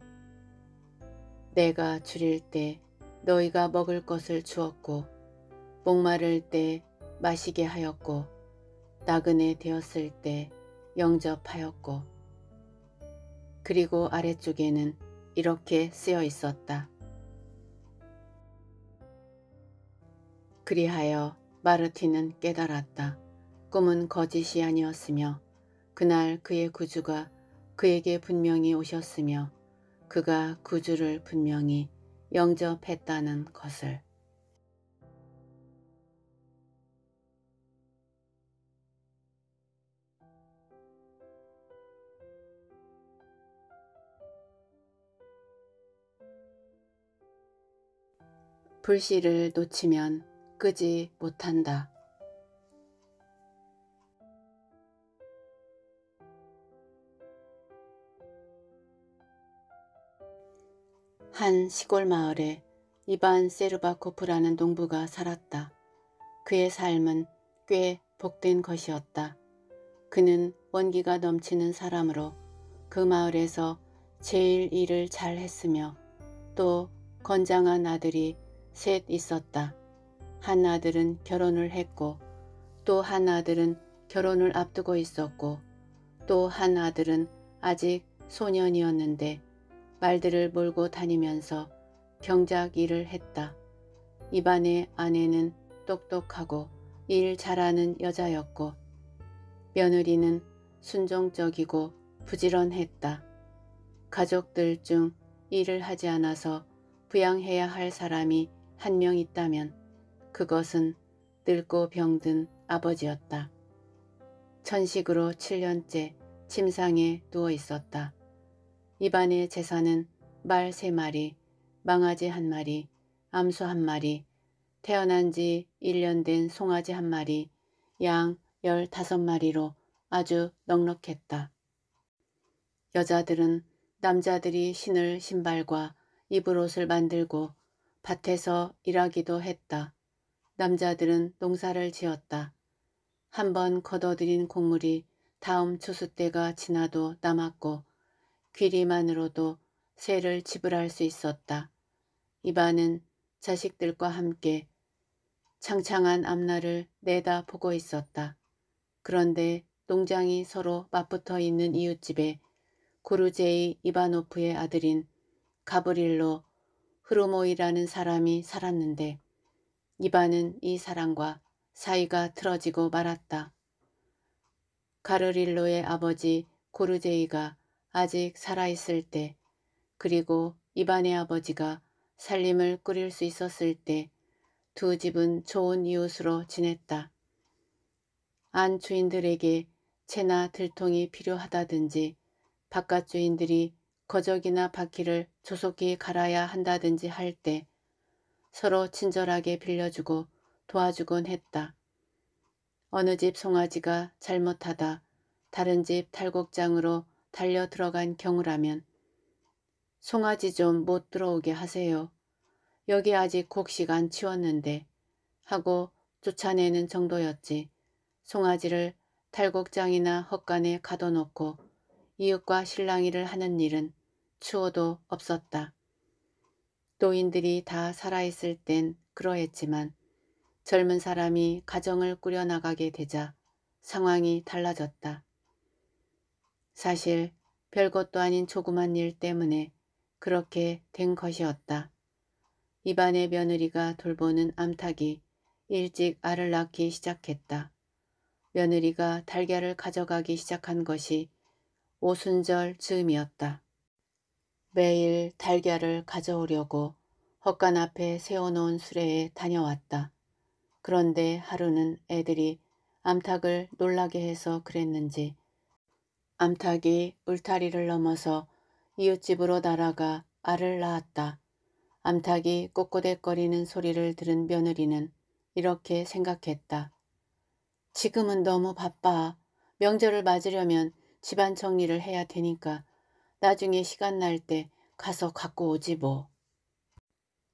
A: 내가 줄일 때 너희가 먹을 것을 주었고 목마를 때 마시게 하였고 나그네 되었을 때 영접하였고 그리고 아래쪽에는 이렇게 쓰여 있었다. 그리하여 마르틴은 깨달았다. 꿈은 거짓이 아니었으며 그날 그의 구주가 그에게 분명히 오셨으며 그가 구주를 분명히 영접했다는 것을 불씨를 놓치면 끄지 못한다. 한 시골 마을에 이반 세르바코프라는 농부가 살았다. 그의 삶은 꽤 복된 것이었다. 그는 원기가 넘치는 사람으로 그 마을에서 제일 일을 잘 했으며 또 건장한 아들이 셋 있었다. 한 아들은 결혼을 했고 또 한 아들은 결혼을 앞두고 있었고 또 한 아들은 아직 소년이었는데 말들을 몰고 다니면서 경작 일을 했다. 입안의 아내는 똑똑하고 일 잘하는 여자였고 며느리는 순종적이고 부지런했다. 가족들 중 일을 하지 않아서 부양해야 할 사람이 한 명 있다면 그것은 늙고 병든 아버지였다. 천식으로 7년째 침상에 누워 있었다. 입안의 제사는 말 세마리 망아지 한마리, 암수 한마리, 태어난 지 1년 된 송아지 한마리, 양 15마리로 아주 넉넉했다. 여자들은 남자들이 신을 신발과 입을 옷을 만들고 밭에서 일하기도 했다. 남자들은 농사를 지었다. 한 번 걷어들인 곡물이 다음 추수 때가 지나도 남았고 귀리만으로도 세를 지불할 수 있었다. 이반은 자식들과 함께 창창한 앞날을 내다보고 있었다. 그런데 농장이 서로 맞붙어 있는 이웃집에 구르제이 이바노프의 아들인 가브릴로 흐르모이라는 사람이 살았는데 이반은 이 사람과 사이가 틀어지고 말았다. 가르릴로의 아버지 고르제이가 아직 살아있을 때 그리고 이반의 아버지가 살림을 꾸릴 수 있었을 때 두 집은 좋은 이웃으로 지냈다. 안 주인들에게 채나 들통이 필요하다든지 바깥 주인들이 거적이나 바퀴를 조속히 갈아야 한다든지 할 때 서로 친절하게 빌려주고 도와주곤 했다. 어느 집 송아지가 잘못하다 다른 집 탈곡장으로 달려 들어간 경우라면 송아지 좀 못 들어오게 하세요. 여기 아직 곡식 안 치웠는데 하고 쫓아내는 정도였지 송아지를 탈곡장이나 헛간에 가둬놓고 이웃과 실랑이를 하는 일은 추호도 없었다. 노인들이 다 살아있을 땐 그러했지만 젊은 사람이 가정을 꾸려나가게 되자 상황이 달라졌다. 사실 별것도 아닌 조그만 일 때문에 그렇게 된 것이었다. 입안의 며느리가 돌보는 암탉이 일찍 알을 낳기 시작했다. 며느리가 달걀을 가져가기 시작한 것이 오순절 즈음이었다. 매일 달걀을 가져오려고 헛간 앞에 세워놓은 수레에 다녀왔다. 그런데 하루는 애들이 암탉을 놀라게 해서 그랬는지 암탉이 울타리를 넘어서 이웃집으로 날아가 알을 낳았다. 암탉이 꼬꼬댁거리는 소리를 들은 며느리는 이렇게 생각했다. 지금은 너무 바빠. 명절을 맞으려면 집안 정리를 해야 되니까 나중에 시간 날 때 가서 갖고 오지 뭐.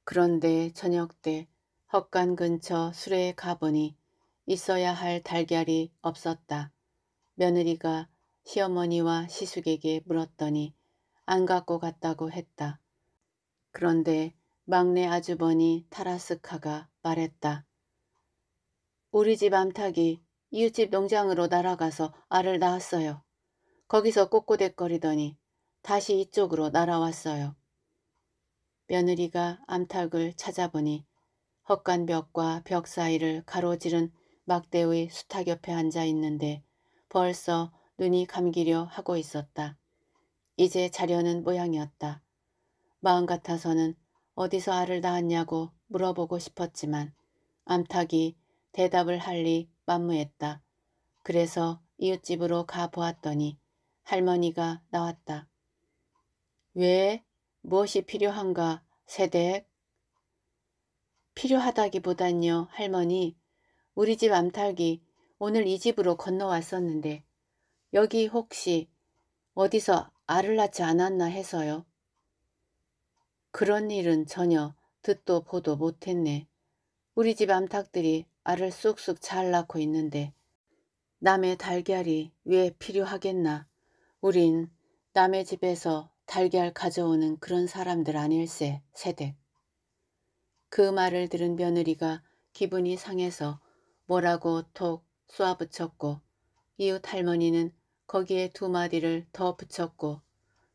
A: 그런데 저녁 때 헛간 근처 수레에 가보니 있어야 할 달걀이 없었다. 며느리가 시어머니와 시숙에게 물었더니 안 갖고 갔다고 했다. 그런데 막내 아주버니 타라스카가 말했다. 우리 집 암탉이 이웃집 농장으로 날아가서 알을 낳았어요. 거기서 꼬꼬댁거리더니 다시 이쪽으로 날아왔어요. 며느리가 암탉을 찾아보니 헛간 벽과 벽 사이를 가로지른 막대의 수탉 옆에 앉아 있는데 벌써 눈이 감기려 하고 있었다. 이제 자려는 모양이었다. 마음 같아서는 어디서 알을 낳았냐고 물어보고 싶었지만 암탉이 대답을 할리 만무했다. 그래서 이웃집으로 가보았더니 할머니가 나왔다. 왜? 무엇이 필요한가? 세댁? 필요하다기보단요, 할머니. 우리 집 암탉이 오늘 이 집으로 건너왔었는데 여기 혹시 어디서 알을 낳지 않았나 해서요. 그런 일은 전혀 듣도 보도 못했네. 우리 집 암탉들이 알을 쑥쑥 잘 낳고 있는데 남의 달걀이 왜 필요하겠나. 우린 남의 집에서 달걀 가져오는 그런 사람들 아닐세, 세댁. 그 말을 들은 며느리가 기분이 상해서 뭐라고 톡 쏘아붙였고 이웃 할머니는 거기에 두 마디를 더 붙였고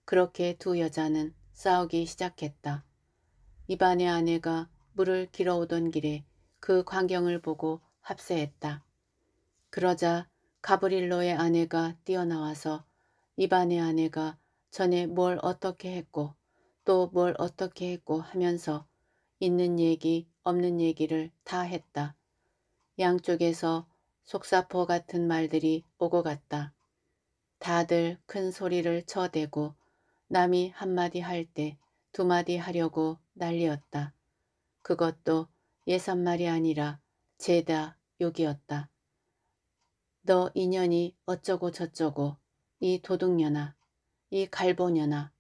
A: 그렇게 두 여자는 싸우기 시작했다. 입안의 아내가 물을 길어오던 길에 그 광경을 보고 합세했다. 그러자 가브릴로의 아내가 뛰어나와서 입안의 아내가 전에 뭘 어떻게 했고 또 뭘 어떻게 했고 하면서 있는 얘기 없는 얘기를 다 했다. 양쪽에서 속사포 같은 말들이 오고 갔다. 다들 큰 소리를 쳐대고 남이 한마디 할 때 두마디 하려고 난리였다. 그것도 예산말이 아니라 죄다 욕이었다. 너 인연이 어쩌고 저쩌고 이도둑녀나이갈보녀나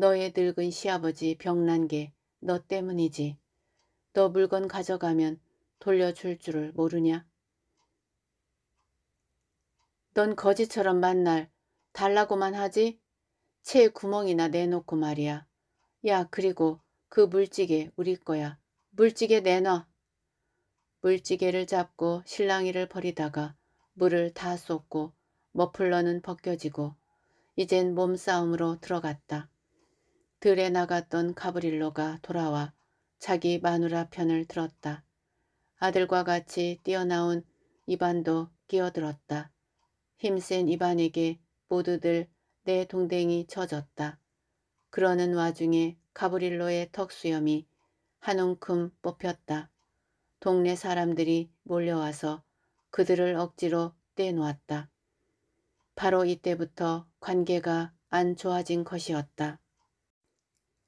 A: 너의 늙은 시아버지 병난 게 너 때문이지. 너 물건 가져가면 돌려줄 줄을 모르냐? 넌 거지처럼 만날 달라고만 하지? 채 구멍이나 내놓고 말이야. 야 그리고 그 물찌개 우리 거야. 물찌개 내놔. 물찌개를 잡고 실랑이를 버리다가 물을 다 쏟고 머플러는 벗겨지고 이젠 몸싸움으로 들어갔다. 들에 나갔던 카브릴로가 돌아와 자기 마누라 편을 들었다. 아들과 같이 뛰어나온 이반도 끼어들었다. 힘센 이반에게 모두들 내 동댕이 쳐졌다. 그러는 와중에 가브릴로의 턱수염이 한 움큼 뽑혔다. 동네 사람들이 몰려와서 그들을 억지로 떼놓았다. 바로 이때부터 관계가 안 좋아진 것이었다.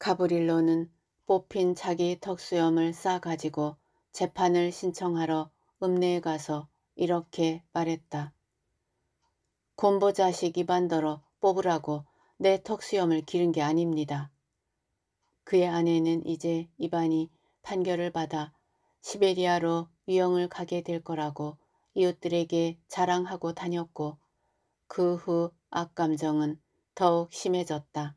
A: 가브릴로는 뽑힌 자기 턱수염을 싸가지고 재판을 신청하러 읍내에 가서 이렇게 말했다. 곰보자식 입안더러 뽑으라고 내 턱수염을 기른 게 아닙니다. 그의 아내는 이제 입안이 판결을 받아 시베리아로 유영을 가게 될 거라고 이웃들에게 자랑하고 다녔고 그 후 악감정은 더욱 심해졌다.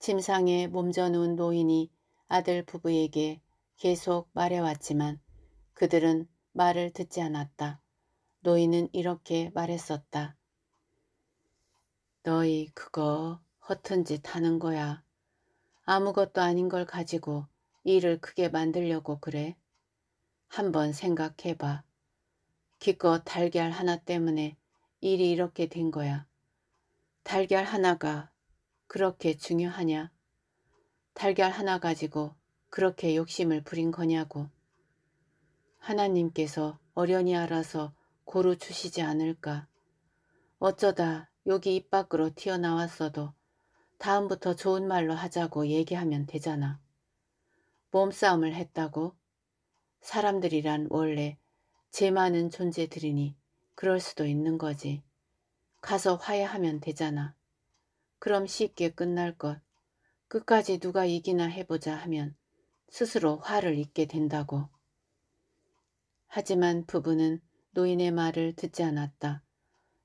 A: 침상에 몸져놓은 노인이 아들 부부에게 계속 말해왔지만 그들은 말을 듣지 않았다. 노인은 이렇게 말했었다. 너희 그거 허튼 짓 하는 거야. 아무것도 아닌 걸 가지고 일을 크게 만들려고 그래. 한번 생각해봐. 기껏 달걀 하나 때문에 일이 이렇게 된 거야. 달걀 하나가 그렇게 중요하냐? 달걀 하나 가지고 그렇게 욕심을 부린 거냐고. 하나님께서 어련히 알아서 고루 주시지 않을까. 어쩌다 여기 입 밖으로 튀어나왔어도 다음부터 좋은 말로 하자고 얘기하면 되잖아. 몸싸움을 했다고? 사람들이란 원래 제 많은 존재들이니 그럴 수도 있는 거지. 가서 화해하면 되잖아. 그럼 쉽게 끝날 것. 끝까지 누가 이기나 해보자 하면 스스로 화를 잊게 된다고. 하지만 부부는 노인의 말을 듣지 않았다.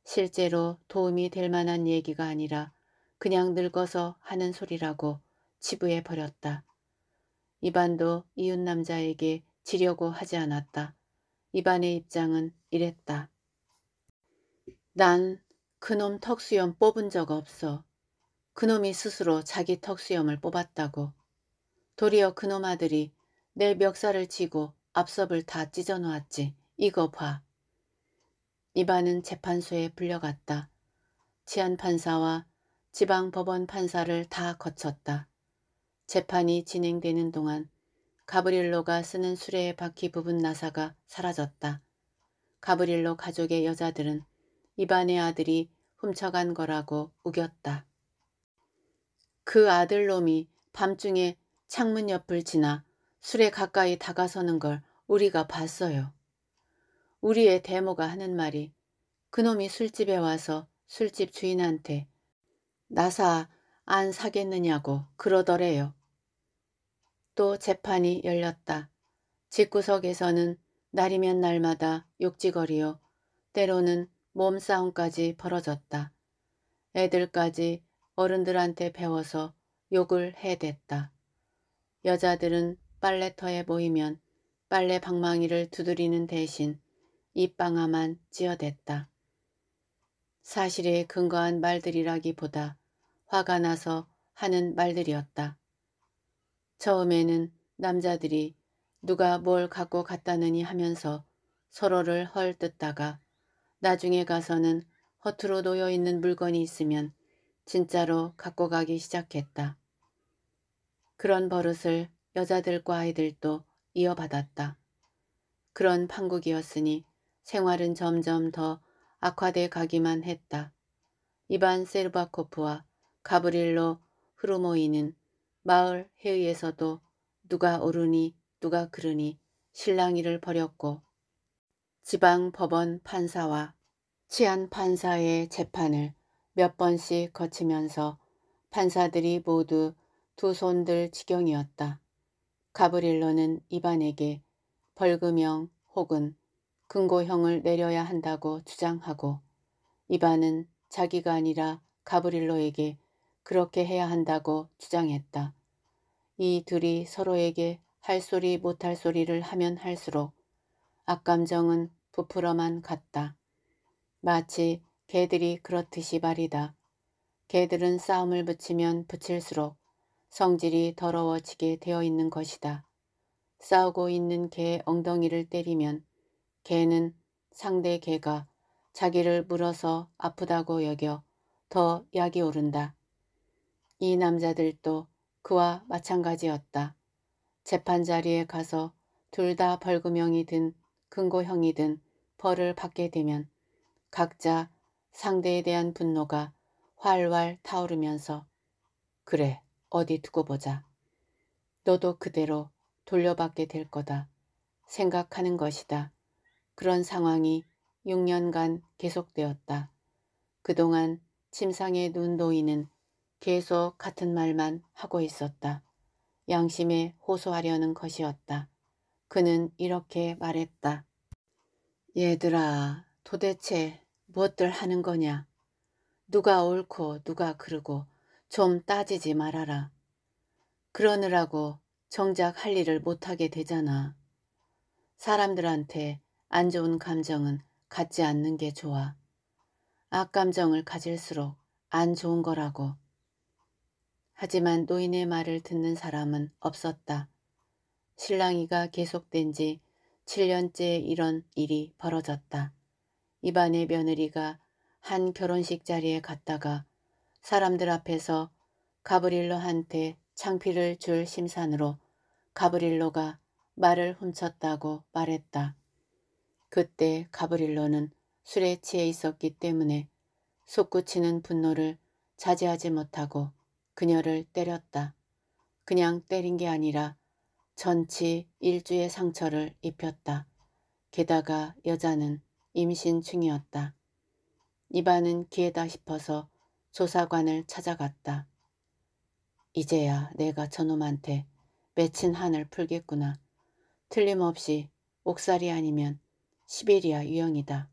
A: 실제로 도움이 될 만한 얘기가 아니라 그냥 늙어서 하는 소리라고 지부해 버렸다. 이반도 이웃 남자에게 지려고 하지 않았다. 이반의 입장은 이랬다. 난 그놈 턱수염 뽑은 적 없어. 그놈이 스스로 자기 턱수염을 뽑았다고. 도리어 그놈 아들이 내 멱살을 치고 앞섭을 다 찢어놓았지. 이거 봐. 이반은 재판소에 불려갔다. 치안 판사와 지방 법원 판사를 다 거쳤다. 재판이 진행되는 동안 가브릴로가 쓰는 수레의 바퀴 부분 나사가 사라졌다. 가브릴로 가족의 여자들은 이반의 아들이 훔쳐간 거라고 우겼다. 그 아들놈이 밤중에 창문 옆을 지나 술에 가까이 다가서는 걸 우리가 봤어요. 우리의 대모가 하는 말이 그놈이 술집에 와서 술집 주인한테 나사 안 사겠느냐고 그러더래요. 또 재판이 열렸다. 집구석에서는 날이면 날마다 욕지거리요. 때로는 몸싸움까지 벌어졌다. 애들까지 어른들한테 배워서 욕을 해댔다. 여자들은 빨래터에 모이면 빨래 방망이를 두드리는 대신 입방아만 찧어댔다. 사실에 근거한 말들이라기보다 화가 나서 하는 말들이었다. 처음에는 남자들이 누가 뭘 갖고 갔다느니 하면서 서로를 헐뜯다가 나중에 가서는 허투루 놓여있는 물건이 있으면 진짜로 갖고 가기 시작했다. 그런 버릇을 여자들과 아이들도 이어받았다. 그런 판국이었으니 생활은 점점 더 악화돼 가기만 했다. 이반 세르바코프와 가브릴로 흐르모이는 마을 회의에서도 누가 오르니 누가 그르니 실랑이를 벌였고 지방 법원 판사와 치안 판사의 재판을 몇 번씩 거치면서 판사들이 모두 두 손들 지경이었다. 가브릴로는 이반에게 벌금형 혹은 근고형을 내려야 한다고 주장하고 이반은 자기가 아니라 가브릴로에게 그렇게 해야 한다고 주장했다. 이 둘이 서로에게 할 소리 못할 소리를 하면 할수록 악감정은 부풀어만 갔다. 마치 개들이 그렇듯이 말이다. 개들은 싸움을 붙이면 붙일수록 성질이 더러워지게 되어 있는 것이다. 싸우고 있는 개의 엉덩이를 때리면 개는 상대 개가 자기를 물어서 아프다고 여겨 더 약이 오른다. 이 남자들도 그와 마찬가지였다. 재판 자리에 가서 둘 다 벌금형이든 근고형이든 벌을 받게 되면 각자 상대에 대한 분노가 활활 타오르면서 그래 어디 두고 보자. 너도 그대로 돌려받게 될 거다. 생각하는 것이다. 그런 상황이 6년간 계속되었다. 그동안 침상의눈도이는 계속 같은 말만 하고 있었다. 양심에 호소하려는 것이었다. 그는 이렇게 말했다. 얘들아 도대체 무엇들 하는 거냐. 누가 옳고 누가 그르고 좀 따지지 말아라. 그러느라고 정작 할 일을 못하게 되잖아. 사람들한테 안 좋은 감정은 갖지 않는 게 좋아. 악감정을 가질수록 안 좋은 거라고. 하지만 노인의 말을 듣는 사람은 없었다. 신랑이가 계속된 지 7년째 이런 일이 벌어졌다. 입안의 며느리가 한 결혼식 자리에 갔다가 사람들 앞에서 가브릴로한테 창피를 줄 심산으로 가브릴로가 말을 훔쳤다고 말했다. 그때 가브릴로는 술에 취해 있었기 때문에 솟구치는 분노를 자제하지 못하고 그녀를 때렸다. 그냥 때린 게 아니라 전치 일주의 상처를 입혔다. 게다가 여자는 임신 중이었다. 이반은 기회다 싶어서 조사관을 찾아갔다. 이제야 내가 저놈한테 맺힌 한을 풀겠구나. 틀림없이 옥살이 아니면 시베리아 유형이다.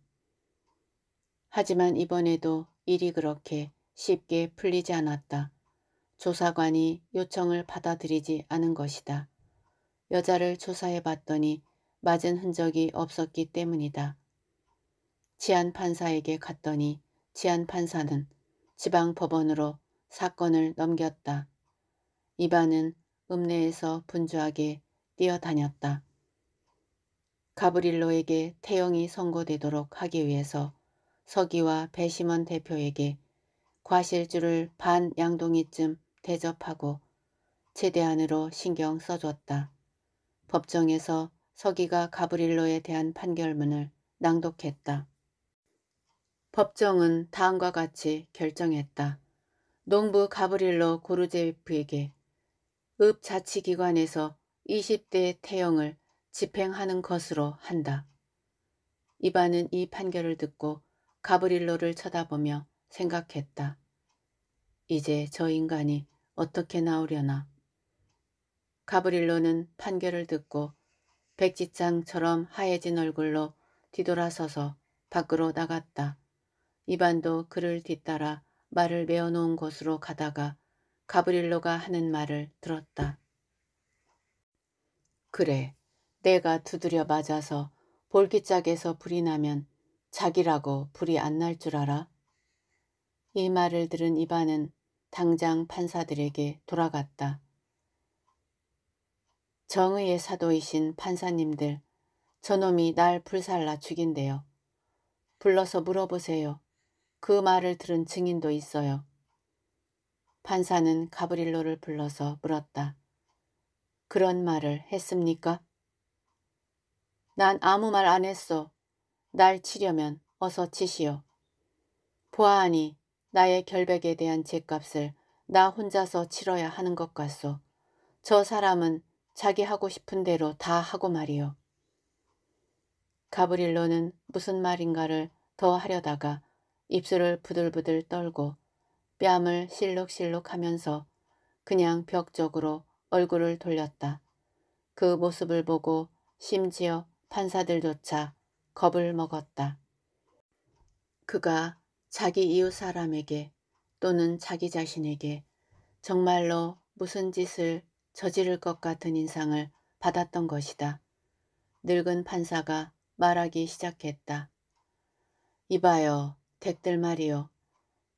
A: 하지만 이번에도 일이 그렇게 쉽게 풀리지 않았다. 조사관이 요청을 받아들이지 않은 것이다. 여자를 조사해 봤더니 맞은 흔적이 없었기 때문이다. 지안 판사에게 갔더니 지안 판사는 지방 법원으로 사건을 넘겼다. 이반은 읍내에서 분주하게 뛰어다녔다. 가브릴로에게 태형이 선고되도록 하기 위해서 서기와 배심원 대표에게 과실주를 반 양동이쯤 대접하고 최대한으로 신경 써줬다. 법정에서 서기가 가브릴로에 대한 판결문을 낭독했다. 법정은 다음과 같이 결정했다. 농부 가브릴로 고르제프에게 읍자치기관에서 20대 태형을 집행하는 것으로 한다. 이반은 이 판결을 듣고 가브릴로를 쳐다보며 생각했다. 이제 저 인간이 어떻게 나오려나. 가브릴로는 판결을 듣고 백지장처럼 하얘진 얼굴로 뒤돌아서서 밖으로 나갔다. 이반도 그를 뒤따라 말을 메어놓은 곳으로 가다가 가브릴로가 하는 말을 들었다. 그래, 때가 두드려 맞아서 볼기짝에서 불이 나면 자기라고 불이 안 날 줄 알아? 이 말을 들은 이반은 당장 판사들에게 돌아갔다. 정의의 사도이신 판사님들, 저놈이 날 불살라 죽인대요. 불러서 물어보세요. 그 말을 들은 증인도 있어요. 판사는 가브릴로를 불러서 물었다. 그런 말을 했습니까? 난 아무 말 안 했어. 날 치려면 어서 치시오. 보아하니 나의 결백에 대한 죄값을나 혼자서 치러야 하는 것 같소. 저 사람은 자기 하고 싶은 대로 다 하고 말이오. 가브릴로는 무슨 말인가를 더 하려다가 입술을 부들부들 떨고 뺨을 실룩실룩 하면서 그냥 벽 쪽으로 얼굴을 돌렸다. 그 모습을 보고 심지어 판사들조차 겁을 먹었다. 그가 자기 이웃 사람에게 또는 자기 자신에게 정말로 무슨 짓을 저지를 것 같은 인상을 받았던 것이다. 늙은 판사가 말하기 시작했다. 이봐요, 댁들 말이요.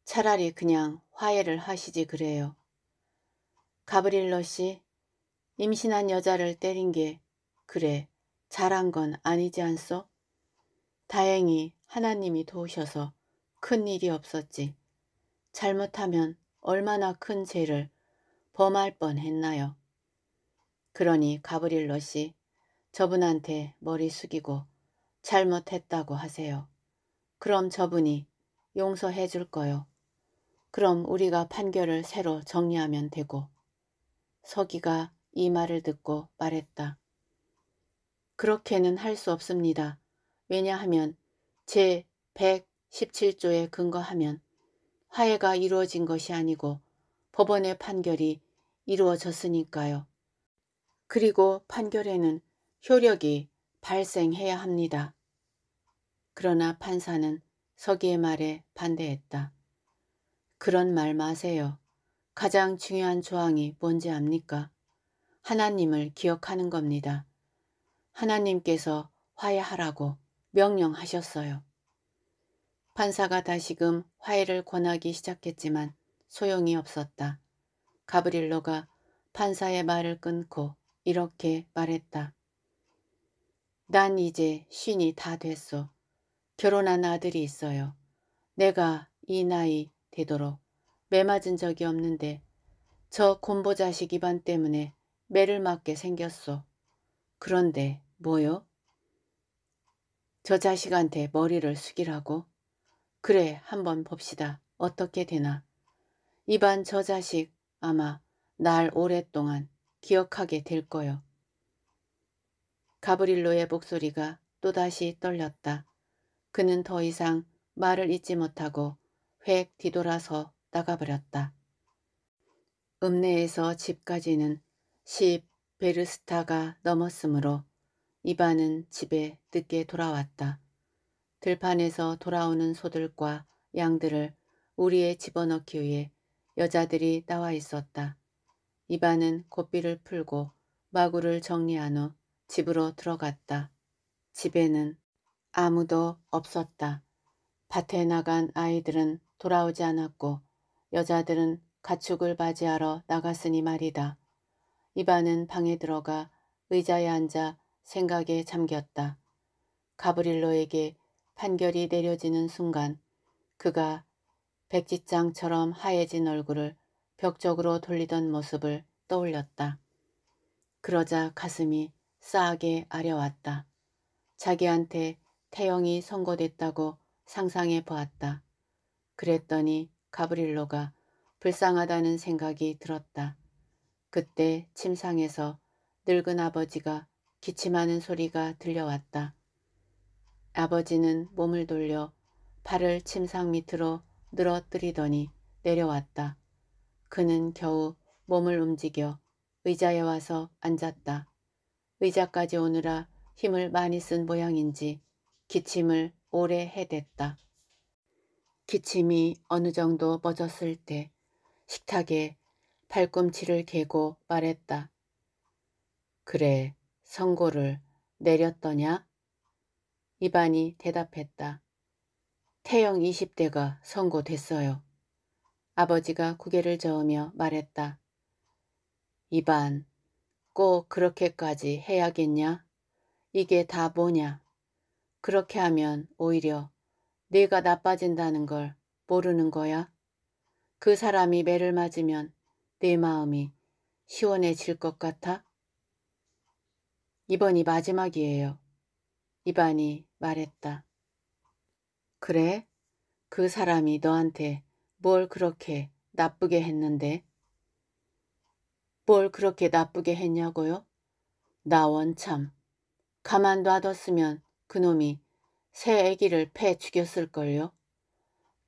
A: 차라리 그냥 화해를 하시지 그래요. 가브릴러 씨, 임신한 여자를 때린 게 그래 잘한 건 아니지 않소? 다행히 하나님이 도우셔서 큰 일이 없었지. 잘못하면 얼마나 큰 죄를 범할 뻔했나요. 그러니 가브릴 러시 저분한테 머리 숙이고 잘못했다고 하세요. 그럼 저분이 용서해 줄 거요. 그럼 우리가 판결을 새로 정리하면 되고 서기가 이 말을 듣고 말했다. 그렇게는 할 수 없습니다. 왜냐하면 제 117조에 근거하면 화해가 이루어진 것이 아니고 법원의 판결이 이루어졌으니까요. 그리고 판결에는 효력이 발생해야 합니다. 그러나 판사는 서기의 말에 반대했다. 그런 말 마세요. 가장 중요한 조항이 뭔지 압니까? 하나님을 기억하는 겁니다. 하나님께서 화해하라고 명령하셨어요. 판사가 다시금 화해를 권하기 시작했지만 소용이 없었다. 가브릴로가 판사의 말을 끊고 이렇게 말했다. 난 이제 신이다 됐소. 결혼한 아들이 있어요. 내가 이 나이 되도록 매맞은 적이 없는데 저 곰보자식 입안 때문에 매를 맞게 생겼소. 그런데 뭐요? 저 자식한테 머리를 숙이라고? 그래 한번 봅시다. 어떻게 되나. 이반 저 자식 아마 날 오랫동안 기억하게 될 거요. 가브릴로의 목소리가 또다시 떨렸다. 그는 더 이상 말을 잊지 못하고 획 뒤돌아서 나가버렸다. 읍내에서 집까지는 10 베르스타가 넘었으므로 이반은 집에 늦게 돌아왔다. 들판에서 돌아오는 소들과 양들을 우리에 집어넣기 위해 여자들이 나와 있었다. 이반은 고삐를 풀고 마구를 정리한 후 집으로 들어갔다. 집에는 아무도 없었다. 밭에 나간 아이들은 돌아오지 않았고 여자들은 가축을 바지하러 나갔으니 말이다. 이반은 방에 들어가 의자에 앉아 생각에 잠겼다. 가브릴로에게 판결이 내려지는 순간 그가 백지장처럼 하얘진 얼굴을 벽적으로 돌리던 모습을 떠올렸다. 그러자 가슴이 싸하게 아려왔다. 자기한테 태영이 선고됐다고 상상해 보았다. 그랬더니 가브릴로가 불쌍하다는 생각이 들었다. 그때 침상에서 늙은 아버지가 기침하는 소리가 들려왔다. 아버지는 몸을 돌려 팔을 침상 밑으로 늘어뜨리더니 내려왔다. 그는 겨우 몸을 움직여 의자에 와서 앉았다. 의자까지 오느라 힘을 많이 쓴 모양인지 기침을 오래 해댔다. 기침이 어느 정도 멎었을 때 식탁에 팔꿈치를 개고 말했다. 그래, 선고를 내렸더냐? 이반이 대답했다. 태영 20대가 선고됐어요. 아버지가 고개를 저으며 말했다. 이반, 꼭 그렇게까지 해야겠냐? 이게 다 뭐냐? 그렇게 하면 오히려 네가 나빠진다는 걸 모르는 거야? 그 사람이 매를 맞으면 내 마음이 시원해질 것 같아? 이번이 마지막이에요. 이반이 말했다. 그래? 그 사람이 너한테 뭘 그렇게 나쁘게 했는데? 뭘 그렇게 나쁘게 했냐고요? 나 원참. 가만 놔뒀으면 그놈이 새 애기를 패 죽였을걸요?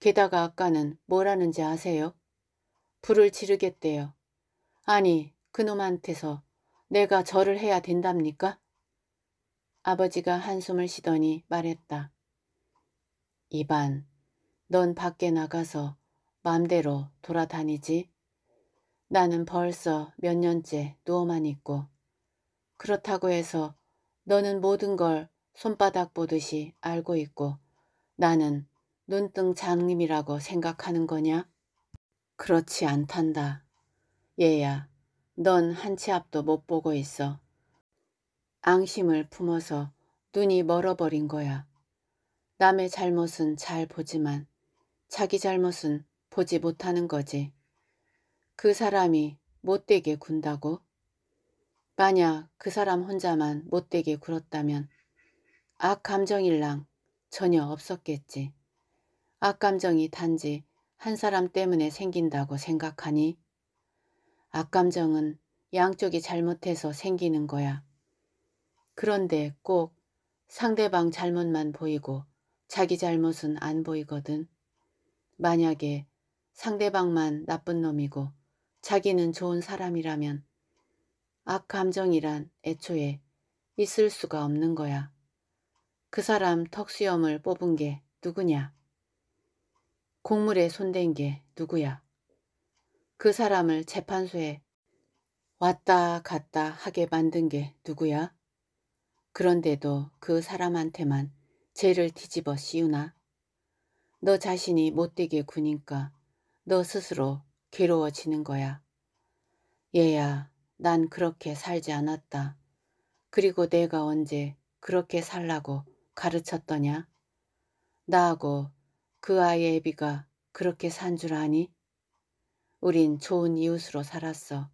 A: 게다가 아까는 뭐라는지 아세요? 불을 지르겠대요. 아니, 그놈한테서 내가 절을 해야 된답니까? 아버지가 한숨을 쉬더니 말했다. 이반, 넌 밖에 나가서 맘대로 돌아다니지? 나는 벌써 몇 년째 누워만 있고 그렇다고 해서 너는 모든 걸 손바닥 보듯이 알고 있고 나는 눈등 장님이라고 생각하는 거냐? 그렇지 않단다. 얘야, 넌한치 앞도 못 보고 있어. 앙심을 품어서 눈이 멀어버린 거야. 남의 잘못은 잘 보지만 자기 잘못은 보지 못하는 거지. 그 사람이 못되게 군다고? 만약 그 사람 혼자만 못되게 굴었다면 악 감정일랑 전혀 없었겠지. 악 감정이 단지 한 사람 때문에 생긴다고 생각하니 악감정은 양쪽이 잘못해서 생기는 거야. 그런데 꼭 상대방 잘못만 보이고 자기 잘못은 안 보이거든. 만약에 상대방만 나쁜 놈이고 자기는 좋은 사람이라면 악감정이란 애초에 있을 수가 없는 거야. 그 사람 턱수염을 뽑은 게 누구냐? 곡물에 손댄 게 누구야? 그 사람을 재판소에 왔다 갔다 하게 만든 게 누구야? 그런데도 그 사람한테만 죄를 뒤집어 씌우나? 너 자신이 못되게 구니까 너 스스로 괴로워지는 거야. 얘야, 난 그렇게 살지 않았다. 그리고 내가 언제 그렇게 살라고 가르쳤더냐? 나하고 그 아이 의 애비가 그렇게 산 줄 아니? 우린 좋은 이웃으로 살았어.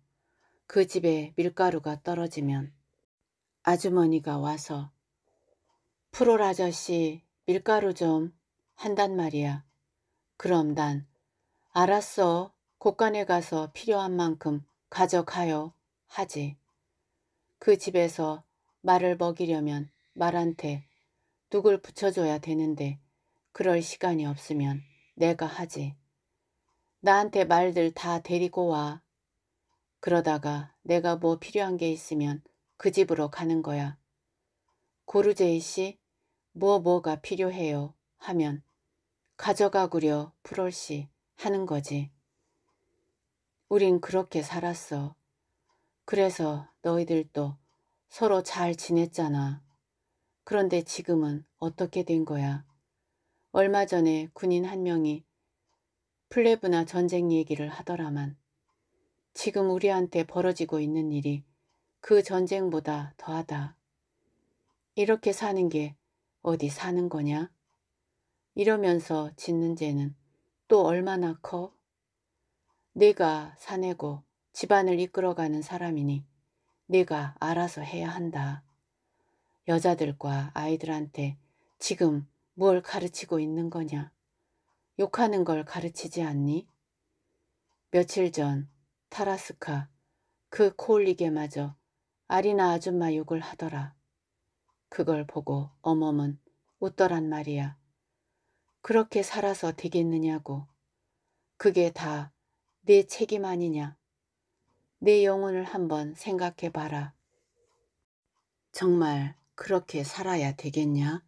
A: 그 집에 밀가루가 떨어지면 아주머니가 와서 프롤 아저씨 밀가루 좀 한단 말이야. 그럼 난 알았어. 곳간에 가서 필요한 만큼 가져가요 하지. 그 집에서 말을 먹이려면 말한테 누굴 붙여줘야 되는데 그럴 시간이 없으면 내가 하지. 나한테 말들 다 데리고 와. 그러다가 내가 뭐 필요한 게 있으면 그 집으로 가는 거야. 고르제이 씨, 뭐 뭐가 필요해요 하면 가져가구려 프롤 씨 하는 거지. 우린 그렇게 살았어. 그래서 너희들도 서로 잘 지냈잖아. 그런데 지금은 어떻게 된 거야? 얼마 전에 군인 한 명이 플레브나 전쟁 얘기를 하더라만 지금 우리한테 벌어지고 있는 일이 그 전쟁보다 더하다. 이렇게 사는 게 어디 사는 거냐? 이러면서 짓는 죄는 또 얼마나 커? 내가 사내고 집안을 이끌어가는 사람이니 내가 알아서 해야 한다. 여자들과 아이들한테 지금 뭘 가르치고 있는 거냐? 욕하는 걸 가르치지 않니? 며칠 전 타라스카 그 코올리게마저 아리나 아줌마 욕을 하더라. 그걸 보고 어멈은 웃더란 말이야. 그렇게 살아서 되겠느냐고. 그게 다 내 책임 아니냐. 내 영혼을 한번 생각해 봐라. 정말 그렇게 살아야 되겠냐?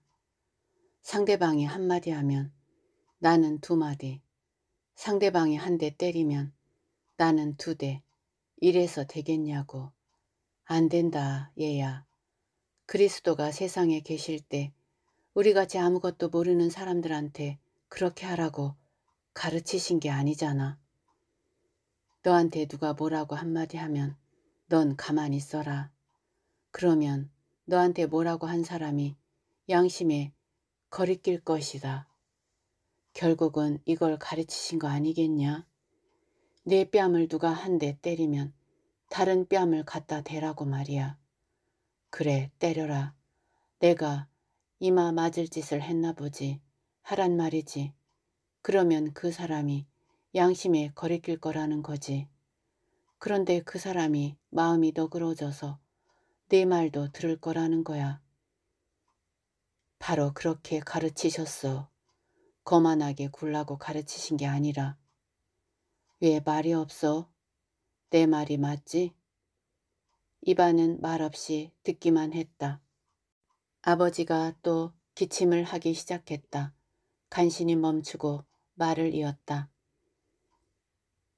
A: 상대방이 한마디 하면 나는 두 마디. 상대방이 한 대 때리면 나는 두 대. 이래서 되겠냐고. 안 된다, 얘야. 그리스도가 세상에 계실 때 우리같이 아무것도 모르는 사람들한테 그렇게 하라고 가르치신 게 아니잖아. 너한테 누가 뭐라고 한마디 하면 넌 가만히 있어라. 그러면 너한테 뭐라고 한 사람이 양심에 거리낄 것이다. 결국은 이걸 가르치신 거 아니겠냐? 내 뺨을 누가 한 대 때리면 다른 뺨을 갖다 대라고 말이야. 그래, 때려라. 내가 이마 맞을 짓을 했나 보지. 하란 말이지. 그러면 그 사람이 양심에 거리낄 거라는 거지. 그런데 그 사람이 마음이 너그러져서 내 말도 들을 거라는 거야. 바로 그렇게 가르치셨어. 거만하게 굴라고 가르치신 게 아니라 왜 말이 없어? 내 말이 맞지? 이반은 말없이 듣기만 했다. 아버지가 또 기침을 하기 시작했다. 간신히 멈추고 말을 이었다.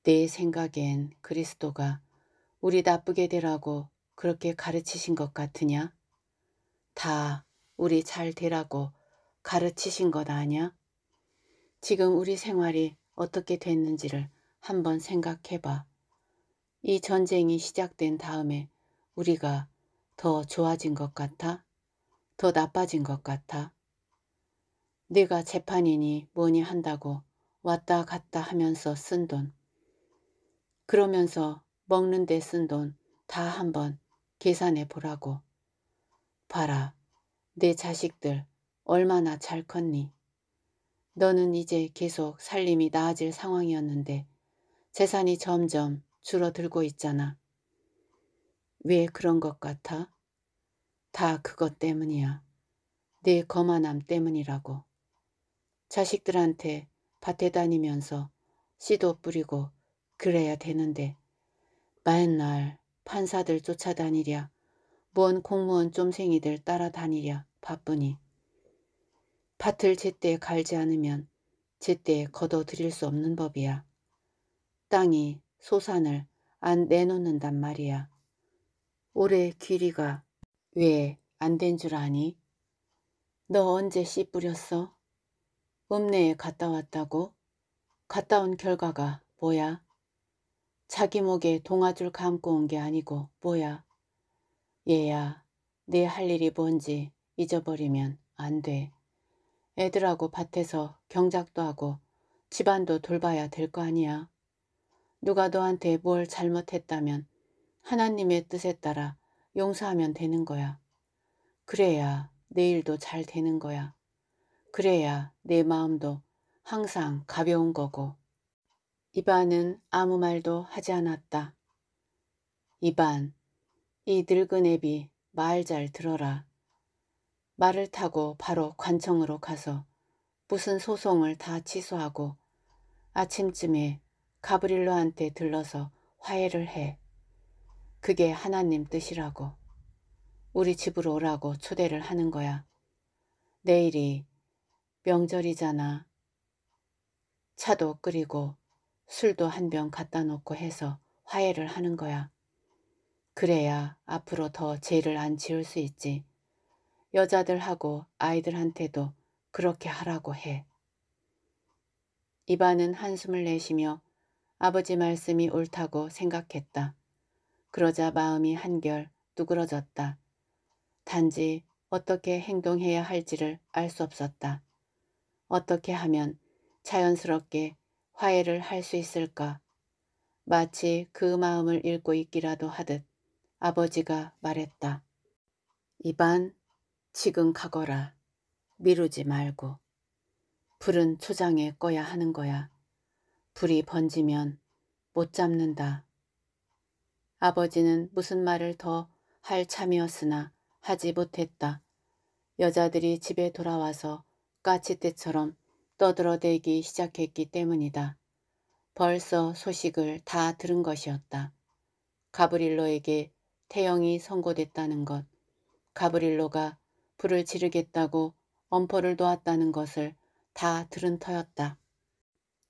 A: 내 생각엔 그리스도가 우리 나쁘게 되라고 그렇게 가르치신 것 같으냐? 다 우리 잘 되라고 가르치신 것 아냐? 지금 우리 생활이 어떻게 됐는지를 한번 생각해봐. 이 전쟁이 시작된 다음에 우리가 더 좋아진 것 같아? 더 나빠진 것 같아? 네가 재판이니 뭐니 한다고 왔다 갔다 하면서 쓴 돈. 그러면서 먹는 데 쓴 돈 다 한번 계산해 보라고. 봐라, 내 자식들 얼마나 잘 컸니? 너는 이제 계속 살림이 나아질 상황이었는데 재산이 점점 줄어들고 있잖아. 왜 그런 것 같아? 다 그것 때문이야. 네 거만함 때문이라고. 자식들한테 밭에 다니면서 씨도 뿌리고 그래야 되는데 맨날 판사들 쫓아다니랴, 뭔 공무원 쫌생이들 따라다니랴 바쁘니 밭을 제때 갈지 않으면 제때 걷어들일 수 없는 법이야. 땅이 소산을 안 내놓는단 말이야. 올해 귀리가 왜 안 된 줄 아니? 너 언제 씨 뿌렸어? 읍내에 갔다 왔다고? 갔다 온 결과가 뭐야? 자기 목에 동아줄 감고 온 게 아니고 뭐야? 얘야, 내 할 일이 뭔지 잊어버리면 안 돼. 애들하고 밭에서 경작도 하고 집안도 돌봐야 될 거 아니야. 누가 너한테 뭘 잘못했다면 하나님의 뜻에 따라 용서하면 되는 거야. 그래야 내일도 잘 되는 거야. 그래야 내 마음도 항상 가벼운 거고. 이반은 아무 말도 하지 않았다. 이반, 이 늙은 애비 말 잘 들어라. 말을 타고 바로 관청으로 가서 무슨 소송을 다 취소하고 아침쯤에 가브릴로한테 들러서 화해를 해. 그게 하나님 뜻이라고. 우리 집으로 오라고 초대를 하는 거야. 내일이 명절이잖아. 차도 끓이고 술도 한 병 갖다 놓고 해서 화해를 하는 거야. 그래야 앞으로 더 죄를 안 지을 수 있지. 여자들하고 아이들한테도 그렇게 하라고 해. 이반은 한숨을 내쉬며 아버지 말씀이 옳다고 생각했다. 그러자 마음이 한결 두그러졌다 단지 어떻게 행동해야 할지를 알 수 없었다. 어떻게 하면 자연스럽게 화해를 할 수 있을까? 마치 그 마음을 읽고 있기라도 하듯 아버지가 말했다. 이반, 지금 가거라. 미루지 말고. 불은 초장에 꺼야 하는 거야. 불이 번지면 못 잡는다. 아버지는 무슨 말을 더 할 참이었으나 하지 못했다. 여자들이 집에 돌아와서 까치떼처럼 떠들어대기 시작했기 때문이다. 벌써 소식을 다 들은 것이었다. 가브릴로에게 태영이 선고됐다는 것, 가브릴로가 불을 지르겠다고 엄포를 놓았다는 것을 다 들은 터였다.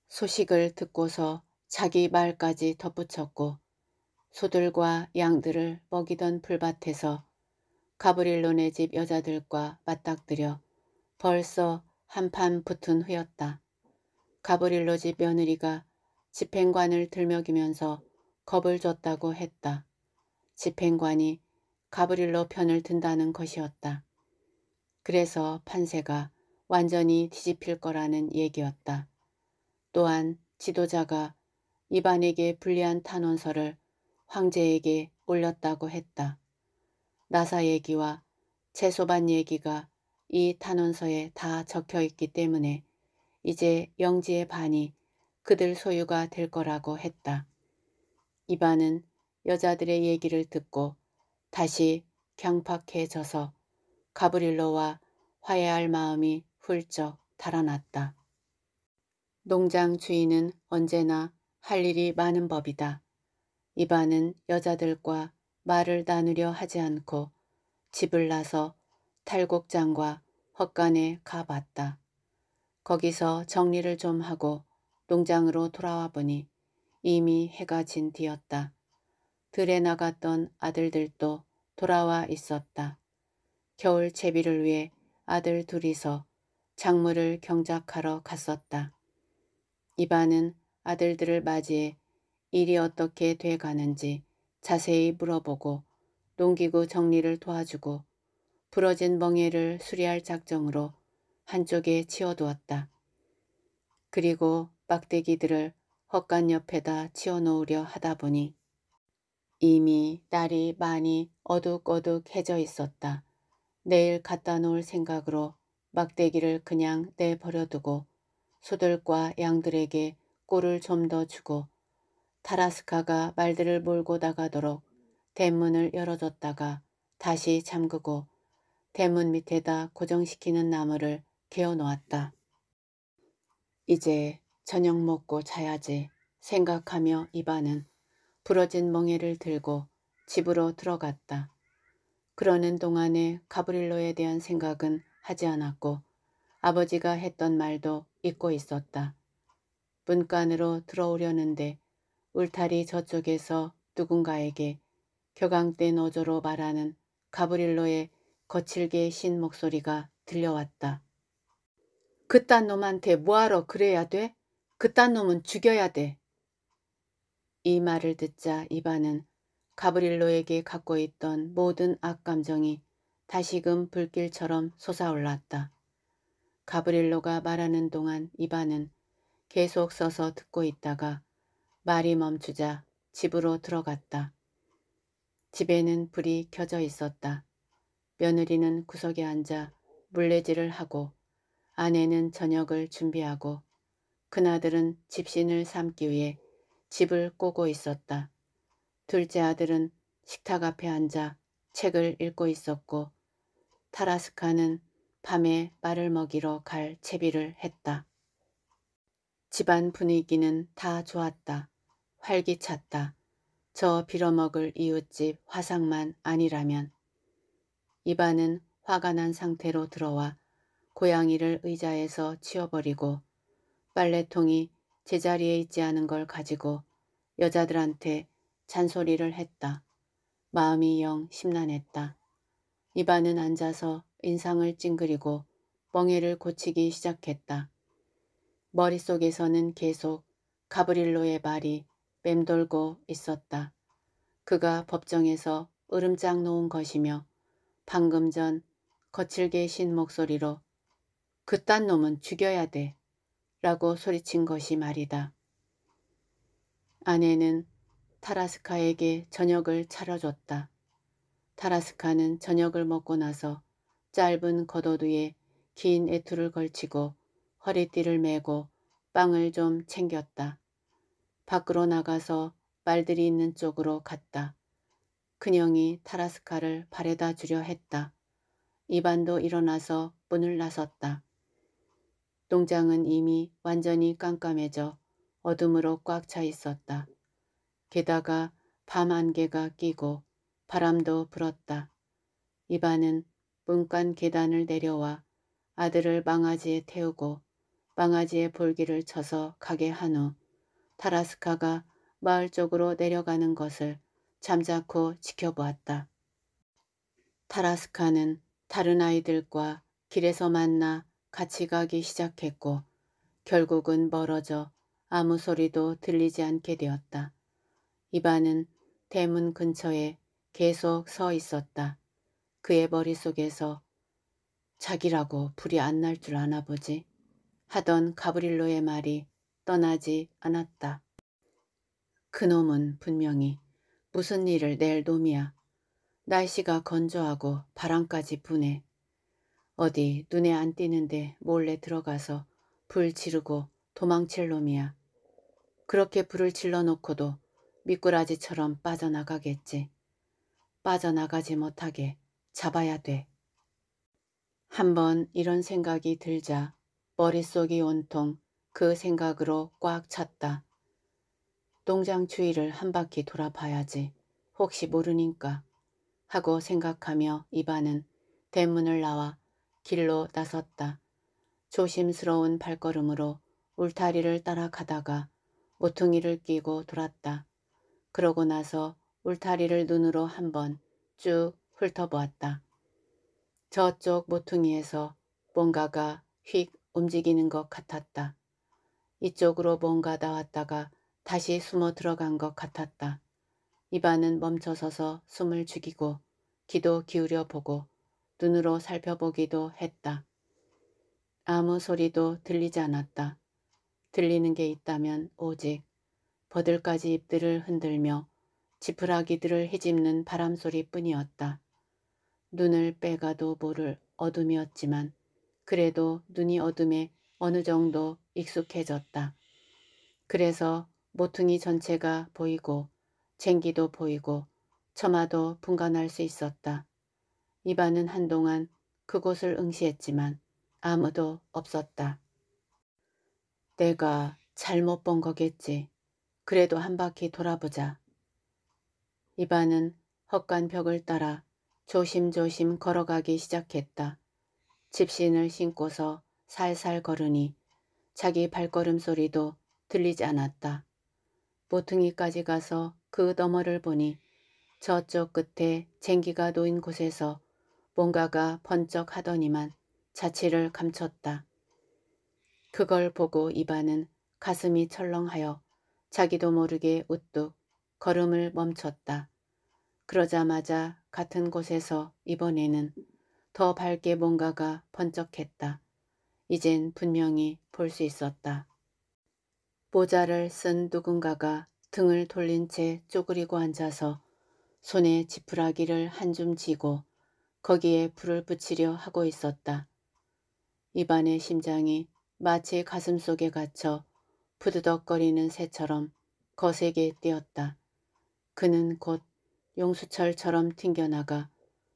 A: 소식을 듣고서 자기 말까지 덧붙였고 소들과 양들을 먹이던 풀밭에서 가브릴론의 집 여자들과 맞닥뜨려 벌써 한 판 붙은 후였다. 가브릴로 집 며느리가 집행관을 들먹이면서 겁을 줬다고 했다. 집행관이 가브릴로 편을 든다는 것이었다. 그래서 판세가 완전히 뒤집힐 거라는 얘기였다. 또한 지도자가 이반에게 불리한 탄원서를 황제에게 올렸다고 했다. 나사 얘기와 채소반 얘기가 이 탄원서에 다 적혀 있기 때문에 이제 영지의 반이 그들 소유가 될 거라고 했다. 이반은 여자들의 얘기를 듣고 다시 경박해져서 가브릴로와 화해할 마음이 훌쩍 달아났다. 농장 주인은 언제나 할 일이 많은 법이다. 이반은 여자들과 말을 나누려 하지 않고 집을 나서 탈곡장과 헛간에 가봤다. 거기서 정리를 좀 하고 농장으로 돌아와 보니 이미 해가 진 뒤였다. 들에 나갔던 아들들도 돌아와 있었다. 겨울 채비를 위해 아들 둘이서 작물을 경작하러 갔었다. 이반은 아들들을 맞이해 일이 어떻게 돼가는지 자세히 물어보고 농기구 정리를 도와주고 부러진 멍에를 수리할 작정으로 한쪽에 치워두었다. 그리고 막대기들을 헛간 옆에다 치워놓으려 하다 보니 이미 날이 많이 어둑어둑해져 있었다. 내일 갖다 놓을 생각으로 막대기를 그냥 내버려두고 소들과 양들에게 꼴을 좀 더 주고 타라스카가 말들을 몰고 나가도록 대문을 열어줬다가 다시 잠그고 대문 밑에다 고정시키는 나무를 개어 놓았다. 이제 저녁 먹고 자야지 생각하며 이반은 부러진 멍에를 들고 집으로 들어갔다. 그러는 동안에 가브릴로에 대한 생각은 하지 않았고 아버지가 했던 말도 잊고 있었다. 문간으로 들어오려는데 울타리 저쪽에서 누군가에게 격앙된 노조로 말하는 가브릴로의 거칠게 신 목소리가 들려왔다. 그딴 놈한테 뭐하러 그래야 돼? 그딴 놈은 죽여야 돼. 이 말을 듣자 이반은 가브릴로에게 갖고 있던 모든 악감정이 다시금 불길처럼 솟아올랐다. 가브릴로가 말하는 동안 이반은 계속 써서 듣고 있다가 말이 멈추자 집으로 들어갔다. 집에는 불이 켜져 있었다. 며느리는 구석에 앉아 물레질을 하고 아내는 저녁을 준비하고 큰아들은 집신을 삼기 위해 집을 꼬고 있었다. 둘째 아들은 식탁 앞에 앉아 책을 읽고 있었고 타라스카는 밤에 말을 먹이러 갈 채비를 했다. 집안 분위기는 다 좋았다. 활기찼다. 저 빌어먹을 이웃집 화상만 아니라면. 이반은 화가 난 상태로 들어와 고양이를 의자에서 치워버리고 빨래통이 제자리에 있지 않은 걸 가지고 여자들한테 잔소리를 했다. 마음이 영 심란했다. 이반은 앉아서 인상을 찡그리고 멍에를 고치기 시작했다. 머릿속에서는 계속 가브릴로의 말이 맴돌고 있었다. 그가 법정에서 으름장 놓은 것이며 방금 전 거칠게 신 목소리로 그딴 놈은 죽여야 돼 라고 소리친 것이 말이다. 아내는 타라스카에게 저녁을 차려줬다. 타라스카는 저녁을 먹고 나서 짧은 겉옷위에 긴 애투를 걸치고 허리띠를 메고 빵을 좀 챙겼다. 밖으로 나가서 말들이 있는 쪽으로 갔다. 큰형이 타라스카를 발에다 주려 했다. 이반도 일어나서 문을 나섰다. 농장은 이미 완전히 깜깜해져 어둠으로 꽉 차 있었다. 게다가 밤 안개가 끼고 바람도 불었다. 이반은 문간 계단을 내려와 아들을 망아지에 태우고 망아지에 볼기를 쳐서 가게 한 후 타라스카가 마을 쪽으로 내려가는 것을 잠자코 지켜보았다. 타라스카는 다른 아이들과 길에서 만나 같이 가기 시작했고 결국은 멀어져 아무 소리도 들리지 않게 되었다. 이반은 대문 근처에 계속 서 있었다. 그의 머릿속에서 자기라고 불이 안 날 줄 아나 보지 하던 가브릴로의 말이 떠나지 않았다. 그놈은 분명히 무슨 일을 낼 놈이야. 날씨가 건조하고 바람까지 부네. 어디 눈에 안 띄는데 몰래 들어가서 불 지르고 도망칠 놈이야. 그렇게 불을 질러놓고도 미꾸라지처럼 빠져나가겠지. 빠져나가지 못하게 잡아야 돼. 한 번 이런 생각이 들자 머릿속이 온통 그 생각으로 꽉 찼다. 농장 주위를 한 바퀴 돌아봐야지. 혹시 모르니까. 하고 생각하며 이반은 대문을 나와 길로 나섰다. 조심스러운 발걸음으로 울타리를 따라가다가 모퉁이를 끼고 돌았다. 그러고 나서 울타리를 눈으로 한 번 쭉 훑어보았다. 저쪽 모퉁이에서 뭔가가 휙 움직이는 것 같았다. 이쪽으로 뭔가 나왔다가 다시 숨어 들어간 것 같았다. 입안은 멈춰서서 숨을 죽이고 귀도 기울여 보고 눈으로 살펴보기도 했다. 아무 소리도 들리지 않았다. 들리는 게 있다면 오직 버들까지 잎들을 흔들며 지푸라기들을 헤집는 바람소리뿐이었다. 눈을 빼가도 모를 어둠이었지만 그래도 눈이 어둠에 어느 정도 익숙해졌다. 그래서 모퉁이 전체가 보이고 쟁기도 보이고 처마도 분간할 수 있었다. 이반은 한동안 그곳을 응시했지만 아무도 없었다. 내가 잘못 본 거겠지. 그래도 한 바퀴 돌아보자. 이반은 헛간 벽을 따라 조심조심 걸어가기 시작했다. 집신을 신고서 살살 걸으니 자기 발걸음 소리도 들리지 않았다. 모퉁이까지 가서 그 너머를 보니 저쪽 끝에 쟁기가 놓인 곳에서 뭔가가 번쩍 하더니만 자취를 감췄다. 그걸 보고 이반은 가슴이 철렁하여 자기도 모르게 우뚝 걸음을 멈췄다. 그러자마자 같은 곳에서 이번에는 더 밝게 뭔가가 번쩍했다. 이젠 분명히 볼 수 있었다. 모자를 쓴 누군가가 등을 돌린 채 쪼그리고 앉아서 손에 지푸라기를 한 줌 쥐고 거기에 불을 붙이려 하고 있었다. 입안의 심장이 마치 가슴속에 갇혀 부드덕거리는 새처럼 거세게 뛰었다. 그는 곧 용수철처럼 튕겨나가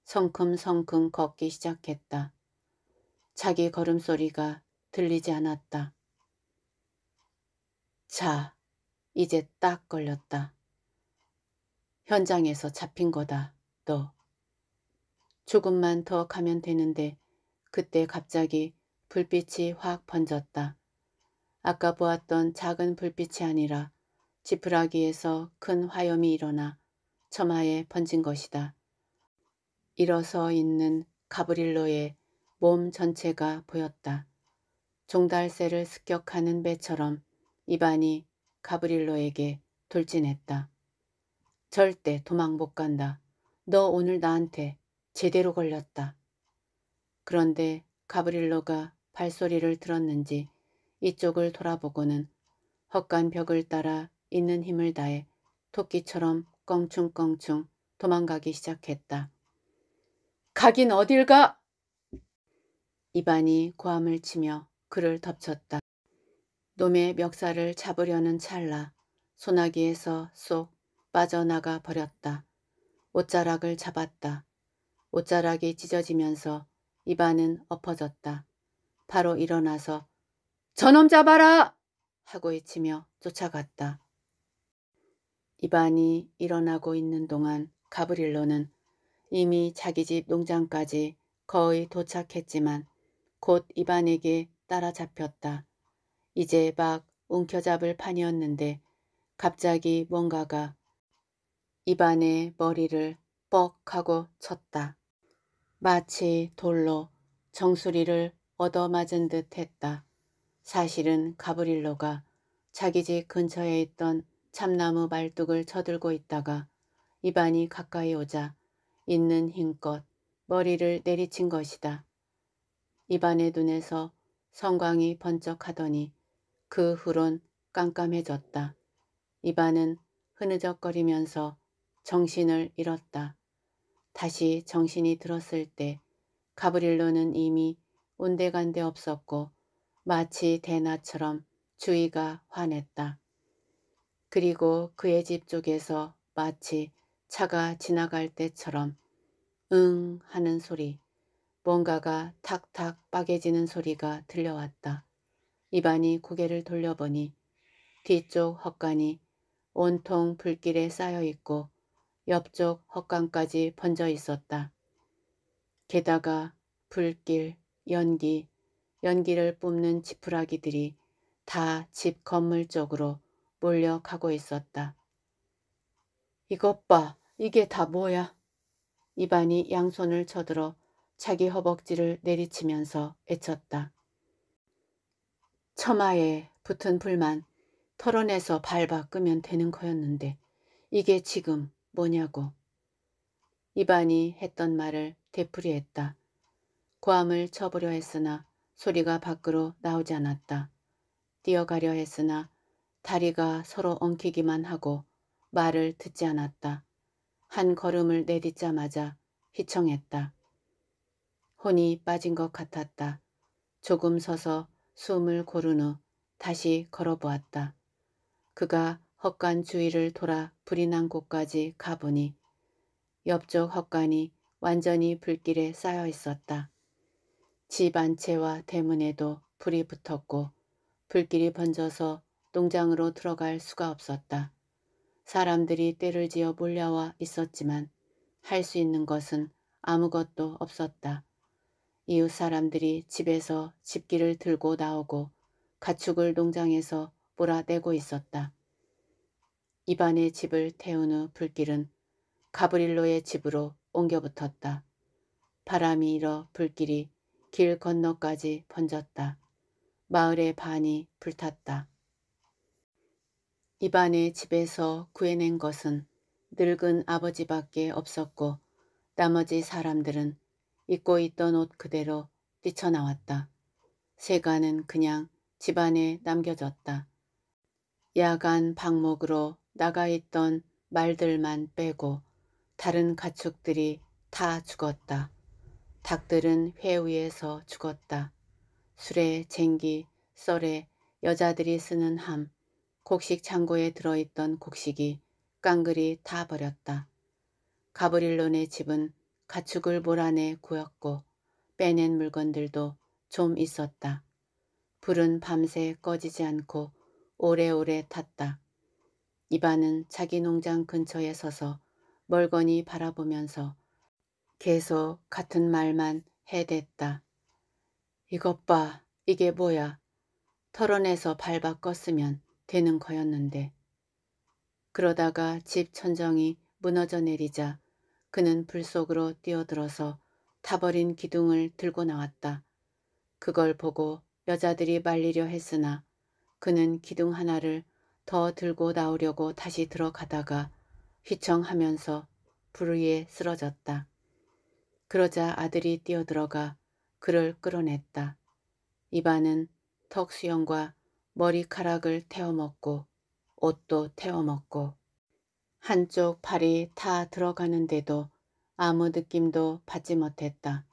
A: 성큼성큼 걷기 시작했다. 자기 걸음소리가 들리지 않았다. 자, 이제 딱 걸렸다. 현장에서 잡힌 거다, 너. 조금만 더 가면 되는데 그때 갑자기 불빛이 확 번졌다. 아까 보았던 작은 불빛이 아니라 지푸라기에서 큰 화염이 일어나 처마에 번진 것이다. 일어서 있는 가브릴로의 몸 전체가 보였다. 종달새를 습격하는 배처럼 입안이 가브릴로에게 돌진했다. 절대 도망 못 간다. 너 오늘 나한테 제대로 걸렸다. 그런데 가브릴로가 발소리를 들었는지 이쪽을 돌아보고는 헛간 벽을 따라 있는 힘을 다해 토끼처럼 껑충껑충 도망가기 시작했다. 가긴 어딜 가! 이반이 고함을 치며 그를 덮쳤다. 놈의 멱살을 잡으려는 찰나 소나기에서 쏙 빠져나가 버렸다. 옷자락을 잡았다. 옷자락이 찢어지면서 이반은 엎어졌다. 바로 일어나서 저놈 잡아라! 하고 외치며 쫓아갔다. 이반이 일어나고 있는 동안 가브릴로는 이미 자기 집 농장까지 거의 도착했지만 곧 이반에게 따라잡혔다. 이제 막 움켜잡을 판이었는데 갑자기 뭔가가 입안의 머리를 뻑 하고 쳤다. 마치 돌로 정수리를 얻어맞은 듯 했다. 사실은 가브릴로가 자기 집 근처에 있던 참나무 말뚝을 쳐들고 있다가 입안이 가까이 오자 있는 힘껏 머리를 내리친 것이다. 입안의 눈에서 성광이 번쩍하더니 그 후론 깜깜해졌다. 입안은 흐느적거리면서 정신을 잃었다. 다시 정신이 들었을 때 가브릴로는 이미 온데간데 없었고 마치 대낮처럼 주위가 환했다. 그리고 그의 집 쪽에서 마치 차가 지나갈 때처럼 응 하는 소리, 뭔가가 탁탁 빠개지는 소리가 들려왔다. 입안이 고개를 돌려보니 뒤쪽 헛간이 온통 불길에 쌓여있고 옆쪽 헛간까지 번져 있었다. 게다가 불길, 연기, 연기를 뿜는 지푸라기들이 다 집 건물 쪽으로 몰려가고 있었다. 이것 봐, 이게 다 뭐야? 이반이 양손을 쳐들어 자기 허벅지를 내리치면서 애쳤다. 처마에 붙은 불만 털어내서 밟아 끄면 되는 거였는데 이게 지금 뭐냐고. 이반이 했던 말을 되풀이했다. 고함을 쳐보려 했으나 소리가 밖으로 나오지 않았다. 뛰어가려 했으나 다리가 서로 엉키기만 하고 말을 듣지 않았다. 한 걸음을 내딛자마자 휘청했다. 혼이 빠진 것 같았다. 조금 서서 숨을 고른 후 다시 걸어보았다. 그가 헛간 주위를 돌아 불이 난 곳까지 가보니 옆쪽 헛간이 완전히 불길에 쌓여 있었다. 집 안채와 대문에도 불이 붙었고 불길이 번져서 농장으로 들어갈 수가 없었다. 사람들이 때를 지어 몰려와 있었지만 할 수 있는 것은 아무것도 없었다. 이웃 사람들이 집에서 집기를 들고 나오고 가축을 농장에서 몰아내고 있었다. 입안의 집을 태운 후 불길은 가브릴로의 집으로 옮겨 붙었다. 바람이 일어 불길이 길 건너까지 번졌다. 마을의 반이 불탔다. 입안의 집에서 구해낸 것은 늙은 아버지밖에 없었고 나머지 사람들은 입고 있던 옷 그대로 뛰쳐나왔다. 세간은 그냥 집안에 남겨졌다. 야간 방목으로 나가 있던 말들만 빼고 다른 가축들이 다 죽었다. 닭들은 회위에서 죽었다. 술에 쟁기, 썰에 여자들이 쓰는 함, 곡식 창고에 들어있던 곡식이 깡그리 다버렸다 가브릴론의 집은 가축을 몰아내 구였고 빼낸 물건들도 좀 있었다. 불은 밤새 꺼지지 않고 오래오래 탔다. 이반은 자기 농장 근처에 서서 멀거니 바라보면서 계속 같은 말만 해댔다. 이것 봐, 이게 뭐야. 털어내서 발바 껐으면 되는 거였는데. 그러다가 집 천정이 무너져 내리자 그는 불 속으로 뛰어들어서 타버린 기둥을 들고 나왔다. 그걸 보고 여자들이 말리려 했으나 그는 기둥 하나를 더 들고 나오려고 다시 들어가다가 휘청하면서 불 위에 쓰러졌다. 그러자 아들이 뛰어들어가 그를 끌어냈다. 이반은 턱수염과 머리카락을 태워먹고 옷도 태워먹고 한쪽 팔이 다 들어가는데도 아무 느낌도 받지 못했다.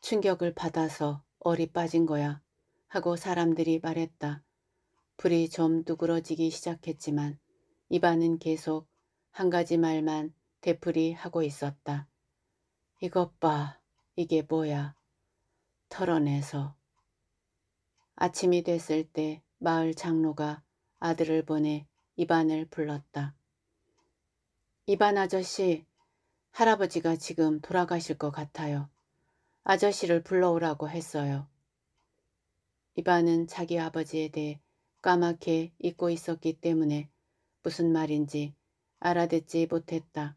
A: 충격을 받아서 얼이 빠진 거야 하고 사람들이 말했다. 불이 좀 누그러지기 시작했지만 이반은 계속 한 가지 말만 되풀이 하고 있었다. 이것 봐. 이게 뭐야. 털어내서. 아침이 됐을 때 마을 장로가 아들을 보내 이반을 불렀다. 이반 아저씨, 할아버지가 지금 돌아가실 것 같아요. 아저씨를 불러오라고 했어요. 이반은 자기 아버지에 대해 까맣게 잊고 있었기 때문에 무슨 말인지 알아듣지 못했다.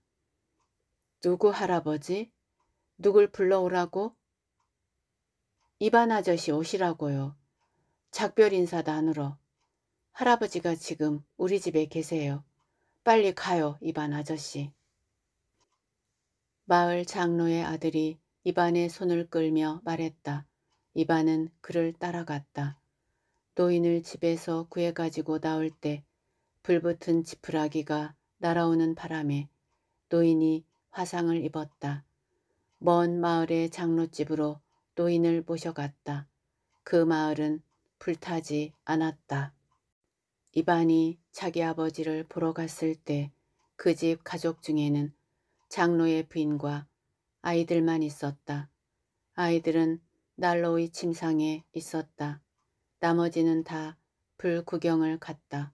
A: 누구 할아버지? 누굴 불러오라고? 이반 아저씨 오시라고요. 작별 인사도 안 울어. 할아버지가 지금 우리 집에 계세요. 빨리 가요, 이반 아저씨. 마을 장로의 아들이 이반의 손을 끌며 말했다. 이반은 그를 따라갔다. 노인을 집에서 구해가지고 나올 때 불붙은 지푸라기가 날아오는 바람에 노인이 화상을 입었다. 먼 마을의 장로집으로 노인을 모셔갔다. 그 마을은 불타지 않았다. 이반이 자기 아버지를 보러 갔을 때 그 집 가족 중에는 장로의 부인과 아이들만 있었다. 아이들은 난로의 침상에 있었다. 나머지는 다 불 구경을 갔다.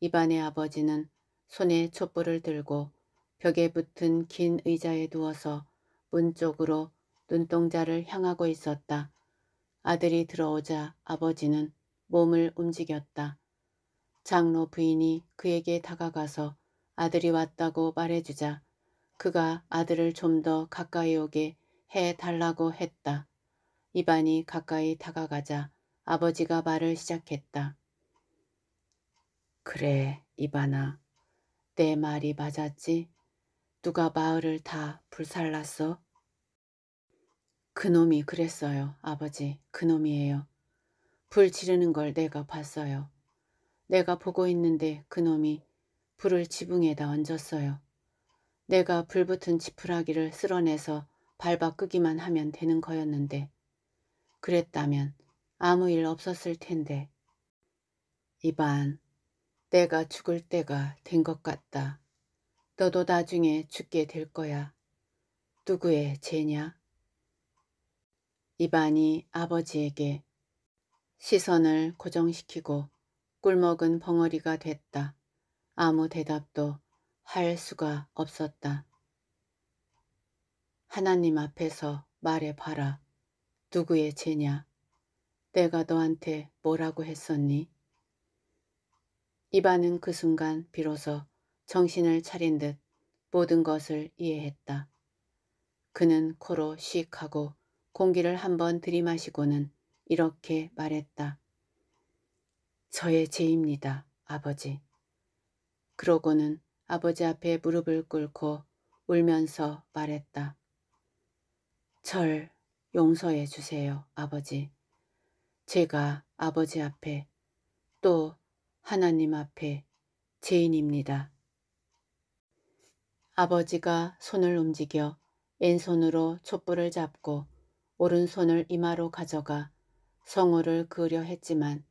A: 이반의 아버지는 손에 촛불을 들고 벽에 붙은 긴 의자에 누워서 문 쪽으로 눈동자를 향하고 있었다. 아들이 들어오자 아버지는 몸을 움직였다. 장로 부인이 그에게 다가가서 아들이 왔다고 말해주자 그가 아들을 좀 더 가까이 오게 해달라고 했다. 이반이 가까이 다가가자 아버지가 말을 시작했다. 그래, 이반아. 내 말이 맞았지? 누가 마을을 다 불살랐어? 그놈이 그랬어요. 아버지, 그놈이에요. 불 지르는 걸 내가 봤어요. 내가 보고 있는데 그놈이 불을 지붕에다 얹었어요. 내가 불붙은 지푸라기를 쓸어내서 밟아 끄기만 하면 되는 거였는데 그랬다면 아무 일 없었을 텐데 이반 내가 죽을 때가 된 것 같다. 너도 나중에 죽게 될 거야. 누구의 죄냐? 이반이 아버지에게 시선을 고정시키고 꿀먹은 벙어리가 됐다. 아무 대답도 할 수가 없었다. 하나님 앞에서 말해봐라. 누구의 죄냐? 내가 너한테 뭐라고 했었니? 이반은 그 순간 비로소 정신을 차린 듯 모든 것을 이해했다. 그는 코로 씩 하고 공기를 한번 들이마시고는 이렇게 말했다. 저의 죄입니다, 아버지. 그러고는 아버지 앞에 무릎을 꿇고 울면서 말했다. 절 용서해 주세요, 아버지. 제가 아버지 앞에 또 하나님 앞에 죄인입니다. 아버지가 손을 움직여 왼손으로 촛불을 잡고 오른손을 이마로 가져가 성호를 그으려 했지만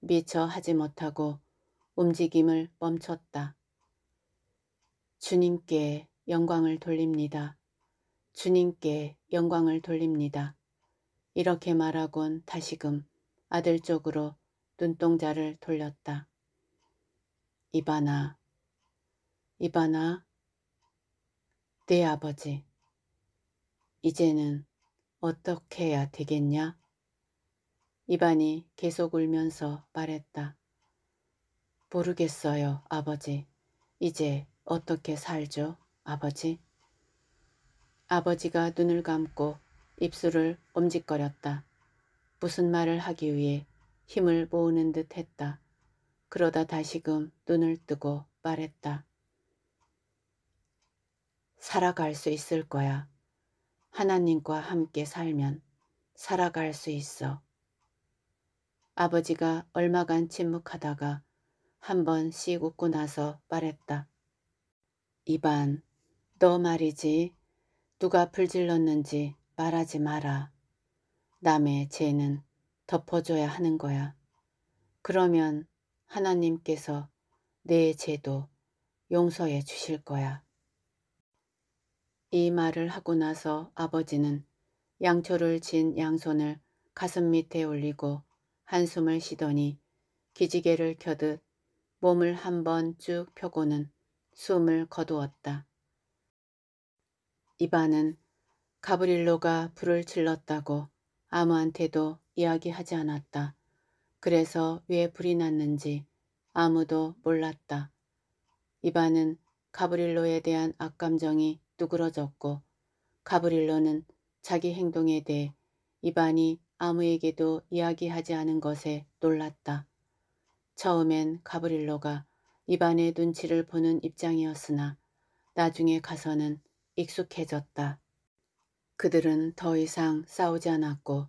A: 미처 하지 못하고 움직임을 멈췄다. 주님께 영광을 돌립니다. 주님께 영광을 돌립니다. 이렇게 말하곤 다시금 아들 쪽으로 눈동자를 돌렸다. 이바나, 이바나, 내 네 아버지, 이제는 어떻게 해야 되겠냐? 이반이 계속 울면서 말했다. 모르겠어요, 아버지. 이제 어떻게 살죠, 아버지? 아버지가 눈을 감고 입술을 엄직거렸다. 무슨 말을 하기 위해 힘을 모으는 듯 했다. 그러다 다시금 눈을 뜨고 말했다. 살아갈 수 있을 거야. 하나님과 함께 살면 살아갈 수 있어. 아버지가 얼마간 침묵하다가 한번 씩 웃고 나서 말했다. 이반, 너 말이지. 누가 불질렀는지 말하지 마라. 남의 죄는 덮어줘야 하는 거야. 그러면 하나님께서 내 죄도 용서해 주실 거야. 이 말을 하고 나서 아버지는 양초를 진 양손을 가슴 밑에 올리고 한숨을 쉬더니 기지개를 켜듯 몸을 한 번 쭉 펴고는 숨을 거두었다. 이반은 가브릴로가 불을 질렀다고 아무한테도 이야기하지 않았다. 그래서 왜 불이 났는지 아무도 몰랐다. 이반은 가브릴로에 대한 악감정이 누그러졌고 가브릴로는 자기 행동에 대해 이반이 아무에게도 이야기하지 않은 것에 놀랐다. 처음엔 가브릴로가 이반의 눈치를 보는 입장이었으나 나중에 가서는 익숙해졌다. 그들은 더 이상 싸우지 않았고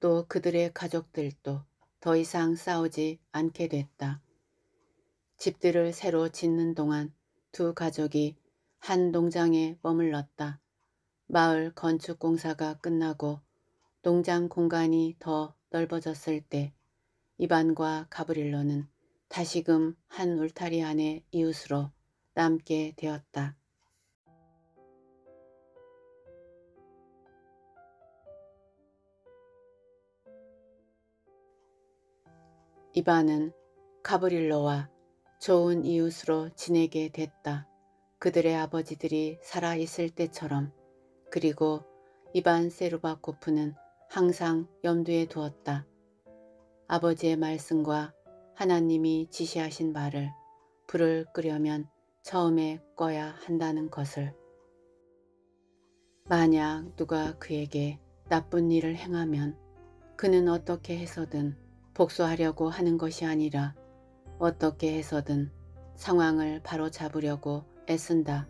A: 또 그들의 가족들도 더 이상 싸우지 않게 됐다. 집들을 새로 짓는 동안 두 가족이 한 농장에 머물렀다. 마을 건축 공사가 끝나고 농장 공간이 더 넓어졌을 때 이반과 가브릴로는 다시금 한 울타리 안의 이웃으로 남게 되었다. 이반은 가브릴로와 좋은 이웃으로 지내게 됐다. 그들의 아버지들이 살아있을 때처럼 그리고 이반 세르바코프는 항상 염두에 두었다. 아버지의 말씀과 하나님이 지시하신 말을 불을 끄려면 처음에 꺼야 한다는 것을. 만약 누가 그에게 나쁜 일을 행하면 그는 어떻게 해서든 복수하려고 하는 것이 아니라 어떻게 해서든 상황을 바로잡으려고 애쓴다.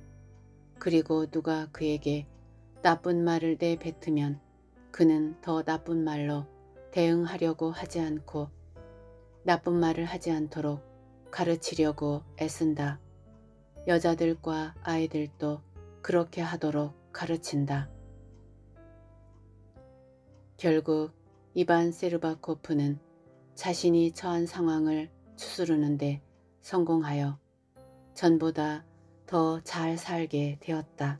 A: 그리고 누가 그에게 나쁜 말을 내뱉으면 그는 더 나쁜 말로 대응하려고 하지 않고 나쁜 말을 하지 않도록 가르치려고 애쓴다. 여자들과 아이들도 그렇게 하도록 가르친다. 결국 이반 세르바코프는 자신이 처한 상황을 추스르는데 성공하여 전보다 더잘 살게 되었다.